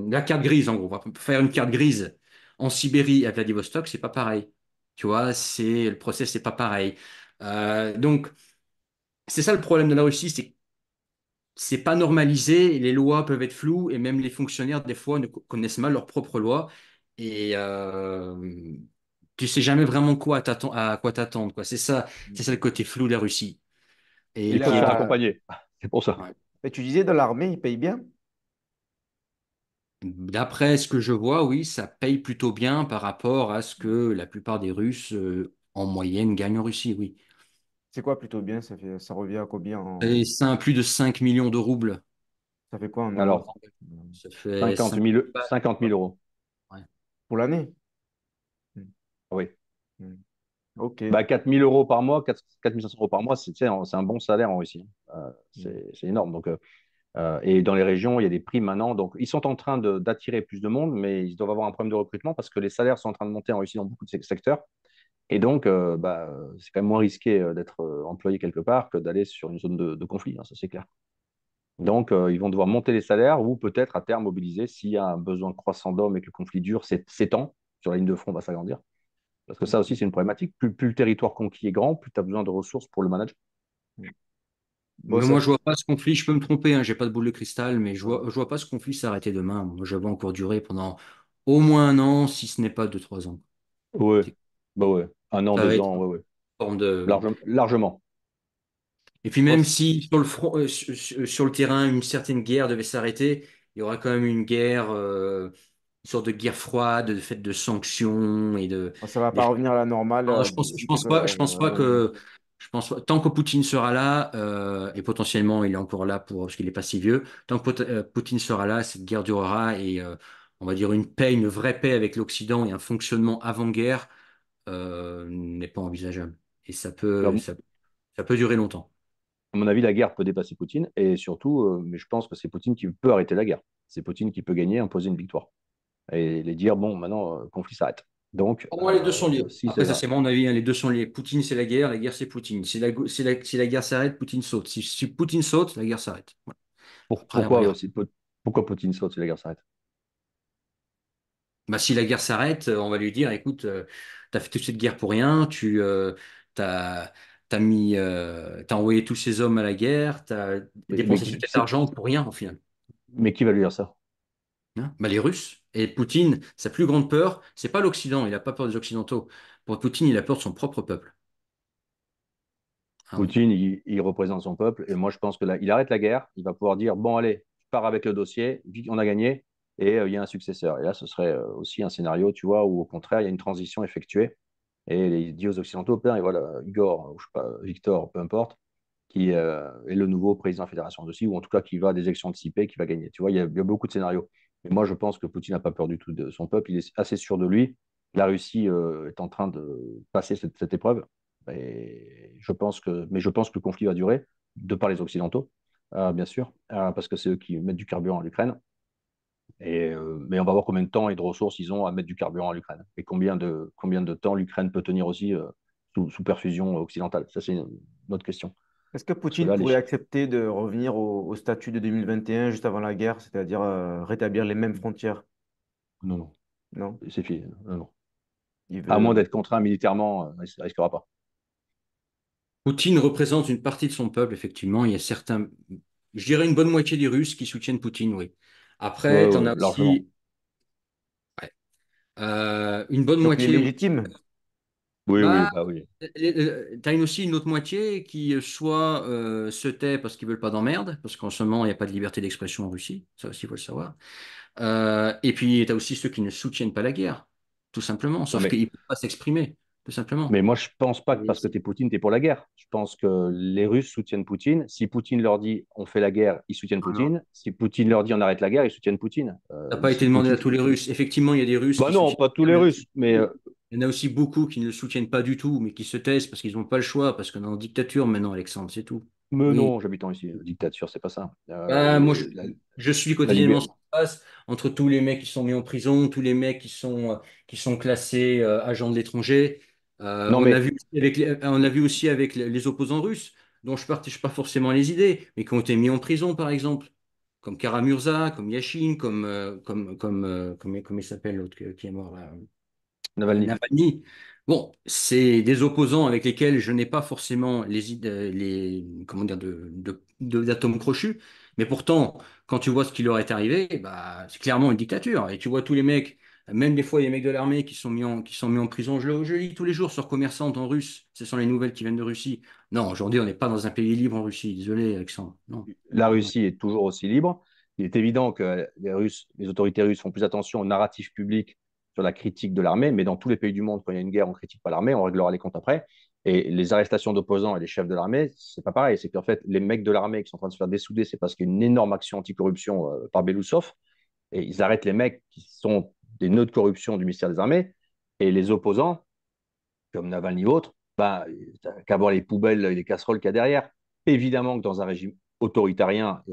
la carte grise, en gros. Faire une carte grise en Sibérie à Vladivostok, c'est pas pareil. Tu vois, le process, c'est pas pareil. donc, c'est ça le problème de la Russie, c'est c'est pas normalisé, les lois peuvent être floues et même les fonctionnaires, des fois, ne connaissent pas leurs propres lois. Et tu euh, tu sais jamais vraiment quoi à quoi t'attendre. C'est, ça, mm. c'est ça le côté flou de la Russie. Et il faut euh, accompagner. C'est pour ça. tu disais, dans l'armée, ils payent bien D'après ce que je vois, oui, ça paye plutôt bien par rapport à ce que la plupart des Russes, euh, en moyenne, gagnent en Russie, oui. C'est quoi plutôt bien ça, revient à combien Et plus de 5 millions de roubles. Ça fait quoi en Alors, ça fait 50 000, euros. Pour l'année hmm. ah Oui. Hmm. Ok. Bah, 4 000 euros par mois, 4, 500 euros par mois, c'est, un bon salaire en Russie. Hein. Euh, hmm. c'est, énorme. Donc, euh, euh, et dans les régions, il y a des prix maintenant. Donc, ils sont en train d'attirer plus de monde, mais ils doivent avoir un problème de recrutement parce que les salaires sont en train de monter en Russie dans beaucoup de secteurs. Et donc, euh, bah, c'est quand même moins risqué euh, d'être euh, employé quelque part que d'aller sur une zone de, conflit, hein, ça c'est clair. Donc, ils vont devoir monter les salaires ou peut-être à terme mobiliser s'il y a un besoin croissant d'hommes et que le conflit dure s'étend sur la ligne de front, va s'agrandir. Parce que ça aussi, c'est une problématique. Plus, le territoire conquis est grand, plus tu as besoin de ressources pour le manager. moi, je ne vois pas ce conflit. Je peux me tromper, hein, j'ai pas de boule de cristal, mais je vois, vois pas ce conflit s'arrêter demain. Moi, je vois encore durer pendant au moins un an, si ce n'est pas deux, trois ans. Oui, bah ouais. Un ah an, deux ans, largement. Et puis même si sur le, euh, sur, le terrain, une certaine guerre devait s'arrêter, il y aura quand même une guerre, euh, une sorte de guerre froide, de fait de sanctions et de... Ah, ça va pas revenir à la normale. Ah, euh, je pense, je pense pas, je pense pas que... Je pense, tant que Poutine sera là, et potentiellement il est encore là pour, parce qu'il n'est pas si vieux, tant que Poutine sera là, cette guerre durera et on va dire une paix, une vraie paix avec l'Occident et un fonctionnement avant-guerre euh, n'est pas envisageable. Et ça peut, ça, peut durer longtemps. À mon avis, la guerre peut dépasser Poutine, et surtout, euh, mais je pense que c'est Poutine qui peut arrêter la guerre. C'est Poutine qui peut gagner, imposer une victoire. Et les dire, bon, maintenant, le euh, conflit s'arrête. Donc, Pour les deux sont liés. Si c'est mon avis, hein, les deux sont liés. Poutine, c'est la guerre, la guerre, c'est Poutine. Si la, si la, guerre s'arrête, Poutine saute. Si, Poutine saute, la guerre s'arrête. pourquoi, Poutine saute si la guerre s'arrête bah, si la guerre s'arrête, euh, on va lui dire, écoute, euh, tu as fait toute cette guerre pour rien, tu euh, as, as, mis, envoyé tous ces hommes à la guerre, tu as dépensé tout cet argent pour rien au final. Mais qui va lui dire ça hein bah, Les Russes. Et Poutine, sa plus grande peur, c'est pas l'Occident, il n'a pas peur des Occidentaux. Pour Poutine, il a peur de son propre peuple. Ah Poutine, il, représente son peuple, et moi je pense que là, il arrête la guerre, il va pouvoir dire, bon allez, je pars avec le dossier, on a gagné, et euh, il y a un successeur. Et là, ce serait euh, aussi un scénario, tu vois, où au contraire, il y a une transition effectuée. Et les dit aux Occidentaux, ben, et voilà, Igor, ou je sais pas, Victor, peu importe, qui euh, est le nouveau président de la Fédération Russie, ou en tout cas qui va à des élections anticipées, qui va gagner. Tu vois, il y, a beaucoup de scénarios. Mais moi, je pense que Poutine n'a pas peur du tout de son peuple, il est assez sûr de lui. La Russie est en train de passer cette, épreuve, et je pense que, mais je pense que le conflit va durer, de par les Occidentaux, bien sûr, parce que c'est eux qui mettent du carburant à l'Ukraine. Euh, mais on va voir combien de temps et de ressources ils ont à mettre du carburant à l'Ukraine et combien de, combien de temps l'Ukraine peut tenir aussi euh, sous, sous, perfusion occidentale. Ça, c'est une autre question. Est-ce que Poutine pourrait accepter de revenir au, statut de 2021, juste avant la guerre, c'est-à-dire euh, rétablir les mêmes frontières Non, non. Non. C'est fini. À moins d'être contraint militairement, ça ne risquera pas. Poutine représente une partie de son peuple, effectivement. Il y a certains, je dirais une bonne moitié des Russes qui soutiennent Poutine, oui. Après, tu en as aussi. Euh, une bonne moitié. légitime. Oui, oui, bah, bah oui. Euh, euh, aussi une autre moitié qui soit se tait parce qu'ils ne veulent pas d'emmerde, parce qu'en ce moment, il n'y a pas de liberté d'expression en Russie, ça aussi, il faut le savoir. et puis, tu as aussi ceux qui ne soutiennent pas la guerre, tout simplement, sauf qu'ils ne peuvent pas s'exprimer simplement. Mais moi, je ne pense pas que parce que tu Poutine, tu es pour la guerre. Je pense que les Russes soutiennent Poutine. Si Poutine leur dit on fait la guerre, ils soutiennent ah. Poutine. si Poutine leur dit on arrête la guerre, ils soutiennent Poutine. Euh, ça n'a pas été demandé à tous les Russes. Effectivement, il y a des Russes. Bah non, pas tous les Russes, mais. Euh, il y en a aussi beaucoup qui ne le soutiennent pas du tout, mais qui se taisent parce qu'ils n'ont pas le choix, parce qu'on est en dictature maintenant, Alexandre, c'est tout. Mais non, j'habite ici, dictature, c'est pas ça. Euh, ah, moi, je, suis quotidiennement sur place entre tous les mecs qui sont mis en prison, tous les mecs qui sont, qui sont classés agents de l'étranger, on, a vu aussi avec les opposants russes, dont je ne partage pas forcément les idées, mais qui ont été mis en prison, par exemple, comme Karamurza, comme Yashin, comme, euh, comme, comme, euh, il s'appelle l'autre qui est mort là Navalny. Bon, c'est des opposants avec lesquels je n'ai pas forcément les, euh, les comment dire d'atomes de, de, crochus, mais pourtant, quand tu vois ce qui leur est arrivé, bah, c'est clairement une dictature. Et tu vois tous les mecs même des fois, il y a des mecs de l'armée qui, sont mis en, qui sont mis en prison. Je lis tous les jours sur commerçante en russe. Ce sont les nouvelles qui viennent de Russie. Non, aujourd'hui, on n'est pas dans un pays libre en Russie. Désolé, Alexandre. La Russie est toujours aussi libre. Il est évident que les, Russes, les autorités russes font plus attention au narratif public sur la critique de l'armée, mais dans tous les pays du monde, quand il y a une guerre, on critique pas l'armée, on réglera les comptes après. Et les arrestations d'opposants et les chefs de l'armée, c'est pas pareil. C'est qu'en fait, les mecs de l'armée qui sont en train de se faire dessouder, c'est parce qu'il y a une énorme action anticorruption euh, par Belousov. Et ils arrêtent les mecs qui sont des nœuds de corruption du ministère des Armées, et les opposants, comme Navalny ou autres, bah, qu'à voir les poubelles et les casseroles qu'il y a derrière. Évidemment que dans un régime autoritarien,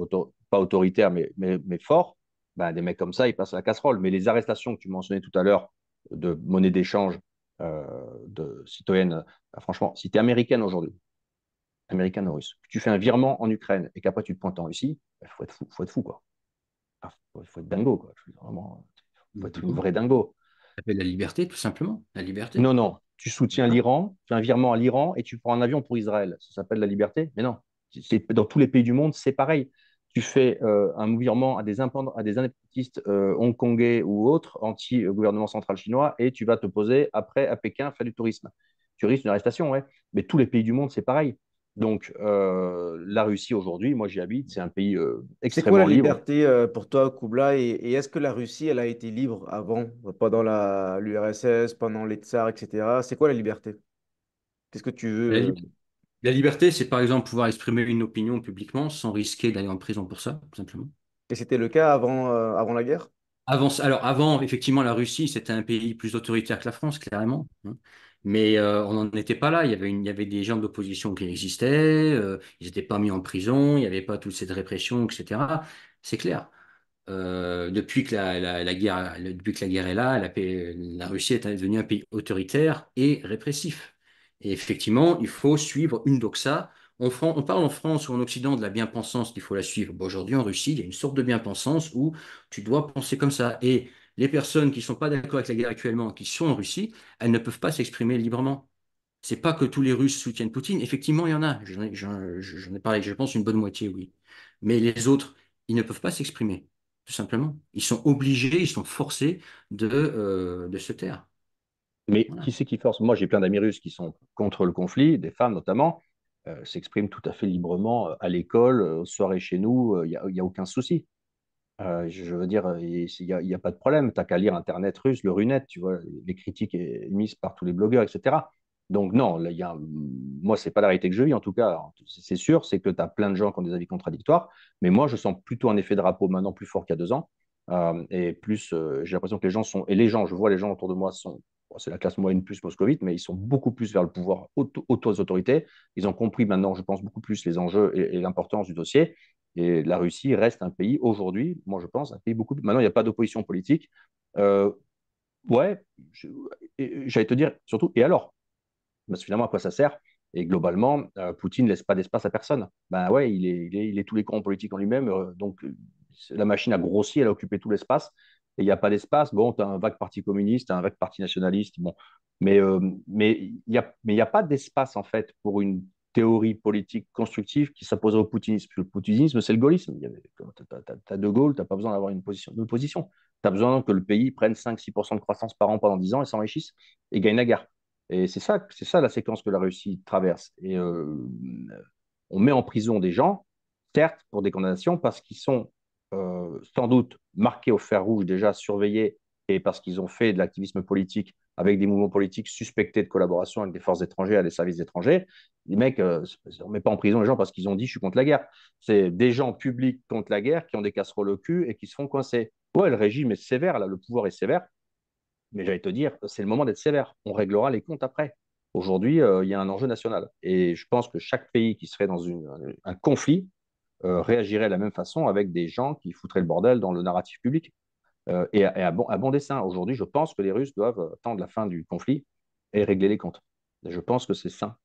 pas autoritaire, mais, mais, fort, bah, des mecs comme ça, ils passent à la casserole. Mais les arrestations que tu mentionnais tout à l'heure de monnaie d'échange euh, de citoyennes, euh, franchement, si tu es américaine aujourd'hui, américaine ou russe, tu fais un virement en Ukraine et qu'après tu te pointes en Russie, il bah, faut, être fou, faut être fou, quoi. Il ah, faut, être dingo, quoi. Vraiment, Mmh. dingo. la liberté, tout simplement. La liberté. Non, non. Tu soutiens ah. l'Iran, tu fais un virement à l'Iran et tu prends un avion pour Israël. Ça s'appelle la liberté Mais non. Dans tous les pays du monde, c'est pareil. Tu fais euh, un virement à des, à indépendantistes euh, hongkongais ou autres, anti-gouvernement central chinois, et tu vas te poser après à Pékin, faire du tourisme. Tu risques une arrestation, ouais. Mais tous les pays du monde, c'est pareil. Donc, euh, la Russie aujourd'hui, moi j'y habite, c'est un pays extrêmement euh, libre. C'est quoi la liberté euh, pour toi, Koubla Et, est-ce que la Russie, elle a été libre avant, pendant l'URSS, pendant les tsars, etc. C'est quoi la liberté Qu'est-ce que tu veux La, liberté, c'est par exemple pouvoir exprimer une opinion publiquement sans risquer d'aller en prison pour ça, tout simplement. Et c'était le cas avant, avant la guerre avant, Alors, avant, effectivement, la Russie, c'était un pays plus autoritaire que la France, clairement. Hein. Mais euh, on n'en était pas là. Il y avait, il y avait des gens d'opposition qui existaient, euh, ils n'étaient pas mis en prison, il n'y avait pas toute cette répression, etc. C'est clair. Euh, depuis, que la, guerre, depuis que la guerre est là, la, Russie est devenue un pays autoritaire et répressif. Et effectivement, il faut suivre une doxa. On, parle en France ou en Occident de la bien-pensance, qu'il faut la suivre. Aujourd'hui, en Russie, il y a une sorte de bien-pensance où tu dois penser comme ça. Et les personnes qui ne sont pas d'accord avec la guerre actuellement, qui sont en Russie, elles ne peuvent pas s'exprimer librement. C'est pas que tous les Russes soutiennent Poutine. Effectivement, il y en a. J'en ai, parlé, je pense, une bonne moitié, oui. Mais les autres, ils ne peuvent pas s'exprimer, tout simplement. Ils sont obligés, ils sont forcés de, euh, de se taire. Mais qui c'est qui force Moi, j'ai plein d'amis russes qui sont contre le conflit, des femmes notamment, euh, s'expriment tout à fait librement euh, à l'école, aux soirées chez nous, il n'y a aucun souci. Euh, je veux dire, euh, il n'y a, pas de problème. Tu n'as qu'à lire Internet russe, le Runet, tu vois, les critiques émises par tous les blogueurs, etc. Donc non, moi, ce n'est pas la réalité que je vis, en tout cas. C'est sûr, c'est que tu as plein de gens qui ont des avis contradictoires, mais moi, je sens plutôt un effet de drapeau maintenant plus fort qu'il y a deux ans. Euh, et plus, j'ai l'impression que les gens sont, et les gens, je vois les gens autour de moi sont, c'est la classe moyenne plus moscovite, mais ils sont beaucoup plus vers le pouvoir auto, autorités. Ils ont compris maintenant, je pense, beaucoup plus les enjeux et l'importance du dossier. Et la Russie reste un pays, aujourd'hui, moi je pense, un pays beaucoup plus. Maintenant, il n'y a pas d'opposition politique. Euh, ouais, j'allais te dire, surtout, et alors Parce ben, que finalement, à quoi ça sert Et globalement, euh, Poutine ne laisse pas d'espace à personne. Ben ouais, il est, il est, tous les camps politiques en lui-même. Euh, donc, la machine a grossi, elle a occupé tout l'espace. Et il n'y a pas d'espace. Bon, tu as un vague parti communiste, un vague parti nationaliste. Bon. Mais il mais n'y a, a pas d'espace, en fait, pour une théorie politique constructive qui s'oppose au poutinisme. Le poutinisme, c'est le gaullisme. Tu as, De Gaulle, tu n'as pas besoin d'avoir une position position Tu as besoin que le pays prenne 5-6% de croissance par an pendant 10 ans et s'enrichisse et gagne la guerre. Et c'est ça, c'est ça la séquence que la Russie traverse. Et euh, on met en prison des gens, certes, pour des condamnations, parce qu'ils sont euh, sans doute marqués au fer rouge, déjà surveillés, et parce qu'ils ont fait de l'activisme politique avec des mouvements politiques suspectés de collaboration avec des forces étrangères avec des services étrangers les mecs, on ne met pas en prison les gens parce qu'ils ont dit je suis contre la guerre. C'est des gens publics contre la guerre qui ont des casseroles au cul et qui se font coincer. Ouais, le régime est sévère, là, le pouvoir est sévère. Mais j'allais te dire, c'est le moment d'être sévère. On réglera les comptes après. Aujourd'hui, euh, il y a un enjeu national. Et je pense que chaque pays qui serait dans un, conflit euh, réagirait de la même façon avec des gens qui foutraient le bordel dans le narratif public. Euh, et, à, bon, à dessein. Aujourd'hui, je pense que les Russes doivent attendre la fin du conflit et régler les comptes. je pense que c'est sain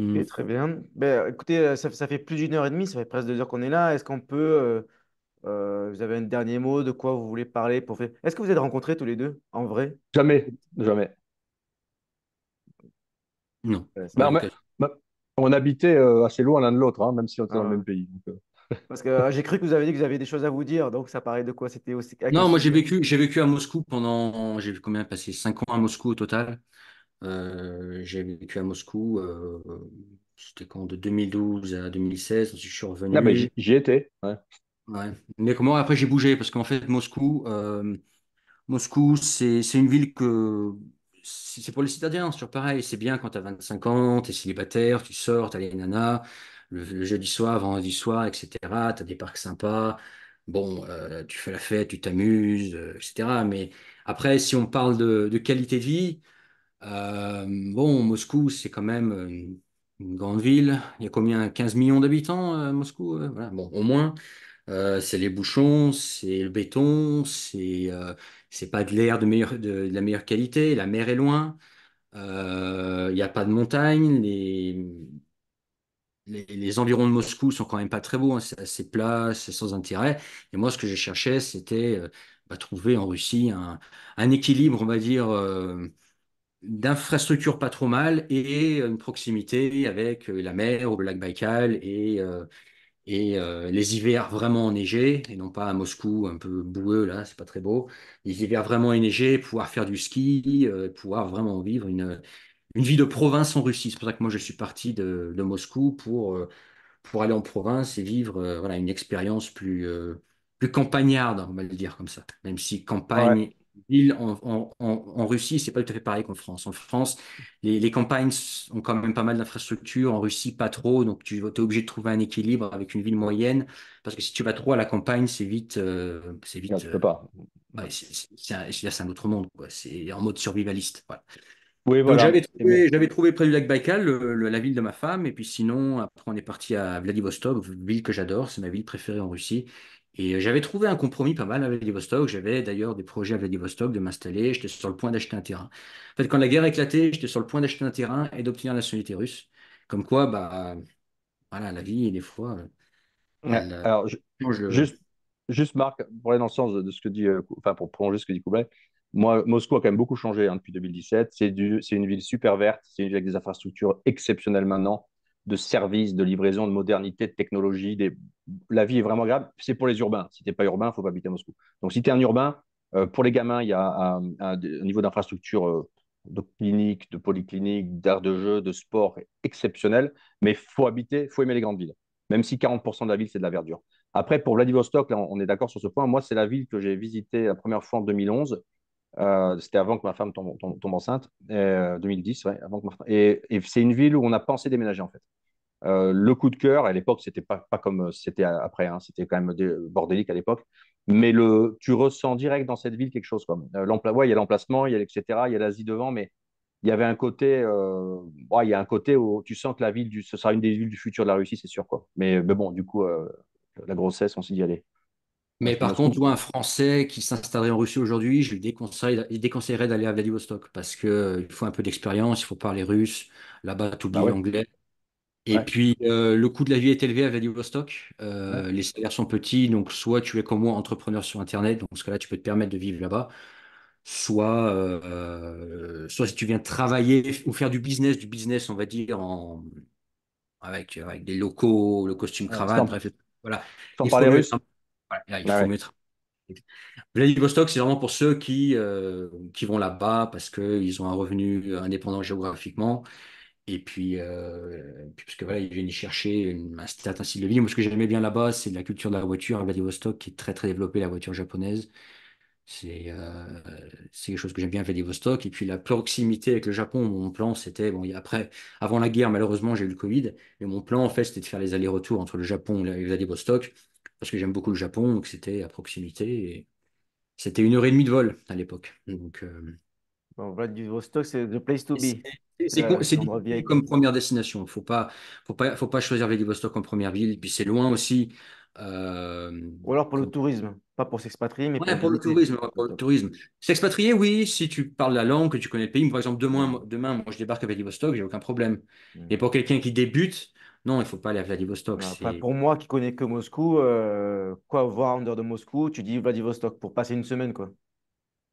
Mm. très bien. Ben, écoutez, euh, ça, fait plus d'une heure et demie, ça fait presque deux heures qu'on est là. Est-ce qu'on peut... Euh, euh, vous avez un dernier mot de quoi vous voulez parler pour faire... Est-ce que vous êtes rencontrés tous les deux, en vrai? Jamais, jamais. Non. Bah, bah, on habitait assez loin l'un de l'autre, hein, même si on était dans le ah. même pays. Parce que ah, j'ai cru que vous avez dit que vous aviez des choses à vous dire, donc ça paraît de quoi? C'était aussi... Non, moi j'ai vécu, j'ai vécu à Moscou pendant, j'ai combien passé? Cinq ans à Moscou au total. Euh, j'ai vécu à Moscou, euh, c'était quand de 2012 à 2016, je suis revenu. Ah, mais j'y étais. Ouais. Ouais. Mais comment après j'ai bougé parce qu'en fait Moscou, euh, Moscou c'est une ville que c'est pour les citadins, c'est pareil, c'est bien quand tu as 25 ans, tu es célibataire, tu sors, tu as les nanas, le, jeudi soir, vendredi soir, etc. Tu as des parcs sympas, bon, tu fais la fête, tu t'amuses, etc. Mais après, si on parle de qualité de vie, euh, bon, Moscou, c'est quand même euh, une, grande ville. Il y a combien 15 millions d'habitants euh, à Moscou voilà. Bon, au moins. c'est les bouchons, c'est le béton, c'est c'est pas de l'air de, la meilleure qualité, la mer est loin, il y n'y a pas de montagne, les, les, environs de Moscou sont quand même pas très beaux, hein. c'est plat, c'est sans intérêt. Et moi, ce que je cherchais, c'était bah, trouver en Russie un, un, équilibre, on va dire, d'infrastructures pas trop mal et euh, une proximité avec euh, la mer ou le lac Baïkal et, euh, et les hivers vraiment enneigés et non pas à Moscou un peu boueux là, c'est pas très beau. Les hivers vraiment enneigés, pouvoir faire du ski, pouvoir vraiment vivre une, une vie de province en Russie. C'est pour ça que moi je suis parti de, Moscou pour, pour aller en province et vivre voilà, une expérience plus, plus campagnarde, on va le dire comme ça, même si campagne ville en, en, en Russie, c'est pas tout à fait pareil qu'en France. En France, les, campagnes ont quand même pas mal d'infrastructures, en Russie, pas trop. Donc, tu es obligé de trouver un équilibre avec une ville moyenne, parce que si tu vas trop à la campagne, c'est vite. Euh, c'est vite. Non, tu peux euh, pas. c'est un, autre monde, C'est en mode survivaliste. Oui, J'avais trouvé, près du lac Baïkal la ville de ma femme, et puis sinon, après, on est parti à Vladivostok, ville que j'adore, c'est ma ville préférée en Russie. Et euh, j'avais trouvé un compromis pas mal à Vladivostok. J'avais d'ailleurs des projets à Vladivostok de m'installer. J'étais sur le point d'acheter un terrain. En fait, quand la guerre éclaté, j'étais sur le point d'acheter un terrain et d'obtenir la nationalité russe. Comme quoi, bah, voilà, la vie, des fois. Euh, Alors, euh, Juste, juste, Marc, pour aller dans le sens de ce que dit, enfin, pour prolonger ce que dit moi, Moscou a quand même beaucoup changé hein, depuis 2017. C'est une ville super verte. C'est une ville avec des infrastructures exceptionnelles maintenant de services, de livraison, de modernité, de technologie. La vie est vraiment grave. C'est pour les urbains. Si tu n'es pas urbain, il ne faut pas habiter Moscou. Donc, si tu es un urbain, euh, pour les gamins, il y a un, niveau d'infrastructure euh, de clinique, de polyclinique, d'art de jeu, de sport exceptionnel. Mais faut habiter, faut aimer les grandes villes. Même si 40% de la ville, c'est de la verdure. Après, pour Vladivostok, on est d'accord sur ce point. Moi, c'est la ville que j'ai visitée la première fois en 2011 euh, c'était avant que ma femme tombe, enceinte, 2010, euh, avant que Et, c'est une ville où on a pensé déménager en fait. Euh, le coup de cœur, à l'époque, c'était pas, pas comme c'était après, hein, c'était quand même bordélique à l'époque. Mais le, tu ressens direct dans cette ville quelque chose. ouais, il y a l'emplacement, il y a etc., il y a l'Asie devant, mais il y avait un côté, ouais, il y a un côté où tu sens que la ville, du, ce sera une des villes du futur de la Russie, c'est sûr. Quoi. Mais, mais bon, du coup, la grossesse, on s'est dit aller. Mais par contre, toi, un Français qui s'installerait en Russie aujourd'hui, je lui déconseillerais, d'aller à Vladivostok parce qu'il euh, faut un peu d'expérience, il faut parler russe. Là-bas, tout le bah monde est anglais. Et puis, euh, le coût de la vie est élevé à Vladivostok. Euh, les salaires sont petits. Donc, soit tu es comme moi, entrepreneur sur Internet. Donc, ce cas-là, tu peux te permettre de vivre là-bas. Soit, soit si tu viens travailler ou faire du business, du business, on va dire, avec, avec des locaux, le costume cravate, bref. Voilà. en parler russe. Ah Vladivostok, c'est vraiment pour ceux qui, euh, qui vont là-bas parce qu'ils ont un revenu indépendant géographiquement. Et euh, puis, parce que voilà, ils viennent y chercher une, un certain style de vie. Moi, ce que j'aimais bien là-bas, c'est la culture de la voiture à Vladivostok qui est très, très développée, la voiture japonaise. C'est euh, quelque chose que j'aime bien à Vladivostok. Et puis, la proximité avec le Japon, mon plan, c'était, bon, après, avant la guerre, malheureusement, j'ai eu le Covid. Et mon plan, en fait, c'était de faire les allers-retours entre le Japon et Vladivostok parce que j'aime beaucoup le Japon, donc c'était à proximité. Et... C'était une heure et demie de vol à l'époque. Donc, euh, Vladivostok, c'est the place to be. C'est comme première destination. Faut pas, faut pas, faut pas choisir Vladivostok en première ville. Et puis c'est loin aussi. Euh, Ou alors pour le tourisme, pas pour s'expatrier, mais pour, le tourisme, pour, le tourisme. S'expatrier, oui, si tu parles la langue, que tu connais le pays. Par exemple, demain, demain moi, je débarque à Vladivostok, j'ai aucun problème. Mais hmm. Et pour quelqu'un qui débute, non, il ne faut pas aller à Vladivostok. Bah, pour moi qui connais que Moscou, euh, quoi voir en dehors de Moscou Tu dis Vladivostok pour passer une semaine, quoi.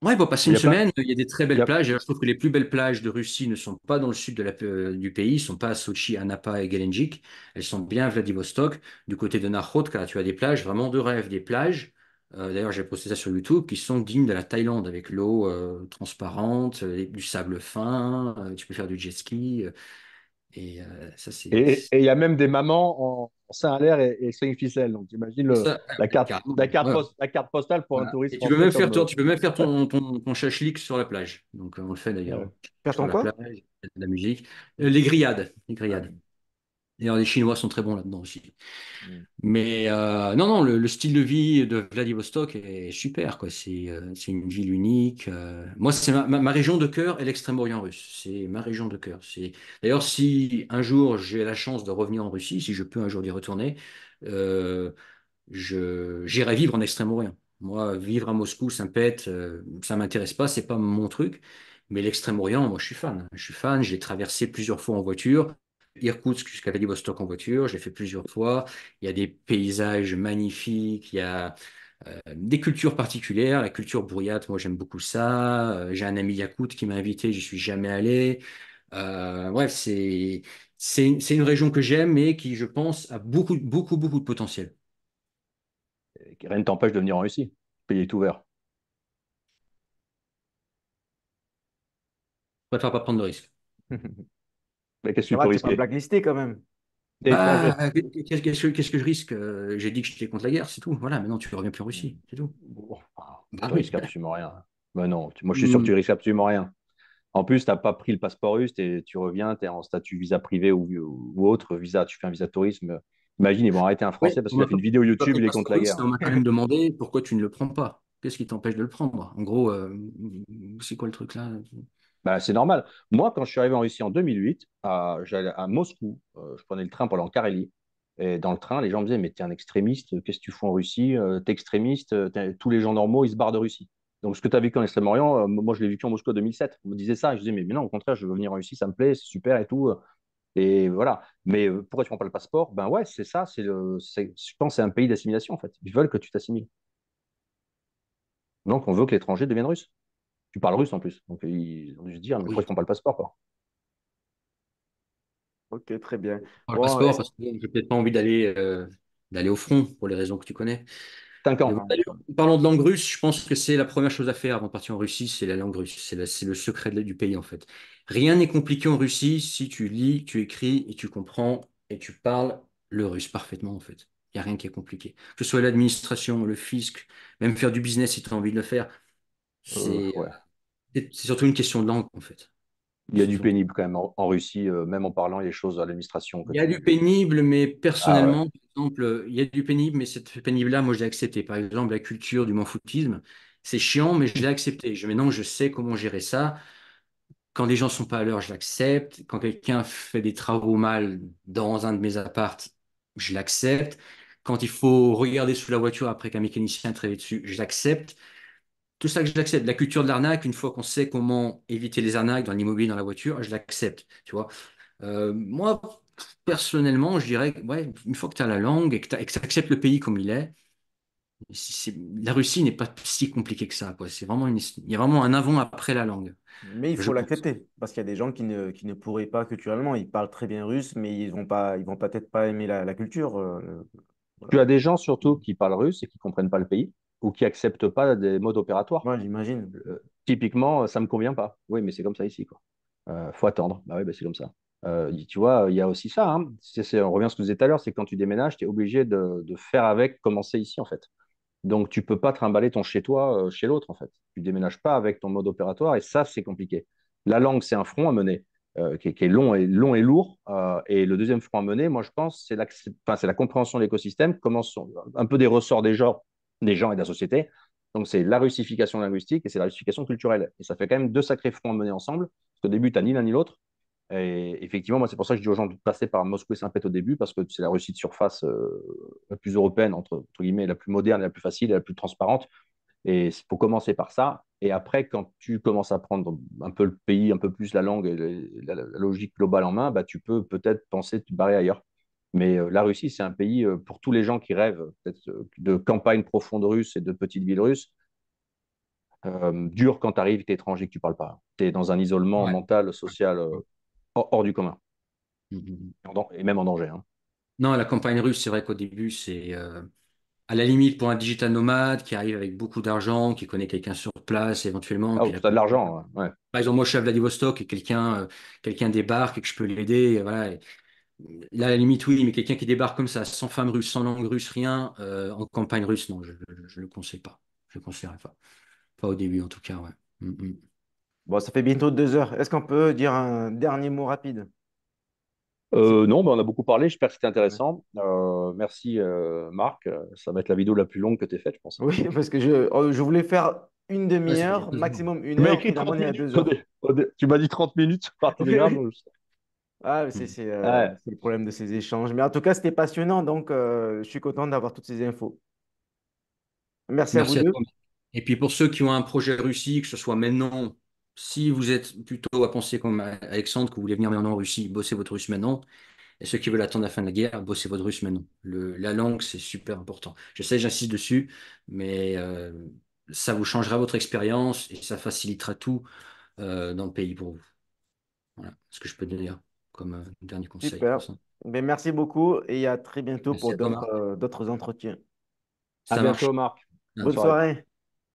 il pour passer une semaine, il y a des très belles plages. Je trouve que les plus belles plages de Russie ne sont pas dans le sud de la, euh, du pays, ne sont pas à Sochi, Anapa et Gelenjik. Elles sont bien à Vladivostok. Du côté de Nakhotka, tu as des plages vraiment de rêve, des plages. Euh, d'ailleurs, j'ai posté ça sur YouTube, qui sont dignes de la Thaïlande, avec l'eau transparente, du sable fin, tu peux faire du jet ski. Et euh, ça, c'est. il y a même des mamans en, saint sein à l'air et, et string ficelle. Donc, imagines ah, la, carte, la, carte la, carte postale pour un touriste. tu, peux euh, même faire, ton, tu peux même faire ton, ton, sur la plage. Donc, euh, on le fait d'ailleurs. Faire ton la la musique. les grillades. Les grillades. Ah. D'ailleurs, les Chinois sont très bons là-dedans aussi. Mm. Mais euh, non, non, le, style de vie de Vladivostok est super. quoi. C'est euh, une ville unique. Euh. moi, c'est ma, ma, région de cœur est l'extrême-orient russe. C'est ma région de cœur. D'ailleurs, si un jour j'ai la chance de revenir en Russie, si je peux un jour y retourner, j'irai vivre en extrême-orient. Moi, vivre à Moscou, Saint-Pète, ça m'intéresse pas, c'est pas mon truc. Mais l'extrême-orient, moi, je suis fan. Je suis fan, j'ai traversé plusieurs fois en voiture. Irkoutsk jusqu'à Vladivostok en voiture, J'ai fait plusieurs fois. Il y a des paysages magnifiques, il y a euh, des cultures particulières. La culture brouillate, moi j'aime beaucoup ça. Euh, j'ai un ami yakout qui m'a invité, j'y suis jamais allé. Euh, bref, c'est c'est une région que j'aime et qui, je pense, a beaucoup, beaucoup, beaucoup de potentiel. Rien ne t'empêche de venir en Russie. Le pays est ouvert. Je préfère pas prendre de risques. qu'est-ce que tu peux blacklisté quand même. Bah, qu'est-ce, que, je risque euh, J'ai dit que j'étais contre la guerre, c'est tout. Voilà, maintenant tu ne reviens plus en Russie, mm. c'est tout. Ah, bah tu risques absolument rien. Bah moi je suis sûr mm. que tu risques absolument rien. En plus, tu n'as pas pris le passeport russe, et tu reviens, tu es en statut visa privé ou, autre, visa, tu fais un visa tourisme. Imagine, ils vont arrêter un Français parce qu'il a fait une vidéo YouTube, il est contre la guerre. On m'a quand même demandé pourquoi tu ne le prends pas. Qu'est-ce qui t'empêche de le prendre En gros, euh, c'est quoi le truc là bah, c'est normal. Moi, quand je suis arrivé en Russie en 2008, à, à Moscou, euh, je prenais le train pour Carélie. Et dans le train, les gens me disaient Mais t'es un extrémiste, qu'est-ce que tu fous en Russie euh, T'es extrémiste, euh, tous les gens normaux, ils se barrent de Russie. Donc, ce que tu as vécu en Extrême-Orient, moi, je l'ai vécu en Moscou en 2007. On me disait ça. Et je disais mais, non, au contraire, je veux venir en Russie, ça me plaît, c'est super et tout. Et voilà. Mais pourquoi tu prends pas le passeport Ben ouais, c'est ça. C'est je pense c'est un pays d'assimilation, en fait. Ils veulent que tu t'assimiles. Donc, on veut que l'étranger devienne russe. Tu parles russe en plus. Donc ils ont dû se dire, mais pourquoi ils est pas le passeport quoi. Ok, très bien. passeport, parce que j'ai peut-être pas envie euh, d'aller au front pour les raisons que tu connais. Bon, parlons de langue russe, je pense que c'est la première chose à faire avant de partir en Russie, c'est la langue russe. C'est, le secret du pays, en fait. Rien n'est compliqué en Russie si tu lis, tu écris et tu comprends et tu parles le russe parfaitement, en fait. Il n'y a rien qui est compliqué. Que ce soit l'administration, le fisc, même faire du business si tu as envie de le faire. Euh, euh, c'est surtout une question de langue, en fait. Il y a du pénible quand même en, Russie, euh, même en parlant les choses à l'administration. Il y a du pénible, mais ah, personnellement, par exemple, il y a du pénible, mais cette pénible-là, moi, je l'ai accepté. Par exemple, la culture du manfoutisme, c'est chiant, mais je l'ai accepté. Je, maintenant, je sais comment gérer ça. Quand les gens sont pas à l'heure, je l'accepte. Quand quelqu'un fait des travaux mal dans un de mes appartes, je l'accepte. Quand il faut regarder sous la voiture après qu'un mécanicien travaille dessus, je l'accepte. Tout ça que j'accepte. La culture de l'arnaque, une fois qu'on sait comment éviter les arnaques dans l'immobilier, dans la voiture, je l'accepte. Tu vois. Euh, moi, personnellement, je dirais, ouais, une fois que tu as la langue et que tu acceptes le pays comme il est, la Russie n'est pas si compliquée que ça. Quoi. C'est vraiment il y a vraiment un avant après la langue. Mais il faut l'accepter parce qu'il y a des gens qui ne, pourraient pas culturellement. Ils parlent très bien russe, mais ils vont pas, ils vont peut-être pas aimer la, culture. Euh, tu as des gens surtout qui parlent russe et qui comprennent pas le pays ou qui acceptent pas des modes opératoires. Ouais, j'imagine. Euh, typiquement, euh, ça me convient pas. Oui, mais c'est comme ça ici, quoi. Euh, faut attendre. Bah oui, bah, c'est comme ça. tu vois, il y a aussi ça. Hein. on revient à ce que je disais tout à l'heure, c'est quand tu déménages, tu es obligé de, faire avec, commencer ici, en fait. Donc, tu peux pas trimballer ton chez-toi chez l'autre, en fait. Tu déménages pas avec ton mode opératoire, et ça, c'est compliqué. La langue, c'est un front à mener. qui, est, long et, long et lourd. et le deuxième front à mener, moi, je pense, c'est la compréhension de l'écosystème, un peu des ressorts des genres des gens et de la société. Donc, c'est la russification linguistique et c'est la russification culturelle. Et ça fait quand même deux sacrés fronts à mener ensemble, parce qu'au début, tu ni l'un ni l'autre. Et effectivement, moi, c'est pour ça que je dis aux gens de passer par Moscou et saint au début, parce que c'est la Russie de surface euh, la plus européenne, entre, guillemets, la plus moderne, la plus facile, et la plus transparente. Et c'est pour commencer par ça. Et après, quand tu commences à prendre un peu le pays, un peu plus la langue et la, logique globale en main, bah, tu peux peut-être penser te barrer ailleurs. Mais euh, la Russie, c'est un pays, euh, pour tous les gens qui rêvent euh, de campagne profonde russe et de petites villes russes, dur quand tu arrives, tu es étranger, que tu parles pas. Tu es dans un isolement mental, social hors, du commun. Mmh, mmh, mmh. Et même en danger. Hein. Non, la campagne russe, c'est vrai qu'au début, c'est à la limite pour un digital nomade qui arrive avec beaucoup d'argent, qui connaît quelqu'un sur place éventuellement. Ah, qui a... de l'argent. Par exemple, moi, je suis à Vladivostok et quelqu'un quelqu'un débarque et que je peux l'aider. Voilà, à la limite, oui, mais quelqu'un qui débarque comme ça, sans femme russe, sans langue russe, rien, euh, en campagne russe, non, je ne le conseille pas. Je ne le conseillerais pas. Pas au début, en tout cas, ouais. Mm, mm. Bon, ça fait bientôt deux heures. Est-ce qu'on peut dire un dernier mot rapide? Euh, non, mais ben, on a beaucoup parlé. J'espère que c'était intéressant. Euh, merci, Marc. Ça va être la vidéo la plus longue que tu as faite, je pense. Oui, parce que je, oh, voulais faire une demi-heure, maximum une heure. Tu m'as écrit 30 minutes. Tu m'as dit 30 minutes par Ah, hmm. euh, c'est le problème de ces échanges. Mais en tout cas, c'était passionnant, donc euh, je suis content d'avoir toutes ces infos. Merci, à vous. deux. Et puis pour ceux qui ont un projet Russie, que ce soit maintenant, si vous êtes plutôt à penser comme Alexandre, que vous voulez venir maintenant en Russie, bossez votre russe maintenant. Et ceux qui veulent attendre la fin de la guerre, bossez votre russe maintenant. Le, la langue, c'est super important. Je sais, j'insiste dessus, mais euh, ça vous changera votre expérience et ça facilitera tout dans le pays pour vous. Voilà ce que je peux dire comme euh, dernier conseil. Super. Mais hein. ben, merci beaucoup et à très bientôt pour euh, d'autres entretiens. à bientôt, Marc. Bonne, soirée.